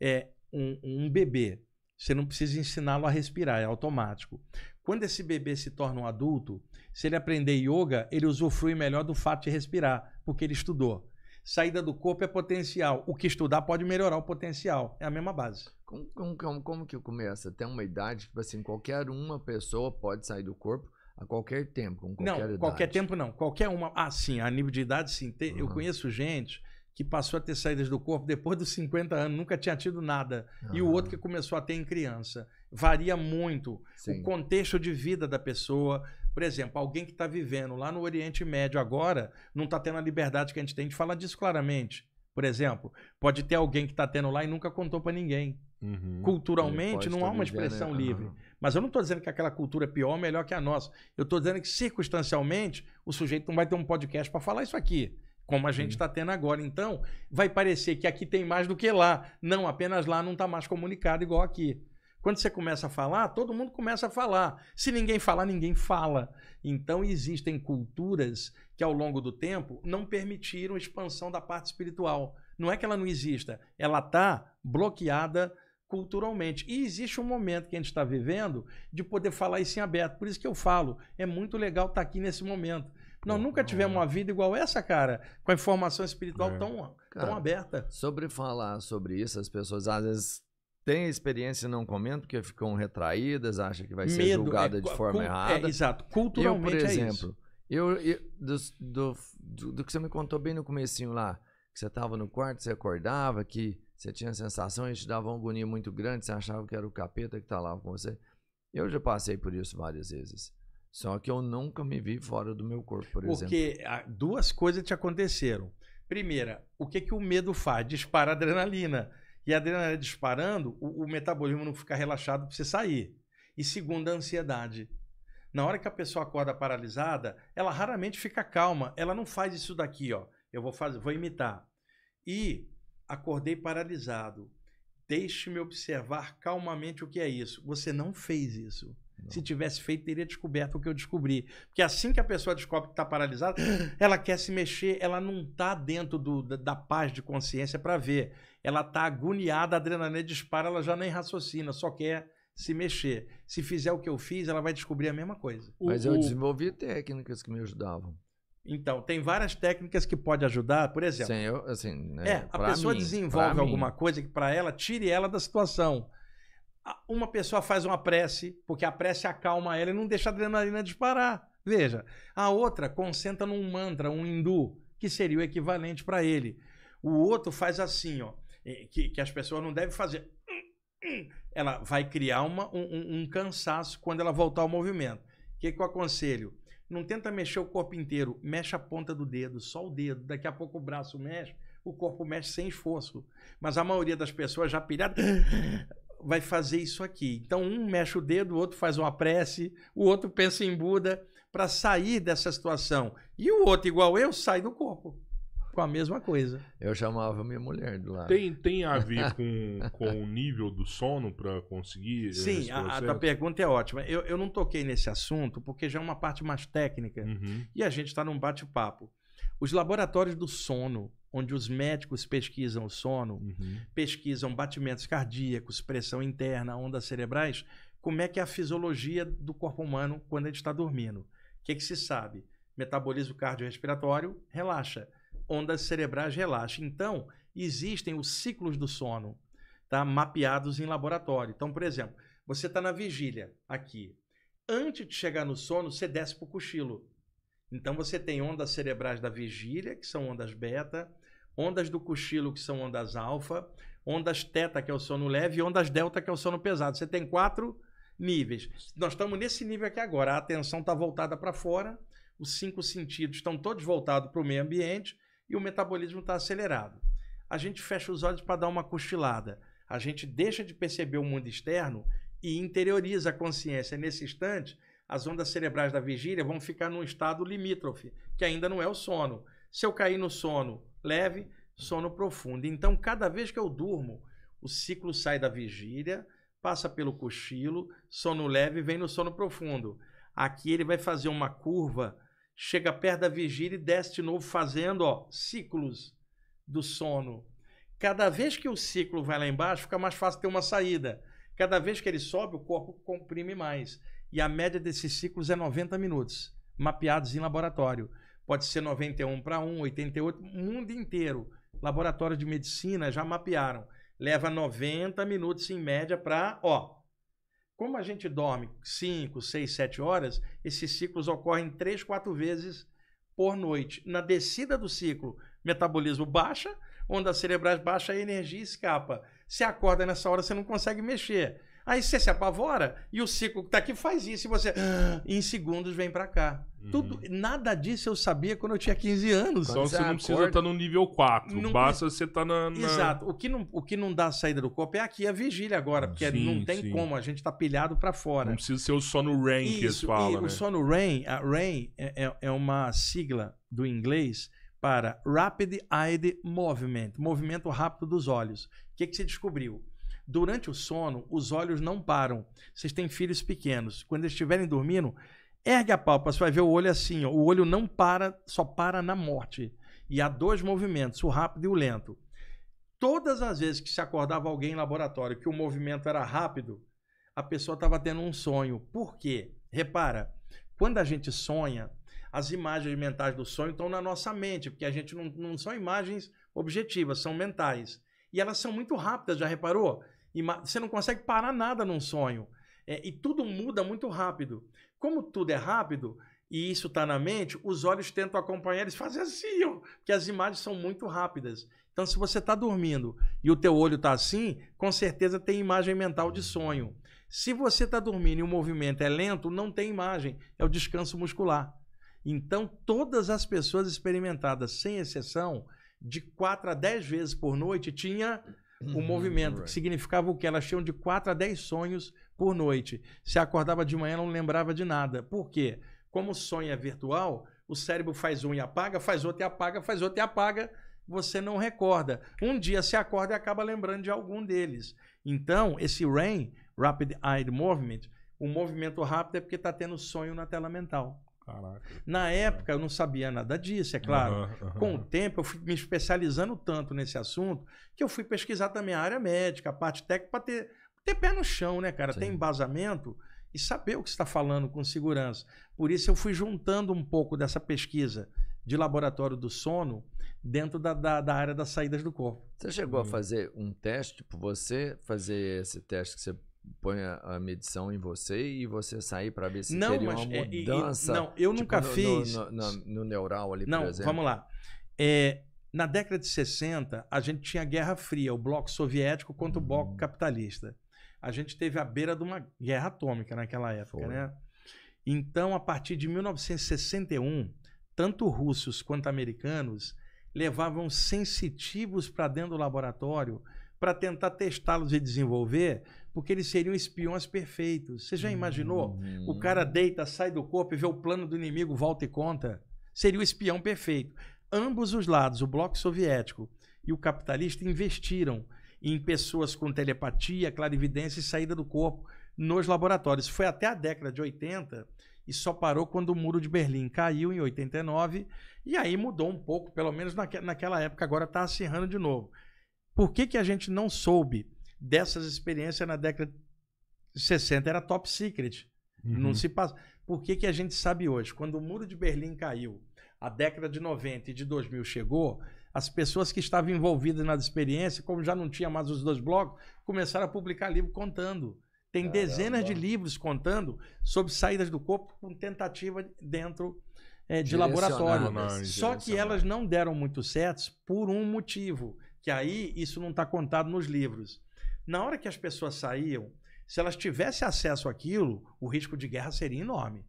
é um, um bebê. Você
não precisa ensiná-lo a respirar, é automático. Quando esse bebê se torna um adulto, se ele aprender yoga, ele usufrui melhor do fato de respirar, porque ele estudou. Saída do corpo
é potencial. O que estudar pode melhorar o potencial. É a mesma base. Como, como, como, como que começa? Tem uma idade, tipo assim, qualquer uma pessoa pode sair do corpo a qualquer tempo, com qualquer não, idade. qualquer
tempo não. Qualquer uma. Ah, sim, a nível de idade, sim. uhum. Eu conheço gente que passou a ter saídas do corpo depois dos 50 anos, nunca tinha tido nada. Uhum. E o outro que começou a ter em criança. Varia muito sim. o contexto de vida da pessoa. Por exemplo, alguém que está vivendo lá no Oriente Médio agora não está tendo a liberdade que a gente tem de falar disso claramente. Por exemplo, pode ter alguém que está tendo lá e nunca contou para ninguém. Uhum. Culturalmente, não há uma né? expressão livre. Uhum. Mas eu não estou dizendo que aquela cultura é pior ou melhor que a nossa. Eu estou dizendo que, circunstancialmente, o sujeito não vai ter um podcast para falar isso aqui como a gente está tendo agora. Então, vai parecer que aqui tem mais do que lá. Não, apenas lá não está mais comunicado igual aqui. Quando você começa a falar, todo mundo começa a falar. Se ninguém falar, ninguém fala. Então existem culturas que ao longo do tempo não permitiram a expansão da parte espiritual. Não é que ela não exista, ela está bloqueada culturalmente. E existe um momento que a gente está vivendo de poder falar isso em aberto. Por isso que eu falo, é muito legal estar tá aqui nesse momento. Nós nunca uhum. tivemos uma vida igual essa, cara, com a informação espiritual é. tão, cara, tão
aberta. Sobre falar sobre isso, as pessoas às vezes têm experiência e não comentam porque ficam retraídas, acham que vai ser Medo, julgada é, de forma é, errada. É, exato, culturalmente eu, por é exemplo, é Eu, eu do, do, do, do, que você me contou bem no comecinho lá, que você estava no quarto, você acordava, que você tinha a sensação, e te dava uma agonia muito grande, você achava que era o capeta que estava tá com você. Eu já passei por isso várias vezes. Só que eu nunca me vi fora do meu corpo, por Porque exemplo. Porque duas coisas te aconteceram. Primeira, o que, que
o medo faz? Dispara adrenalina. E a adrenalina disparando, o, o metabolismo não fica relaxado para você sair. E segundo, a ansiedade. Na hora que a pessoa acorda paralisada, ela raramente fica calma. Ela não faz isso daqui, ó. Eu vou fazer, vou imitar. E acordei paralisado. Deixe-me observar calmamente o que é isso. Você não fez isso. Não. Se tivesse feito, teria descoberto o que eu descobri. Porque assim que a pessoa descobre que está paralisada, ela quer se mexer, ela não está dentro do, da, da paz de consciência para ver ela tá agoniada, a adrenalina dispara, ela já nem raciocina, só quer se mexer. Se fizer o que eu fiz, ela vai descobrir a mesma coisa. Mas eu desenvolvi técnicas que me ajudavam. Então, tem várias técnicas que pode ajudar, por exemplo. Sim, eu, assim, né, é, a pessoa mim, desenvolve alguma mim. coisa que para ela tire ela da situação. Uma pessoa faz uma prece, porque a prece acalma ela e não deixa a adrenalina disparar. Veja, a outra concentra num mantra, um hindu, que seria o equivalente para ele. O outro faz assim, ó. Eh, que, que as pessoas não devem fazer. Ela vai criar uma, um, um cansaço quando ela voltar ao movimento. O que, que eu aconselho? Não tenta mexer o corpo inteiro, mexe a ponta do dedo, só o dedo. Daqui a pouco o braço mexe, o corpo mexe sem esforço. Mas a maioria das pessoas já pirada vai fazer isso aqui. Então, um mexe o dedo, o outro faz uma prece, o outro pensa em Buda para sair dessa situação. E o outro, igual eu, sai do corpo com a mesma coisa.
Eu
chamava minha mulher de lá. Tem, tem a ver com, com o nível do sono para conseguir? Sim, a, a
pergunta é ótima. Eu, eu não toquei nesse assunto porque já é uma parte mais técnica uhum. e a gente está num bate-papo. Os laboratórios do sono, onde os médicos pesquisam o sono, uhum. pesquisam batimentos cardíacos, pressão interna, ondas cerebrais, como é que é a fisiologia do corpo humano quando a gente está dormindo. O que, é que se sabe? Metabolismo cardiorrespiratório relaxa ondas cerebrais relaxam. Então, existem os ciclos do sono tá? mapeados em laboratório. Então, por exemplo, você está na vigília aqui. Antes de chegar no sono, você desce para o cochilo. Então, você tem ondas cerebrais da vigília, que são ondas beta, ondas do cochilo, que são ondas alfa, ondas teta, que é o sono leve, e ondas delta, que é o sono pesado. Você tem quatro níveis. Nós estamos nesse nível aqui agora. A atenção está voltada para fora, os cinco sentidos estão todos voltados para o meio ambiente e o metabolismo está acelerado. A gente fecha os olhos para dar uma cochilada. A gente deixa de perceber o mundo externo e interioriza a consciência. Nesse instante, as ondas cerebrais da vigília vão ficar num estado limítrofe, que ainda não é o sono. Se eu cair no sono leve, sono profundo. Então, cada vez que eu durmo, o ciclo sai da vigília, passa pelo cochilo, sono leve e vem no sono profundo. Aqui ele vai fazer uma curva chega perto da vigília e desce de novo fazendo ó, ciclos do sono. Cada vez que o ciclo vai lá embaixo, fica mais fácil ter uma saída. Cada vez que ele sobe, o corpo comprime mais. E a média desses ciclos é 90 minutos, mapeados em laboratório. Pode ser 91 para 1, 88, mundo inteiro. Laboratórios de medicina já mapearam. Leva 90 minutos em média para, ó, como a gente dorme 5, 6, 7 horas, esses ciclos ocorrem 3, 4 vezes por noite. Na descida do ciclo, metabolismo baixa, ondas cerebrais baixa, a energia escapa. Se acorda nessa hora, você não consegue mexer. Aí você se apavora e o ciclo que está aqui faz isso e você, ah, em segundos, vem para cá. Uhum. Tudo, nada disso eu sabia quando eu tinha 15 anos. Então você, não precisa estar tá
no nível 4, não, basta
você estar tá na, na, Exato. O que, não, o que não dá saída do copo é aqui a vigília agora, porque sim, não tem sim. como,
a gente está pilhado para fora. Não precisa ser o Sono Rain isso, que eles falam. Né? O Sono
Rain, a Rain é, é, é uma sigla do inglês para Rapid Eye Movement, movimento rápido dos olhos. O que, que você descobriu? Durante o sono, os olhos não param. Vocês têm filhos pequenos. Quando eles estiverem dormindo, ergue a pálpebra. Você vai ver o olho assim. Ó. O olho não para, só para na morte. E há dois movimentos, o rápido e o lento. Todas as vezes que se acordava alguém em laboratório que o movimento era rápido, a pessoa estava tendo um sonho. Por quê? Repara, quando a gente sonha, as imagens mentais do sonho estão na nossa mente, porque a gente não, não são imagens objetivas, são mentais. E elas são muito rápidas, já reparou? Você não consegue parar nada num sonho. É, e tudo muda muito rápido. Como tudo é rápido e isso está na mente, os olhos tentam acompanhar, eles fazem assim, ó, porque as imagens são muito rápidas. Então, se você está dormindo e o teu olho está assim, com certeza tem imagem mental de sonho. Se você está dormindo e o movimento é lento, não tem imagem, é o descanso muscular. Então, todas as pessoas experimentadas, sem exceção, de 4 a 10 vezes por noite, tinha o hum, movimento, right. que significava o que? Elas tinham de 4 a 10 sonhos por noite. Se acordava de manhã, não lembrava de nada. Por quê? Como o sonho é virtual, o cérebro faz um e apaga, faz outro e apaga, faz outro e apaga, você não recorda. Um dia se acorda e acaba lembrando de algum deles. Então, esse REM, Rapid Eye Movement, o movimento rápido é porque está tendo sonho na tela mental. Caraca. Na época eu não sabia nada disso, é claro. Uhum, uhum. Com o tempo eu fui me especializando tanto nesse assunto que eu fui pesquisar também a área médica, a parte técnica, para ter, ter pé no chão, né, cara? Sim. Ter embasamento e saber o que está falando com segurança. Por isso eu fui juntando um pouco dessa pesquisa de laboratório do sono dentro da, da, da área das saídas do
corpo. Você chegou hum. a uhum. fazer um teste por você, fazer esse teste que você põe a, a, medição em você e você sair para ver se não, uma é, mudança. É, é, não, eu tipo, nunca fiz. No, no, no, neural ali, não, Vamos lá.
É, na década de 60, a gente tinha a Guerra Fria, o bloco soviético contra uhum. o bloco hum. capitalista. A gente teve à beira de uma guerra atômica naquela época, Foi. né? Então, a partir de 1961, tanto russos quanto americanos levavam sensitivos para dentro do laboratório para tentar testá-los e desenvolver porque eles seriam espiões perfeitos. Você já imaginou? Uhum. O cara hum. deita, sai do corpo e vê o plano do inimigo, volta e conta. Seria o espião perfeito. Ambos os lados, o bloco soviético e o capitalista, investiram em pessoas com telepatia, clarividência e saída do corpo nos laboratórios. Foi até a década de 80 e só parou quando o muro de Berlim caiu em 89 e aí mudou um pouco, pelo menos naque, naquela época, agora está acirrando de novo. Por que, que a gente não soube dessas experiências na década de 60 era top secret. Uhum. Não se passa. Por que, que a gente sabe hoje? Quando o muro de Berlim caiu, a década de 90 e de 2000 chegou, as pessoas que estavam envolvidas na experiência, como já não tinha mais os dois blocos, começaram a publicar livro contando. Tem Caramba. dezenas de livros contando sobre saídas do corpo com tentativa dentro é, de laboratório. Não, Só que elas não deram muito certo por um motivo, que aí isso não está contado nos livros. Na hora que as pessoas saíam, se elas tivessem acesso àquilo, o risco de guerra seria enorme.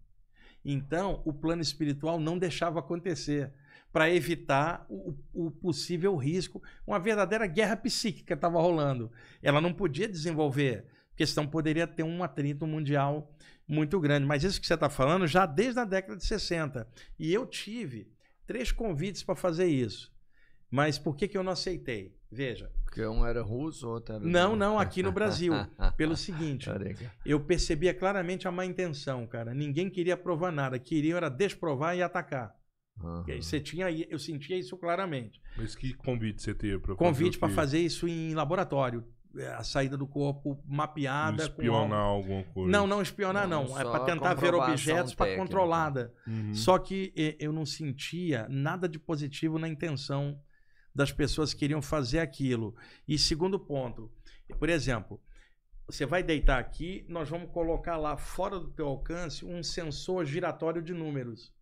Então, o plano espiritual não deixava acontecer para evitar o, o, possível risco. Uma verdadeira guerra psíquica estava rolando. Ela não podia desenvolver, porque senão poderia ter um atrito mundial muito grande. Mas isso que você está falando já desde a década de 60. E eu tive três convites para fazer isso. Mas por que, que eu não aceitei?
Veja. Porque um era russo, outro era. Não, não, aqui no Brasil.
pelo seguinte, eu percebia claramente a má intenção, cara. Ninguém queria provar nada, queriam era desprovar e atacar. Uhum. você tinha, eu sentia isso claramente.
Mas que convite você teve para Convite para fazer
isso em laboratório. É, a saída do corpo mapeada. Não espionar com... alguma coisa. Não, não espionar, não. não. É para tentar ver objetos para controlada. Uhum. Só que eh, eu não sentia nada de positivo na intenção das pessoas que queriam fazer aquilo. E segundo ponto, por exemplo, você vai deitar aqui, nós vamos colocar lá fora do teu alcance um sensor giratório de números.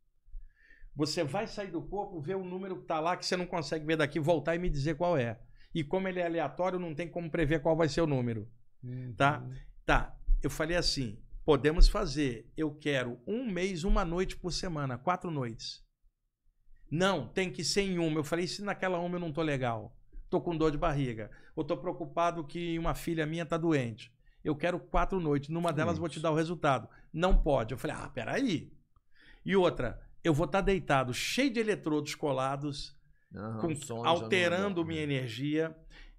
Você vai sair do corpo, ver o número que está lá que você não consegue ver daqui, voltar e me dizer qual é. E como ele é aleatório, não tem como prever qual vai ser o número. Uhum. Tá? Tá. Eu falei assim: podemos fazer. Eu quero um mês, uma noite por semana, quatro noites. Não, tem que ser em uma. Eu falei, se naquela uma eu não tô legal, tô com dor de barriga, ou tô preocupado que uma filha minha tá doente. Eu quero quatro noites, numa delas Isso. vou te dar o resultado. Não pode. Eu falei, ah, peraí. E outra, eu vou estar tá deitado, cheio de eletrodos colados, uhum, com, alterando minha né? energia.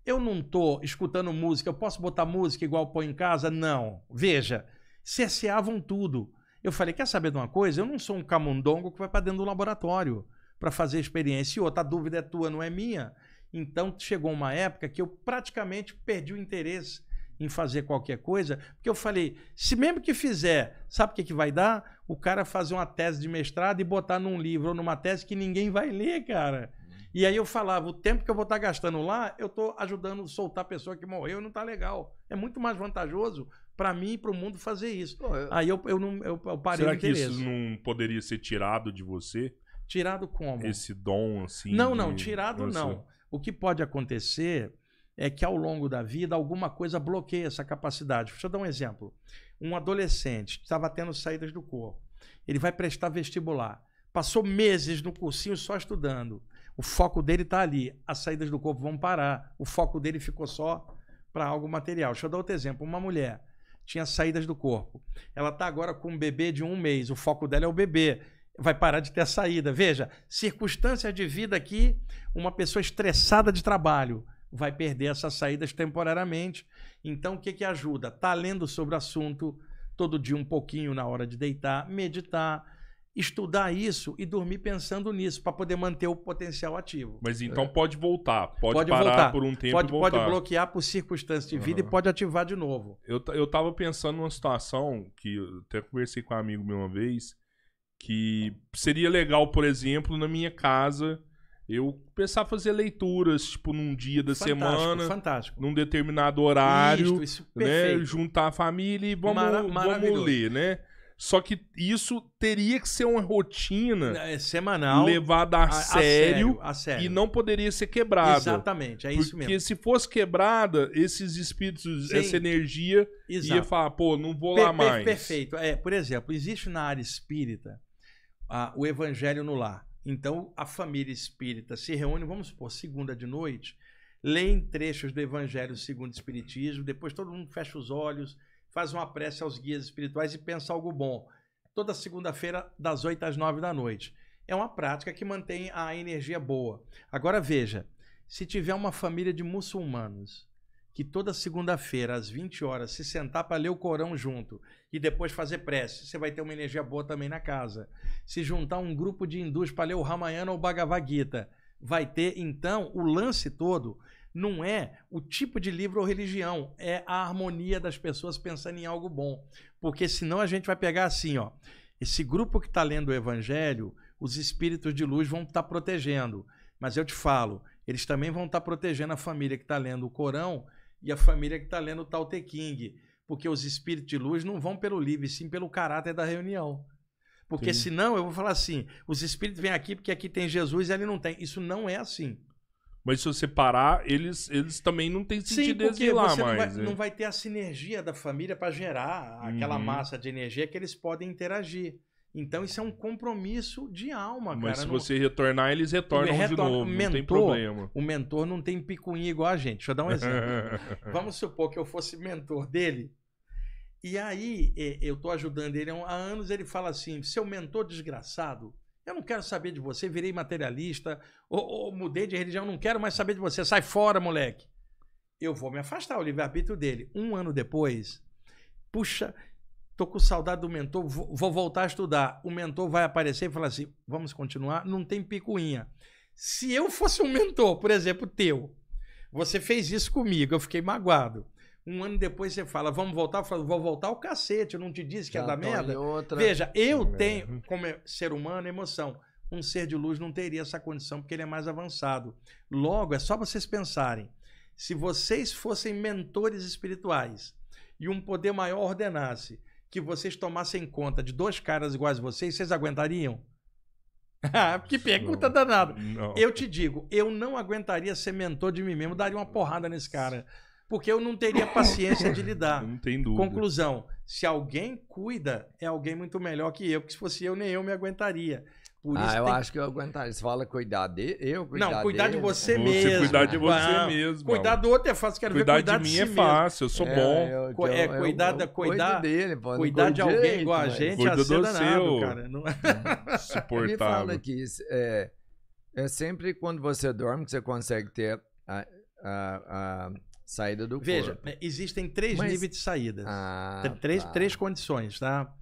Eu não tô escutando música, eu posso botar música igual põe em casa? Não. Veja, cerceavam tudo. Eu falei, quer saber de uma coisa? Eu não sou um camundongo que vai para dentro do laboratório para fazer experiência. E outra, a dúvida é tua, não é minha. Então chegou uma época que eu praticamente perdi o interesse em fazer qualquer coisa, porque eu falei, se mesmo que fizer, sabe o que, que vai dar? O cara fazer uma tese de mestrado e botar num livro ou numa tese que ninguém vai ler, cara. E aí eu falava, o tempo que eu vou estar tá gastando lá, eu estou ajudando a soltar a pessoa que morreu e não está legal. É muito mais vantajoso para mim e para o mundo fazer isso. Pô, eu... Aí eu, eu, não, eu,
eu parei Será que interesse. isso não poderia ser tirado de você? Tirado como? Esse dom, assim. Não, não, tirado Essa... não.
O que pode acontecer é que ao longo da vida alguma coisa bloqueia essa capacidade. Deixa eu dar um exemplo. Um adolescente estava tendo saídas do corpo. Ele vai prestar vestibular. Passou meses no cursinho só estudando. O foco dele está ali. As saídas do corpo vão parar. O foco dele ficou só para algo material. Deixa eu dar outro exemplo. Uma mulher tinha saídas do corpo. Ela está agora com um bebê de um mês. O foco dela é o bebê vai parar de ter a saída. Veja, circunstâncias de vida aqui, uma pessoa estressada de trabalho vai perder essas saídas temporariamente. Então, o que, que ajuda? Tá lendo sobre o assunto todo dia um pouquinho na hora de deitar, meditar, estudar isso e dormir pensando nisso para poder manter o potencial ativo. Mas então pode voltar, pode, pode parar voltar. por um tempo pode, e voltar. Pode bloquear por circunstância de vida uhum. e pode
ativar de novo. Eu, eu tava pensando numa situação que eu até conversei com um amigo meu uma vez, que seria legal, por exemplo, na minha casa, eu começar a fazer leituras, tipo, num dia da fantástico, semana. Fantástico. Num determinado horário. Isso, isso, né, perfeito. né? Juntar a família e vamos, Mara vamos ler, né? Só que isso teria que ser uma rotina é,
semanal levada a, a, sério, a, sério, a, sério, e não poderia ser quebrada. Exatamente, é porque isso mesmo.
Porque se fosse quebrada, esses espíritos, Sim. essa energia Exato. ia falar, pô, não vou per lá mais. Perfeito.
É, por exemplo, existe na área espírita a, o evangelho no lar. Então a família espírita se reúne, vamos supor, segunda de noite, leem trechos do evangelho segundo o espiritismo, depois todo mundo fecha os olhos, faz uma prece aos guias espirituais e pensa algo bom. Toda segunda-feira, das 8 às 9 da noite. É uma prática que mantém a energia boa. Agora veja, se tiver uma família de muçulmanos que toda segunda-feira, às 20 horas, se sentar para ler o Corão junto e depois fazer prece, você vai ter uma energia boa também na casa. Se juntar um grupo de hindus para ler o Ramayana ou o Bhagavad Gita, vai ter, então, o lance todo não é o tipo de livro ou religião, é a harmonia das pessoas pensando em algo bom. Porque senão a gente vai pegar assim, ó, esse grupo que está lendo o evangelho, os espíritos de luz vão estar tá protegendo. Mas eu te falo, eles também vão estar tá protegendo a família que está lendo o Corão e a família que está lendo o Tao Te King. Porque os espíritos de luz não vão pelo livro, sim pelo caráter da reunião. Porque sim. senão eu vou falar assim: os espíritos vêm aqui porque aqui tem Jesus e ali não tem. Isso não é assim.
Mas se você parar, eles, eles também não têm sentido Sim, ir lá você mais. Não vai, é. não
vai ter a sinergia da família para gerar aquela uhum. massa de energia que eles podem interagir. Então isso é um compromisso de alma, Mas cara. Mas se não... você
retornar, eles retornam retorna... de novo, mentor, não tem problema.
O mentor não tem picuinha igual a gente. Deixa eu dar um exemplo. Vamos supor que eu fosse mentor dele. E aí eu tô ajudando ele há anos, ele fala assim: "Seu mentor desgraçado, eu não quero saber de você, virei materialista ou, ou mudei de religião, não quero mais saber de você, sai fora, moleque." Eu vou me afastar, o livre-arbítrio dele. Um ano depois, puxa, Tô com saudade do mentor, vou voltar a estudar. O mentor vai aparecer e falar assim: vamos continuar, não tem picuinha. Se eu fosse um mentor, por exemplo, teu, você fez isso comigo, eu fiquei magoado. Um ano depois você fala, vamos voltar? Eu falo, vou voltar ao cacete, eu não te disse que Já é da merda. Outra. Veja, eu Sim, tenho, como é ser humano, emoção. Um ser de luz não teria essa condição porque ele é mais avançado. Logo, é só vocês pensarem. Se vocês fossem mentores espirituais e um poder maior ordenasse, que vocês tomassem conta de dois caras iguais a vocês, vocês aguentariam? Ah, que pergunta não, danada. Não. Eu te digo, eu não aguentaria ser mentor de mim mesmo, daria uma porrada nesse cara. Porque eu não teria paciência de lidar. Não tem dúvida. Conclusão: se alguém cuida, é alguém muito melhor que eu, porque se fosse eu, nem eu me aguentaria. Por ah, eu tem... acho
que eu aguentar. Você fala cuidar de eu, cuidar Não, cuidar dele, né? né? de você mesmo. cuidar de você ah, mesmo. Cuidar do outro é fácil, quero cuidar ver cuidar de mim si é mesmo. fácil, eu sou é, bom. Eu, é, eu, é, cuidar, eu, cuidar dele, pô, cuidar de alguém direito, igual a gente, cuida do seu. Nada, cara. Não... É? Suportável. Me fala aqui, é, é sempre quando você dorme que você consegue ter a, a, a saída do Veja, corpo. Veja,
é, existem três Mas... níveis de saída. Ah, três, tá. três condições, tá?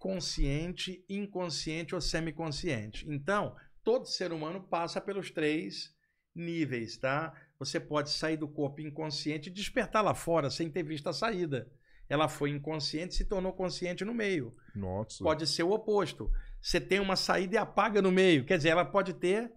consciente, inconsciente ou semiconsciente. Então, todo ser humano passa pelos três níveis, tá? Você pode sair do corpo inconsciente e despertar lá fora sem ter visto a saída. Ela foi inconsciente e se tornou consciente no meio. Nossa. Pode ser o oposto. Você tem uma saída e apaga no meio. Quer dizer, ela pode ter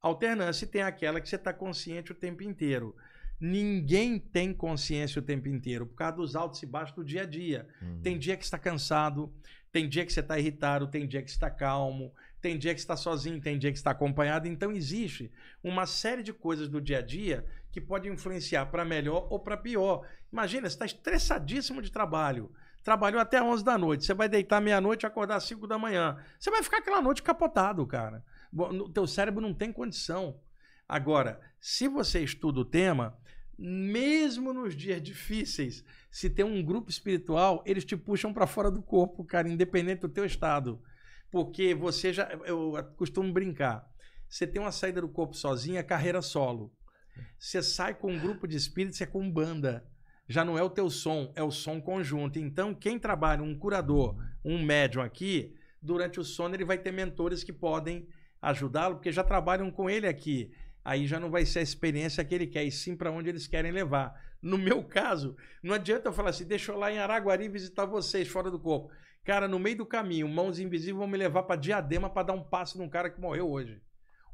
alternância e tem aquela que você está consciente o tempo inteiro. Ninguém tem consciência o tempo inteiro, por causa dos altos e baixos do dia a dia. Uhum. Tem dia que está cansado, tem dia que você está irritado, tem dia que está calmo, tem dia que está sozinho, tem dia que está acompanhado. Então existe uma série de coisas do dia a dia que pode influenciar para melhor ou para pior. Imagina, você está estressadíssimo de trabalho. Trabalhou até 11 da noite, você vai deitar meia-noite e acordar às 5 da manhã. Você vai ficar aquela noite capotado, cara. O teu cérebro não tem condição. Agora, se você estuda o tema, mesmo nos dias difíceis, se tem um grupo espiritual, eles te puxam para fora do corpo, cara, independente do teu estado. Porque você já. Eu costumo brincar. Você tem uma saída do corpo sozinha, é carreira solo. Você sai com um grupo de espíritos, é com banda. Já não é o teu som, é o som conjunto. Então, quem trabalha, um curador, um médium aqui, durante o sono ele vai ter mentores que podem ajudá-lo, porque já trabalham com ele aqui aí já não vai ser a experiência que ele quer, e sim para onde eles querem levar. No meu caso, não adianta eu falar assim, deixa eu lá em Araguari visitar vocês, fora do corpo. Cara, no meio do caminho, mãos invisíveis vão me levar para Diadema para dar um passo num cara que morreu hoje.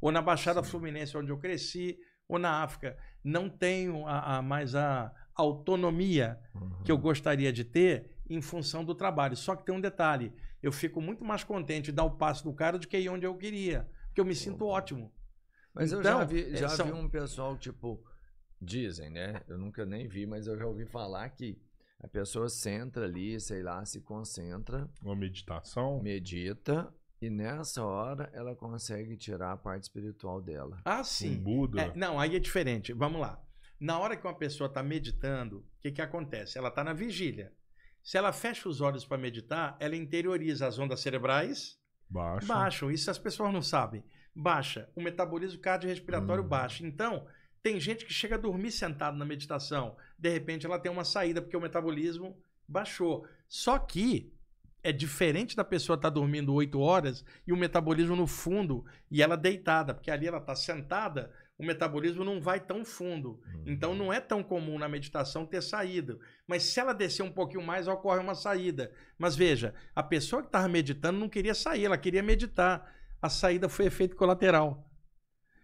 Ou na Baixada sim. Fluminense, onde eu cresci, ou na África. Não tenho a, a mais a autonomia uhum. que eu gostaria de ter em função do trabalho. Só que tem um detalhe: eu fico muito mais contente de dar o passo no cara do que ir onde eu queria, porque eu me sinto ótimo. Mas então, eu já então, vi, já é, são... vi
um pessoal, tipo, dizem, né? Eu nunca nem vi, mas eu já ouvi falar que a pessoa senta ali, sei lá, se concentra. Uma meditação. Medita. E nessa hora ela consegue tirar a parte espiritual dela. Ah, sim. Um Buda. É, não, aí é diferente. Vamos lá.
Na hora que uma pessoa está meditando, o que, que acontece? Ela está na vigília. Se ela fecha os olhos para meditar, ela interioriza as ondas cerebrais. Baixam. Baixam. Isso as pessoas não sabem baixa, o metabolismo cardiorrespiratório hum. baixa. Então, tem gente que chega a dormir sentado na meditação, de repente ela tem uma saída porque o metabolismo baixou. Só que é diferente da pessoa estar tá dormindo 8 horas e o metabolismo no fundo e ela deitada, porque ali ela está sentada, o metabolismo não vai tão fundo. Uhum. Então não é tão comum na meditação ter saída. Mas se ela descer um pouquinho mais, ocorre uma saída. Mas veja, a pessoa que estava meditando não queria sair, ela queria meditar a saída foi efeito colateral.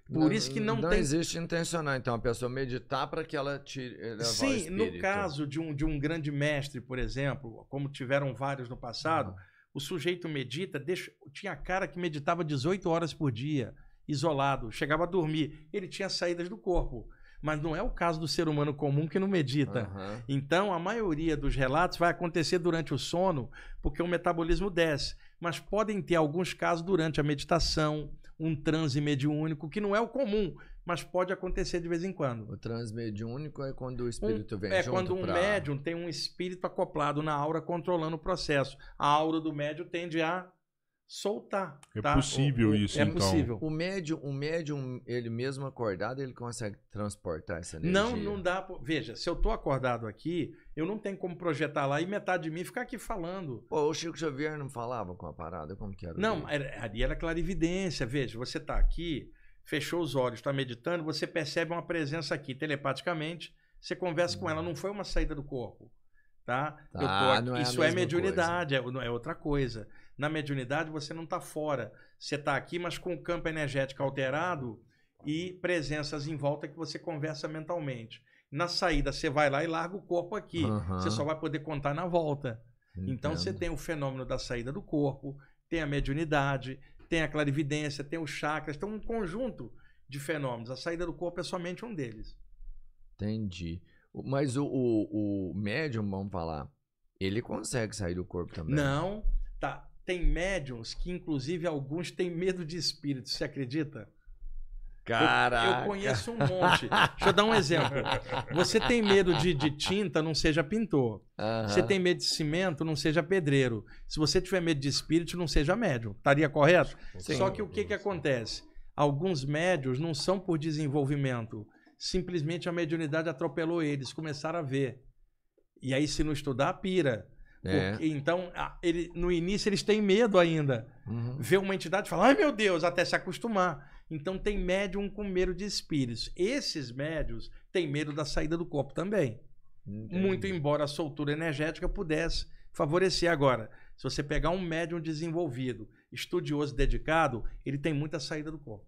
Por não, isso que não, não tem. Não existe intencional, então, a pessoa meditar para que ela tire. Eh, Sim, no caso
de um, de um grande mestre, por exemplo, como tiveram vários no passado, o sujeito medita, deixa... tinha cara que meditava 18 horas por dia, isolado, chegava a dormir, ele tinha saídas do corpo. Mas não é o caso do ser humano comum que não medita. Uhum. Então, a maioria dos relatos vai acontecer durante o sono, porque o metabolismo desce mas podem ter alguns casos durante a meditação, um transe mediúnico, que não é o comum, mas pode acontecer de vez em quando. O transe
mediúnico é quando o espírito um, vem é junto É quando um pra... médium
tem um espírito acoplado na aura controlando
o processo. A aura do médium tende a soltar. É tá? possível o, isso, é então. possível. O médium, o médium, ele mesmo acordado, ele consegue transportar essa energia? Não, não
dá. Veja, se eu tô acordado aqui, eu não tenho como projetar lá e metade de mim ficar aqui falando. Pô, o Chico Xavier não falava com a parada, como que era? Não, era, ali era clarividência. Veja, você tá aqui, fechou os olhos, está meditando, você percebe uma presença aqui, telepaticamente, você conversa hum. com ela, hum. não foi uma saída do corpo. Tá? tá eu tô ah, aqui, é isso é mediunidade, coisa. É, é outra coisa na mediunidade você não está fora. Você está aqui, mas com o campo energético alterado e presenças em volta que você conversa mentalmente. Na saída, você vai lá e larga o corpo aqui. Uhum. Você só vai poder contar na volta. Entendo. Então, você tem o fenômeno da saída do corpo, tem a mediunidade, tem a clarividência, tem os chakras, tem um conjunto de fenômenos. A saída do corpo é somente um deles.
Entendi. Mas o, o, o médium, vamos falar, ele consegue sair do corpo também? Não.
Tem médiums que, inclusive, alguns têm medo de espíritos, você acredita? Caraca. Eu, eu conheço um monte. Deixa eu dar um exemplo. Você tem medo de, de tinta, não seja pintor. Uhum. Você tem medo de cimento, não seja pedreiro. Se você tiver medo de espírito, não seja médium. Estaria correto? Sim. Só que o que, que acontece? Alguns médios não são por desenvolvimento. Simplesmente a mediunidade atropelou eles, começaram a ver. E aí, se não estudar, pira. É. Porque, então, ele, no início eles têm medo ainda. Uhum. Ver uma entidade e falar, ai meu Deus, até se acostumar. Então tem médium com medo de espíritos. Esses médios têm medo da saída do corpo também.
Entendi. Muito
embora a soltura energética pudesse favorecer agora. Se você pegar um médium desenvolvido, estudioso, dedicado, ele tem muita saída do corpo.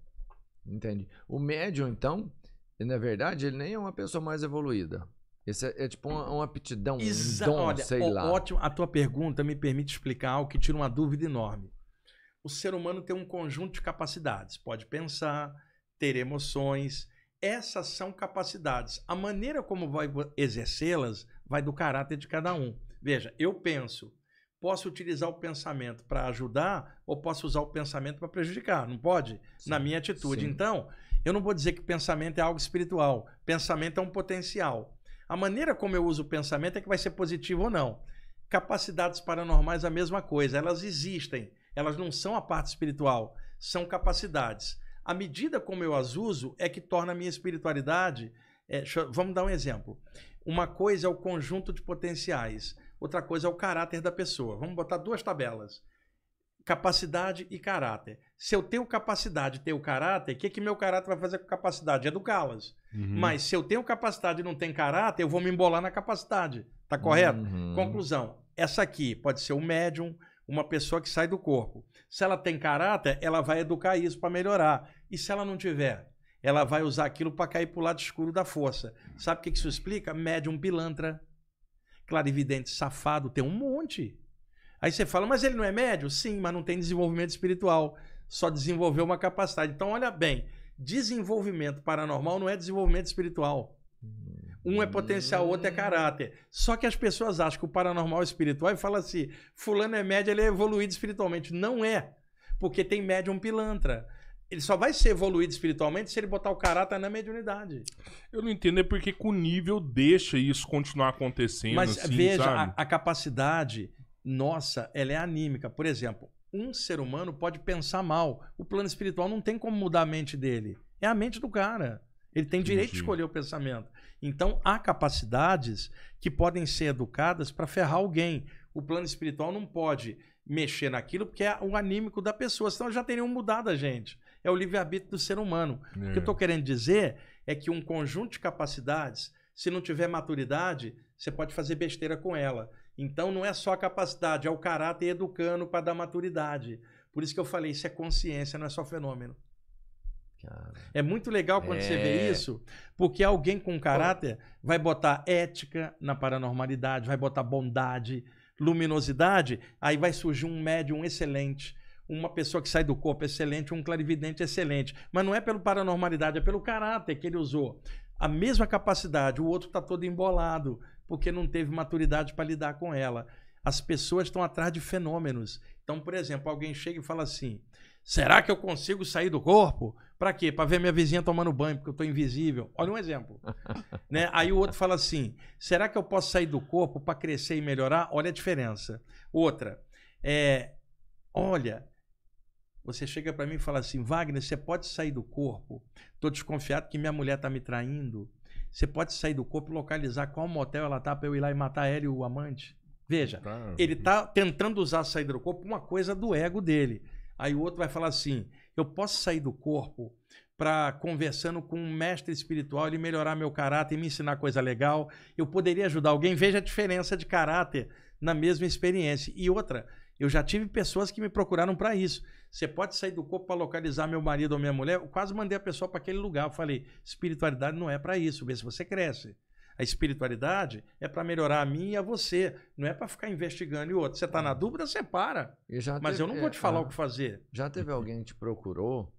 Entendi. O médium, então, na verdade, ele nem é uma pessoa mais evoluída. Esse é, é tipo uma, uma aptidão, Exa um dom, olha, sei ó, lá. Ótimo, a tua
pergunta me permite explicar algo que tira uma dúvida enorme. O ser humano tem um conjunto de capacidades. Pode pensar, ter emoções. Essas são capacidades. A maneira como vai exercê-las vai do caráter de cada um. Veja, eu penso. Posso utilizar o pensamento para ajudar ou posso usar o pensamento para prejudicar? Não pode? Sim, Na minha atitude. Sim. Então, eu não vou dizer que pensamento é algo espiritual. Pensamento é um potencial a maneira como eu uso o pensamento é que vai ser positivo ou não. Capacidades paranormais, a mesma coisa. Elas existem. Elas não são a parte espiritual. São capacidades. A medida como eu as uso é que torna a minha espiritualidade. É, eu, vamos dar um exemplo. Uma coisa é o conjunto de potenciais, outra coisa é o caráter da pessoa. Vamos botar duas tabelas capacidade e caráter. Se eu tenho capacidade e tenho caráter, o que, que meu caráter vai fazer com capacidade? Educá-las. É uhum. Mas se eu tenho capacidade e não tenho caráter, eu vou me embolar na capacidade. Tá correto? Uhum. Conclusão. Essa aqui pode ser um médium, uma pessoa que sai do corpo. Se ela tem caráter, ela vai educar isso para melhorar. E se ela não tiver? Ela vai usar aquilo para cair para o lado escuro da força. Sabe o que, que isso explica? Médium pilantra. Clarividente safado, tem um monte. Aí você fala, mas ele não é médio? Sim, mas não tem desenvolvimento espiritual. Só desenvolveu uma capacidade. Então, olha bem, desenvolvimento paranormal não é desenvolvimento espiritual. Um é potencial, o outro é caráter. Só que as pessoas acham que o paranormal é espiritual e falam assim: fulano é médio, ele é evoluído espiritualmente. Não é, porque tem médium pilantra. Ele só vai ser evoluído espiritualmente se ele botar o caráter na mediunidade.
Eu não entendo é porque com o nível deixa isso continuar acontecendo. Mas assim, veja, a, a capacidade
nossa, ela é anímica. Por exemplo, um ser humano pode pensar mal. O plano espiritual não tem como mudar a mente dele. É a mente do cara. Ele tem Entendi. direito de escolher o pensamento. Então, há capacidades que podem ser educadas para ferrar alguém. O plano espiritual não pode mexer naquilo porque é o anímico da pessoa, senão já teriam mudado a gente. É o livre-arbítrio do ser humano. É. O que eu estou é. querendo dizer é que um conjunto de capacidades, se não tiver maturidade, você pode fazer besteira com ela. Então não é só a capacidade, é o caráter educando para dar maturidade. Por isso que eu falei, isso é consciência, não é só fenômeno. Cara, é muito legal quando é... você vê é. isso, porque alguém com caráter vai botar ética na paranormalidade, vai botar bondade, luminosidade, aí vai surgir um médium excelente, uma pessoa que sai do corpo excelente, um clarividente excelente. Mas não é pelo paranormalidade, é pelo caráter que ele usou. A mesma capacidade, o outro está todo embolado, porque não teve maturidade para lidar com ela. As pessoas estão atrás de fenômenos. Então, por exemplo, alguém chega e fala assim: será que eu consigo sair do corpo? Para quê? Para ver minha vizinha tomando banho, porque eu estou invisível. Olha um exemplo. né? Aí o outro fala assim: será que eu posso sair do corpo para crescer e melhorar? Olha a diferença. Outra, é, olha, você chega para mim e fala assim: Wagner, você pode sair do corpo? Estou desconfiado que minha mulher está me traindo. Você pode sair do corpo e localizar qual motel ela tá para eu ir lá e matar ela e o amante. Veja, tá. ele tá tentando usar a saída do corpo uma coisa do ego dele. Aí o outro vai falar assim: eu posso sair do corpo para conversando com um mestre espiritual, ele melhorar meu caráter e me ensinar coisa legal. Eu poderia ajudar alguém. Veja a diferença de caráter na mesma experiência. E outra, eu já tive pessoas que me procuraram para isso. Você pode sair do corpo para localizar meu marido ou minha mulher? Eu quase mandei a pessoa para aquele lugar. Eu falei: espiritualidade não é para isso, vê se você cresce. A espiritualidade é para melhorar a mim e a você, não é para ficar investigando e outro. Você está na uhum. dúvida, você para. Mas eu não é, vou te falar é, o que
fazer. Já teve alguém que te procurou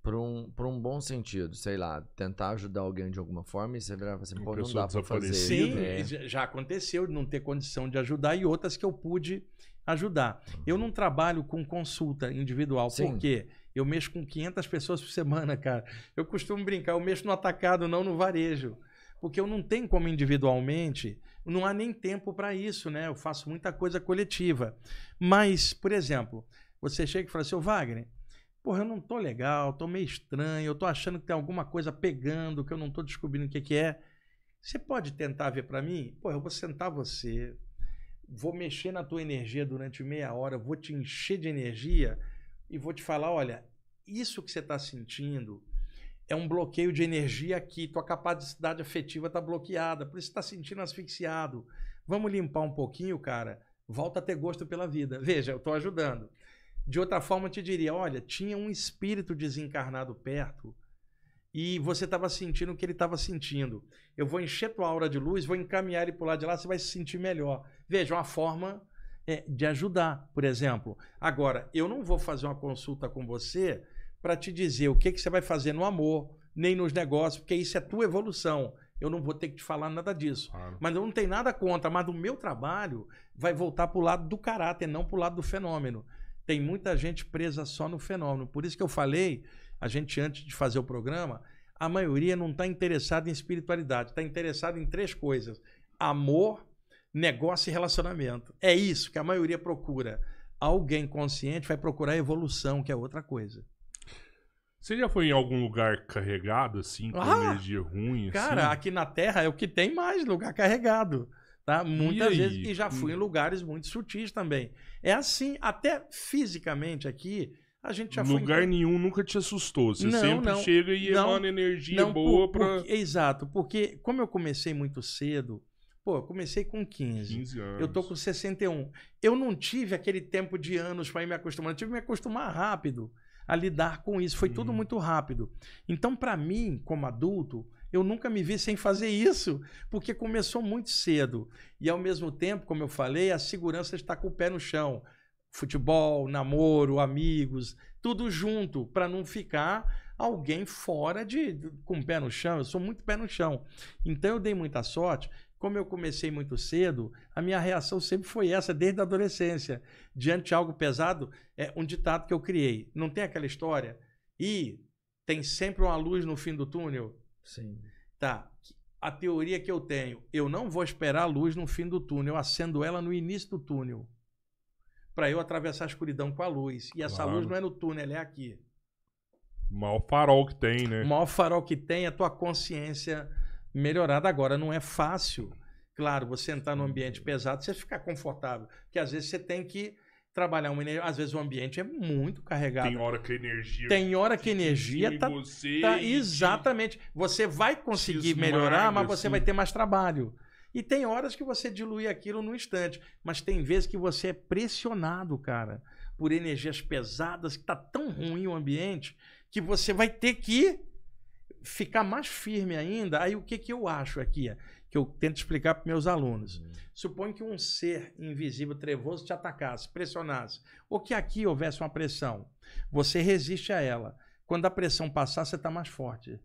por um, por um bom sentido, sei lá, tentar ajudar alguém de alguma forma e você virava assim, pô, não dá para fazer. Sim, é.
já aconteceu de não ter condição de ajudar e outras que eu pude ajudar. Eu não trabalho com consulta individual, Sim. por quê? Eu mexo com 500 pessoas por semana, cara. Eu costumo brincar, eu mexo no atacado, não no varejo. Porque eu não tenho como individualmente, não há nem tempo para isso, né? Eu faço muita coisa coletiva. Mas, por exemplo, você chega e fala assim, ô Wagner, porra, eu não tô legal, tô meio estranho, eu tô achando que tem alguma coisa pegando, que eu não tô descobrindo o que, que é. Você pode tentar ver para mim? Pô, eu vou sentar você, vou mexer na tua energia durante meia hora, vou te encher de energia e vou te falar: olha, isso que você está sentindo é um bloqueio de energia aqui, tua capacidade afetiva está bloqueada, por isso está sentindo asfixiado. Vamos limpar um pouquinho, cara. Volta a ter gosto pela vida. Veja, eu estou ajudando. De outra forma, eu te diria: olha, tinha um espírito desencarnado perto e você estava sentindo o que ele estava sentindo. Eu vou encher tua aura de luz, vou encaminhar ele para o lado de lá, você vai se sentir melhor. Veja, uma forma é, de ajudar, por exemplo. Agora, eu não vou fazer uma consulta com você para te dizer o que, que você vai fazer no amor, nem nos negócios, porque isso é tua evolução. Eu não vou ter que te falar nada disso. Claro. Mas eu não tenho nada contra, mas o meu trabalho vai voltar para o lado do caráter, não para o lado do fenômeno. Tem muita gente presa só no fenômeno. Por isso que eu falei a gente, antes de fazer o programa, a maioria não está interessada em espiritualidade, está interessada em três coisas: amor, negócio e relacionamento. É isso que a maioria procura. Alguém consciente vai procurar evolução, que é outra coisa.
Você já foi em algum lugar carregado, assim, com ah, energia ruim? Assim? Cara, assim? aqui na Terra
é o que tem mais lugar carregado. Tá? Muitas e vezes. E já fui em hum. lugares muito sutis também. É assim, até fisicamente aqui, a gente já Lugar foi... nenhum nunca te assustou. Você não, sempre não, chega e não, emana energia não, boa para. Exato, porque como eu comecei muito cedo, Pô, eu comecei com 15. 15 anos. Eu tô com 61. Eu não tive aquele tempo de anos para ir me acostumando. Eu tive que me acostumar rápido a lidar com isso. Foi hum. tudo muito rápido. Então, para mim, como adulto, eu nunca me vi sem fazer isso, porque começou muito cedo. E ao mesmo tempo, como eu falei, a segurança está com o pé no chão futebol, namoro, amigos, tudo junto, para não ficar alguém fora de, com o pé no chão. Eu sou muito pé no chão. Então eu dei muita sorte. Como eu comecei muito cedo, a minha reação sempre foi essa, desde a adolescência. Diante de algo pesado, é um ditado que eu criei. Não tem aquela história? E tem sempre uma luz no fim do túnel? Sim. Tá. A teoria que eu tenho, eu não vou esperar a luz no fim do túnel, acendo ela no início do túnel para eu atravessar a escuridão com a luz. E essa claro. luz não é no túnel, é aqui.
O maior farol que tem, né? O
maior farol que tem é a tua consciência melhorada. Agora, não é fácil. Claro, você entrar num ambiente pesado, você ficar confortável. Porque às vezes você tem que trabalhar uma energia. Às vezes o ambiente é muito carregado. Tem hora que a energia. Tem hora que a energia tá, você tá, Exatamente. Você vai conseguir melhorar, mas você assim. vai ter mais trabalho. E tem horas que você dilui aquilo no instante, mas tem vezes que você é pressionado, cara, por energias pesadas, que tá tão ruim o ambiente, que você vai ter que ficar mais firme ainda. Aí o que, que eu acho aqui, que eu tento explicar para meus alunos. Uhum. Suponho que um ser invisível, trevoso, te atacasse, pressionasse, ou que aqui houvesse uma pressão. Você resiste a ela. Quando a pressão passar, você está mais forte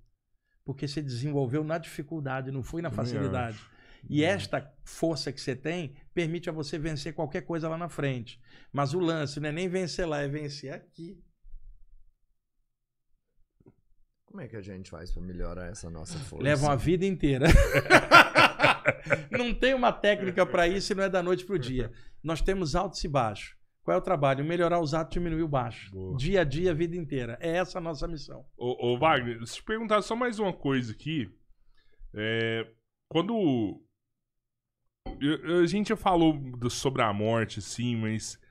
porque você desenvolveu na dificuldade, não foi na facilidade. E uhum. esta força que você tem permite a você vencer qualquer coisa lá na frente. Mas o lance não é nem vencer lá, é vencer aqui.
Como é que a gente faz para melhorar essa nossa força? Levam a vida inteira.
não tem uma técnica para isso e não é da noite para o dia. Nós temos altos e baixos. Qual é o trabalho? Melhorar os atos, diminuir o baixo. Boa. Dia a dia, a vida inteira. É essa a nossa
missão. Ô, ô Wagner, se te perguntar só mais uma coisa aqui. É, quando a gente já falou do, sobre a morte, sim, mas.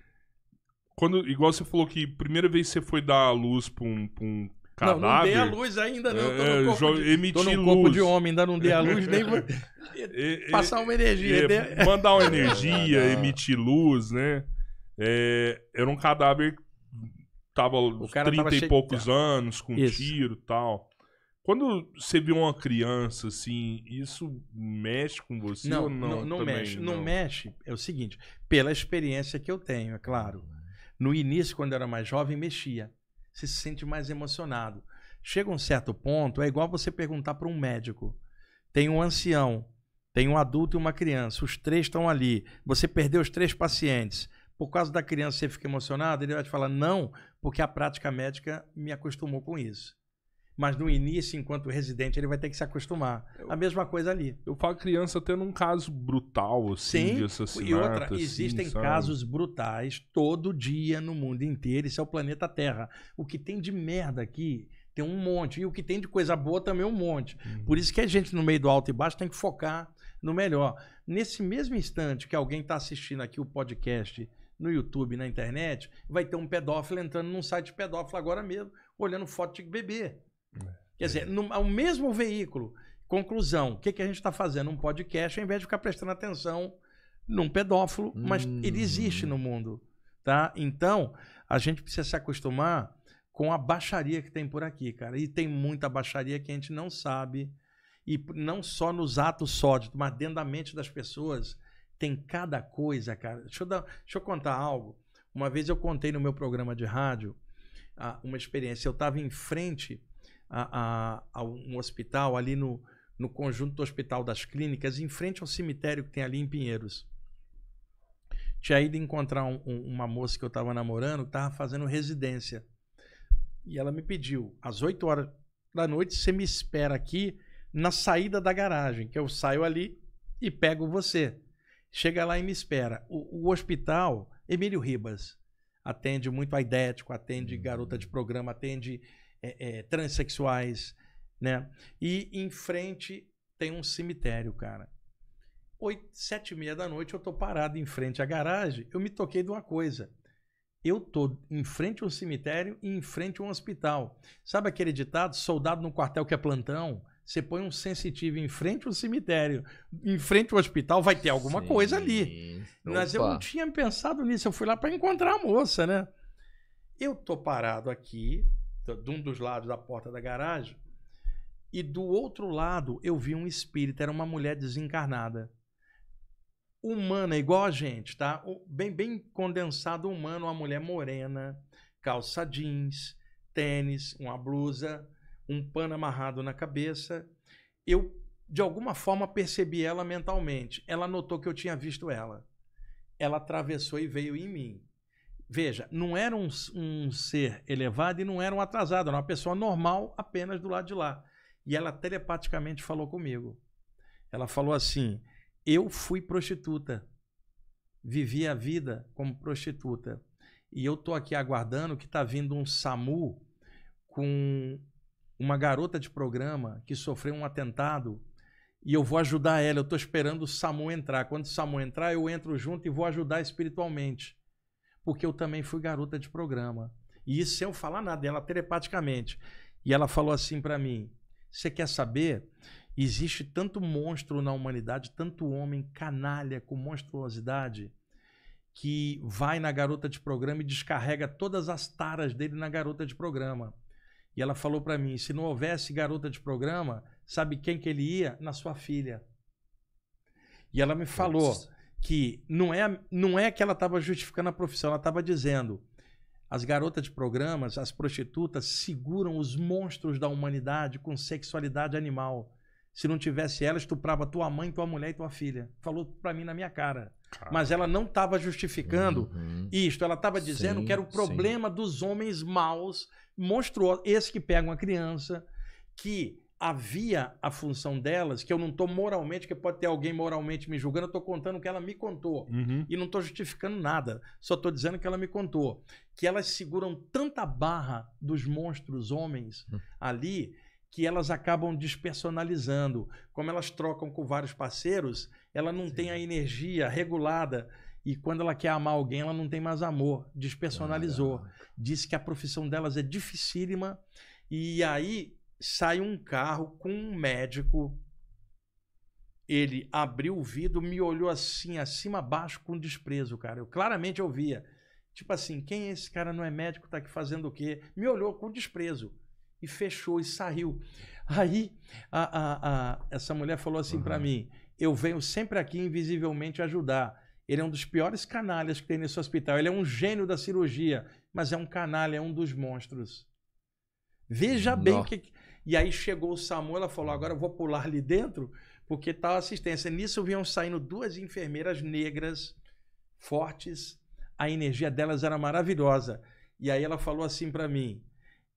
Quando, igual você falou que primeira vez você foi dar a luz pra um, pra um cadáver. Não, não dei a luz ainda, não. É, corpo, de, tô no corpo luz. de homem, ainda não dei a luz, nem vou
é, é passar uma energia. É, né? mandar uma energia,
emitir luz, né? É, era um cadáver que tava o cara 30 tava e poucos anos, com Isso. tiro e tal. Quando você vê uma criança assim, isso mexe com você não, ou não? Não, não também, mexe. Não. não. mexe. É o seguinte, pela experiência
que eu tenho, é claro. No início, quando eu era mais jovem, mexia. Você se sente mais emocionado. Chega um certo ponto, é igual você perguntar para um médico. Tem um ancião, tem um adulto e uma criança. Os três estão ali. Você perdeu os três pacientes. Por causa da criança, você fica emocionado? Ele vai te falar, não, porque a prática médica me acostumou com isso. Mas no início, enquanto residente, ele vai ter que se acostumar.
Eu, a mesma coisa ali. Eu falo criança tendo um caso
brutal,
assim, Sim, de assassinato. E outra, assim, existem sabe? casos
brutais todo dia no mundo inteiro. Isso é o planeta Terra. O que tem de merda aqui tem um monte. E o que tem de coisa boa também é um monte. Uhum. Por isso que a gente, no meio do alto e baixo, tem que focar no melhor. Nesse mesmo instante que alguém está assistindo aqui o podcast no YouTube, na internet, vai ter um pedófilo entrando num site pedófilo agora mesmo, olhando foto de bebê. É, Quer dizer, é. no, ao mesmo veículo. Conclusão: o que, que a gente está fazendo? Um podcast, ao invés de ficar prestando atenção num pedófilo, hum. mas ele existe no hum. mundo. tá? Então, a gente precisa se acostumar com a baixaria que tem por aqui, cara. E tem muita baixaria que a gente não sabe. E não só nos atos sóditos, mas dentro da mente das pessoas tem cada coisa, cara. Deixa eu, dar, deixa eu contar algo. Uma vez eu contei no meu programa de rádio ah, uma experiência. Eu estava em frente a, a, a um hospital ali no, no conjunto do Hospital das Clínicas, em frente ao cemitério que tem ali em Pinheiros. Tinha ido encontrar um, um, uma moça que eu estava namorando, estava fazendo residência. E ela me pediu, às 8 horas da noite, você me espera aqui na saída da garagem, que eu saio ali e pego você. Chega lá e me espera. O, o hospital, Emílio Ribas, atende muito aidético, atende hum. garota de programa, atende é, é, transexuais, né? E em frente tem um cemitério, cara. Oito, sete e meia da noite eu tô parado em frente à garagem, eu me toquei de uma coisa. Eu tô em frente a um cemitério e em frente a um hospital. Sabe aquele ditado, soldado no quartel que é plantão? Você põe um sensitivo em frente ao cemitério, em frente ao hospital, vai ter alguma Sim. coisa ali. Opa. Mas eu não tinha pensado nisso, eu fui lá para encontrar a moça, né? Eu tô parado aqui, de um dos lados da porta da garagem. E do outro lado eu vi um espírito, era uma mulher desencarnada. Humana, igual a gente, tá? Bem, bem condensado humano, uma mulher morena, calça jeans, tênis, uma blusa, um pano amarrado na cabeça. Eu, de alguma forma, percebi ela mentalmente. Ela notou que eu tinha visto ela. Ela atravessou e veio em mim. Veja, não era um, um ser elevado e não era um atrasado, era uma pessoa normal apenas do lado de lá. E ela telepaticamente falou comigo. Ela falou assim: Eu fui prostituta, vivi a vida como prostituta. E eu tô aqui aguardando que tá vindo um SAMU com uma garota de programa que sofreu um atentado e eu vou ajudar ela. Eu tô esperando o SAMU entrar. Quando o SAMU entrar, eu entro junto e vou ajudar espiritualmente porque eu também fui garota de programa. E isso sem eu falar nada, ela telepaticamente. E ela falou assim para mim: Você quer saber? Existe tanto monstro na humanidade, tanto homem canalha com monstruosidade, que vai na garota de programa e descarrega todas as taras dele na garota de programa. E ela falou para mim: se não houvesse garota de programa, sabe quem que ele ia? Na sua filha. E ela me falou: Nossa que não é, não é que ela estava justificando a profissão, ela estava dizendo: as garotas de programas, as prostitutas, seguram os monstros da humanidade com sexualidade animal. Se não tivesse ela, estuprava tua mãe, tua mulher e tua filha. Falou para mim na minha cara. Mas ela não estava justificando uhum. isto. Ela estava dizendo sim, que era o problema sim. dos homens maus, monstruosos, esses que pegam a criança, que havia a função delas, que eu não estou moralmente, que pode ter alguém moralmente me julgando, eu estou contando o que ela me contou. Uhum. E não estou justificando nada, só estou dizendo que ela me contou. Que elas seguram tanta barra dos monstros homens uhum. ali que elas acabam despersonalizando. Como elas trocam com vários parceiros, ela não Sim. tem a energia regulada. E quando ela quer amar alguém, ela não tem mais amor. Despersonalizou. Disse que a profissão delas é dificílima. E aí sai um carro com um médico. Ele abriu o vidro, me olhou assim, acima, abaixo, com desprezo, cara. Eu claramente ouvia. Tipo assim, quem é esse cara? Não é médico, tá aqui fazendo o quê? Me olhou com desprezo. E fechou e saiu. Aí, a, a, a, essa mulher falou assim uhum. para mim: eu venho sempre aqui invisivelmente ajudar. Ele é um dos piores canalhas que tem nesse hospital. Ele é um gênio da cirurgia, mas é um canalha, é um dos monstros. Veja Nossa. bem o que, e aí chegou o SAMU, ela falou: agora eu vou pular ali dentro, porque tal assistência. Nisso vinham saindo duas enfermeiras negras, fortes, a energia delas era maravilhosa. E aí ela falou assim para mim: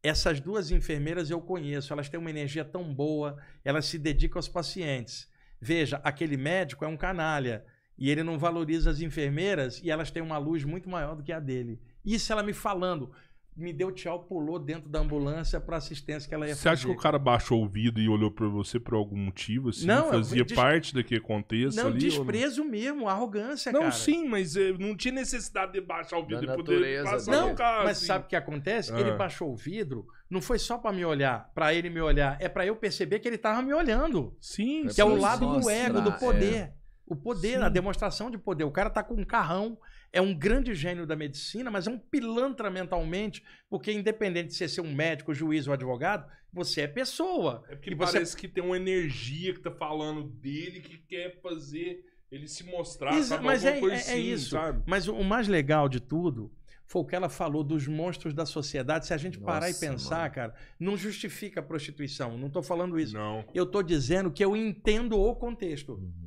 essas duas enfermeiras eu conheço, elas têm uma energia tão boa, elas se dedicam aos pacientes. Veja, aquele médico é um canalha e ele não valoriza as enfermeiras e elas têm uma luz muito maior do que a dele. Isso ela me falando me deu tchau, pulou dentro da ambulância para assistência que ela ia você fazer. Você acha que o cara
baixou o vidro e olhou para você por algum motivo? Assim, não, fazia des... parte do que aconteça não, ali? Desprezo não, desprezo
mesmo, arrogância, não, cara. Não, sim, mas eh, não tinha necessidade de baixar o vidro da e poder passar não, o cara. Mas assim. sabe o que acontece? Ah. Ele baixou o vidro, não foi só para me olhar, para ele me olhar, é para eu perceber que ele tava me olhando. Sim, é Que é o lado mostrar, do ego, do é. poder. É. O poder, Sim. a demonstração de poder. O cara tá com um carrão, é um grande gênio da medicina, mas é um pilantra mentalmente, porque independente de você ser um médico, juiz ou advogado, você é pessoa. É porque e você... parece
que tem uma energia que tá falando dele que quer fazer ele se mostrar, isso, sabe? Mas é, é, é, assim, é, isso. Sabe?
Mas o mais legal de tudo foi o que ela falou dos monstros da sociedade. Se a gente Nossa, parar e pensar, mano. cara, não justifica a prostituição. Não estou falando isso. Não. Eu estou dizendo que eu entendo o contexto. Uhum.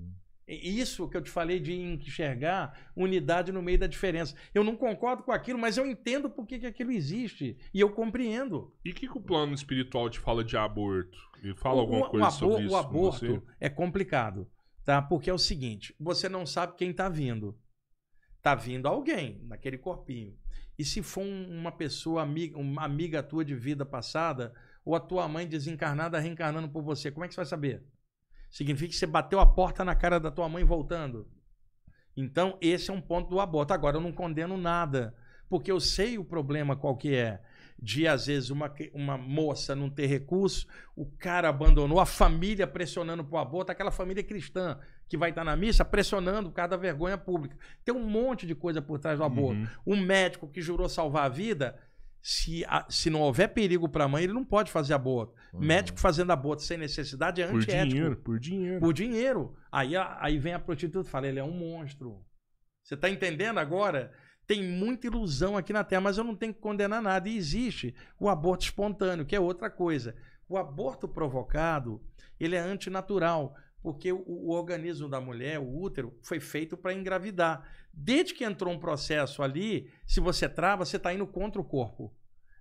Isso que eu te falei de enxergar unidade no meio da diferença. Eu não concordo com aquilo, mas eu entendo por que, que aquilo existe. E eu compreendo.
E o que, que, o plano espiritual te fala de aborto? Ele fala o, alguma coisa abor, sobre isso? O aborto é complicado,
tá? Porque é o seguinte: você não sabe quem está vindo. Está vindo alguém naquele corpinho. E se for uma pessoa amiga, uma amiga tua de vida passada, ou a tua mãe desencarnada reencarnando por você, como é que você vai saber? significa que você bateu a porta na cara da tua mãe voltando. Então, esse é um ponto do aborto. Agora, eu não condeno nada, porque eu sei o problema qual que é. De, às vezes, uma, uma moça não ter recurso, o cara abandonou, a família pressionando para o aborto, aquela família cristã que vai estar na missa pressionando por causa da vergonha pública. Tem um monte de coisa por trás do aborto. Uhum. Um médico que jurou salvar a vida se, a, se não houver perigo para a mãe, ele não pode fazer aborto. Uhum. Médico fazendo aborto sem necessidade é antiético. Por dinheiro, por dinheiro. Por dinheiro. Aí, aí vem a prostituta e fala, ele é um monstro. Você está entendendo agora? Tem muita ilusão aqui na Terra, mas eu não tenho que condenar nada. E existe o aborto espontâneo, que é outra coisa. O aborto provocado, ele é antinatural porque o, o, organismo da mulher, o útero, foi feito para engravidar. Desde que entrou um processo ali, se você trava, você está indo contra o corpo.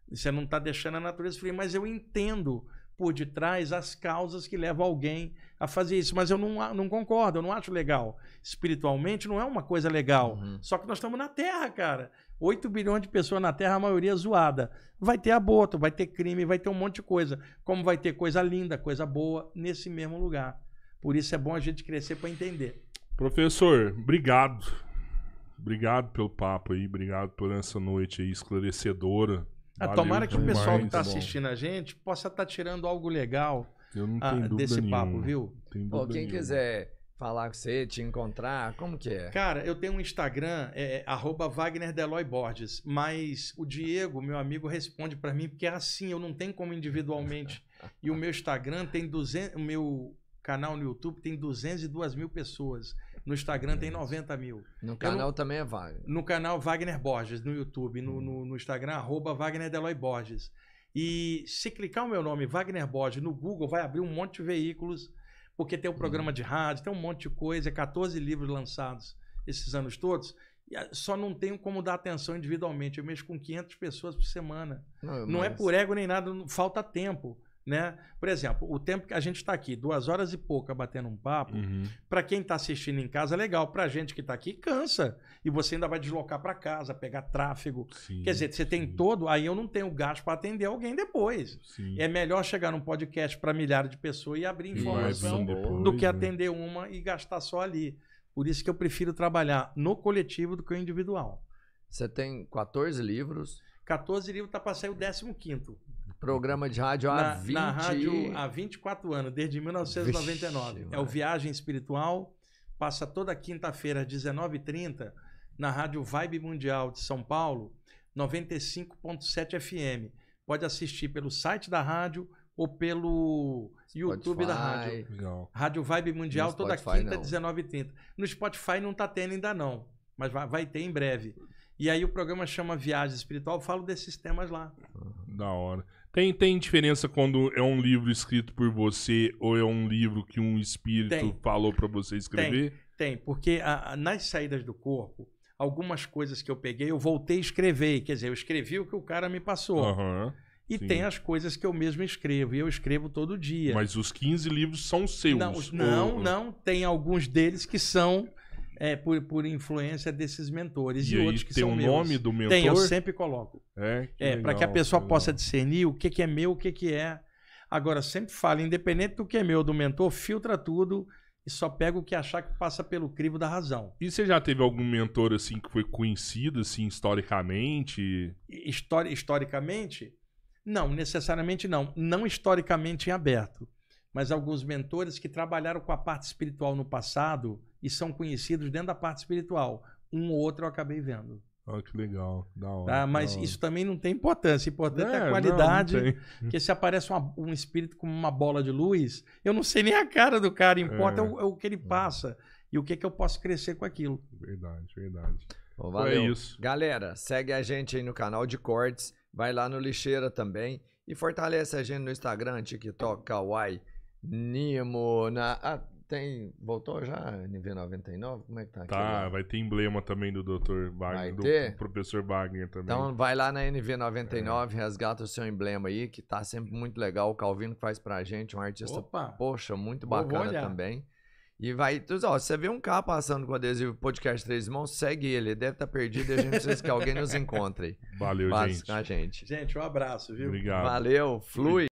Você não está deixando a natureza fluir. Mas eu entendo por detrás as causas que levam alguém a fazer isso. Mas eu não, não concordo, eu não acho legal. Espiritualmente não é uma coisa legal. Uhum. Só que nós estamos na Terra, cara. 8 bilhões de pessoas na Terra, a maioria zoada. Vai ter aborto, vai ter crime, vai ter um monte de coisa. Como vai ter coisa linda, coisa boa, nesse mesmo lugar. Por isso é bom a gente crescer para entender.
Professor, obrigado. Obrigado pelo papo aí, obrigado por essa noite aí esclarecedora. Ah, tomara que o pessoal que está tá assistindo
a gente possa estar tá tirando algo legal ah, desse nenhuma. papo, viu? Pô, quem nenhuma. quiser falar com você, te encontrar, como que é? Cara, eu tenho um Instagram, é, é Wagner mas o Diego, meu amigo, responde para mim, porque é assim, eu não tenho como individualmente. e o meu Instagram tem 200... O meu canal no YouTube tem 202 mil pessoas. No Instagram tem 90 mil. No canal não, também é Wagner. No canal Wagner Borges, no YouTube, no, hum. no, no, Instagram, arroba Wagner Deloy Borges. E se clicar o meu nome, Wagner Borges, no Google, vai abrir um monte de veículos, porque tem um programa hum. de rádio, tem um monte de coisa, 14 é livros lançados esses anos todos. E só não tenho como dar atenção individualmente. Eu mexo com 500 pessoas por semana. Não, não é por ego nem nada, falta tempo né? Por exemplo, o tempo que a gente está aqui, duas horas e pouca batendo um papo, uhum. para quem está assistindo em casa, é legal. Para a gente que está aqui, cansa. E você ainda vai deslocar para casa, pegar tráfego. Sim, Quer dizer, você sim. tem todo, aí eu não tenho gasto para atender alguém depois. Sim. É melhor chegar num podcast para milhares de pessoas e abrir informação do que né? atender uma e gastar só ali. Por isso que eu prefiro trabalhar no coletivo do que o individual. Você tem 14 livros. 14 livros está para sair o 15. Programa de rádio na, há 20... Na rádio há 24 anos, desde 1999. Vixe, é o Viagem Espiritual. Passa toda quinta-feira, às 19h30, na rádio Vibe Mundial de São Paulo, 95.7 FM. Pode assistir pelo site da rádio ou pelo YouTube da rádio. Legal. Rádio Vibe Mundial, Spotify, toda quinta, não. 19h30. No Spotify não está tendo ainda não, mas vai, vai ter em breve. E aí o programa chama Viagem Espiritual, eu falo desses temas lá.
Da hora. Tem, tem diferença quando é um livro escrito por você ou é um livro que um espírito tem. falou para você escrever?
Tem, tem porque a, a, nas saídas do corpo, algumas coisas que eu peguei, eu voltei a escrever. Quer dizer, eu escrevi o que o cara me passou. Uhum, e sim. tem as coisas que eu mesmo escrevo, e eu escrevo todo dia. Mas os 15 livros são seus. Não, ou... não, não, Tem alguns deles que são é, por, por influência desses mentores e, e outros que tem são tem o nome do mentor? Tem, eu sempre coloco. É, é para que a pessoa que possa discernir o que, que é meu, o que, que é. Agora, sempre falo, independente do que é meu, do mentor, filtra tudo e só pega o que achar que passa pelo crivo da razão.
E você já teve algum mentor assim que foi conhecido assim historicamente?
Histori
historicamente?
Não, necessariamente não. Não historicamente em aberto mas alguns mentores que trabalharam com a parte espiritual no passado e são conhecidos dentro da parte espiritual. Um ou outro eu acabei vendo.
Ah, que legal. Da hora. Tá? Mas da hora. isso
também não tem importância. Importante é, é a qualidade. Não, não que se aparece uma, um espírito com uma bola de luz, eu não sei nem a cara do cara. Importa é, é o, é o, que ele é. passa e o que, é que eu posso crescer com aquilo.
Verdade, verdade. Bom, então
valeu. Foi isso. Galera, segue a gente aí no canal de cortes. Vai lá no Lixeira também. E fortalece a gente no Instagram, TikTok, Kawaii. Nimo, na. Ah, tem. Voltou já a NV99? Como é que tá aqui? Tá, vai
ter emblema também do Dr. Wagner, do professor Wagner também. Então
vai lá na NV99, é. resgata o seu emblema aí, que tá sempre muito legal. O Calvino faz pra gente, um artista, Opa. poxa, muito bacana também. E vai. Ó, você vê um carro passando com adesivo Podcast Três Irmãos? segue ele. Deve estar tá perdido e a gente precisa que alguém nos encontre. Valeu, Passa gente. com a gente.
Gente, um abraço, viu? Obrigado. Valeu, flui.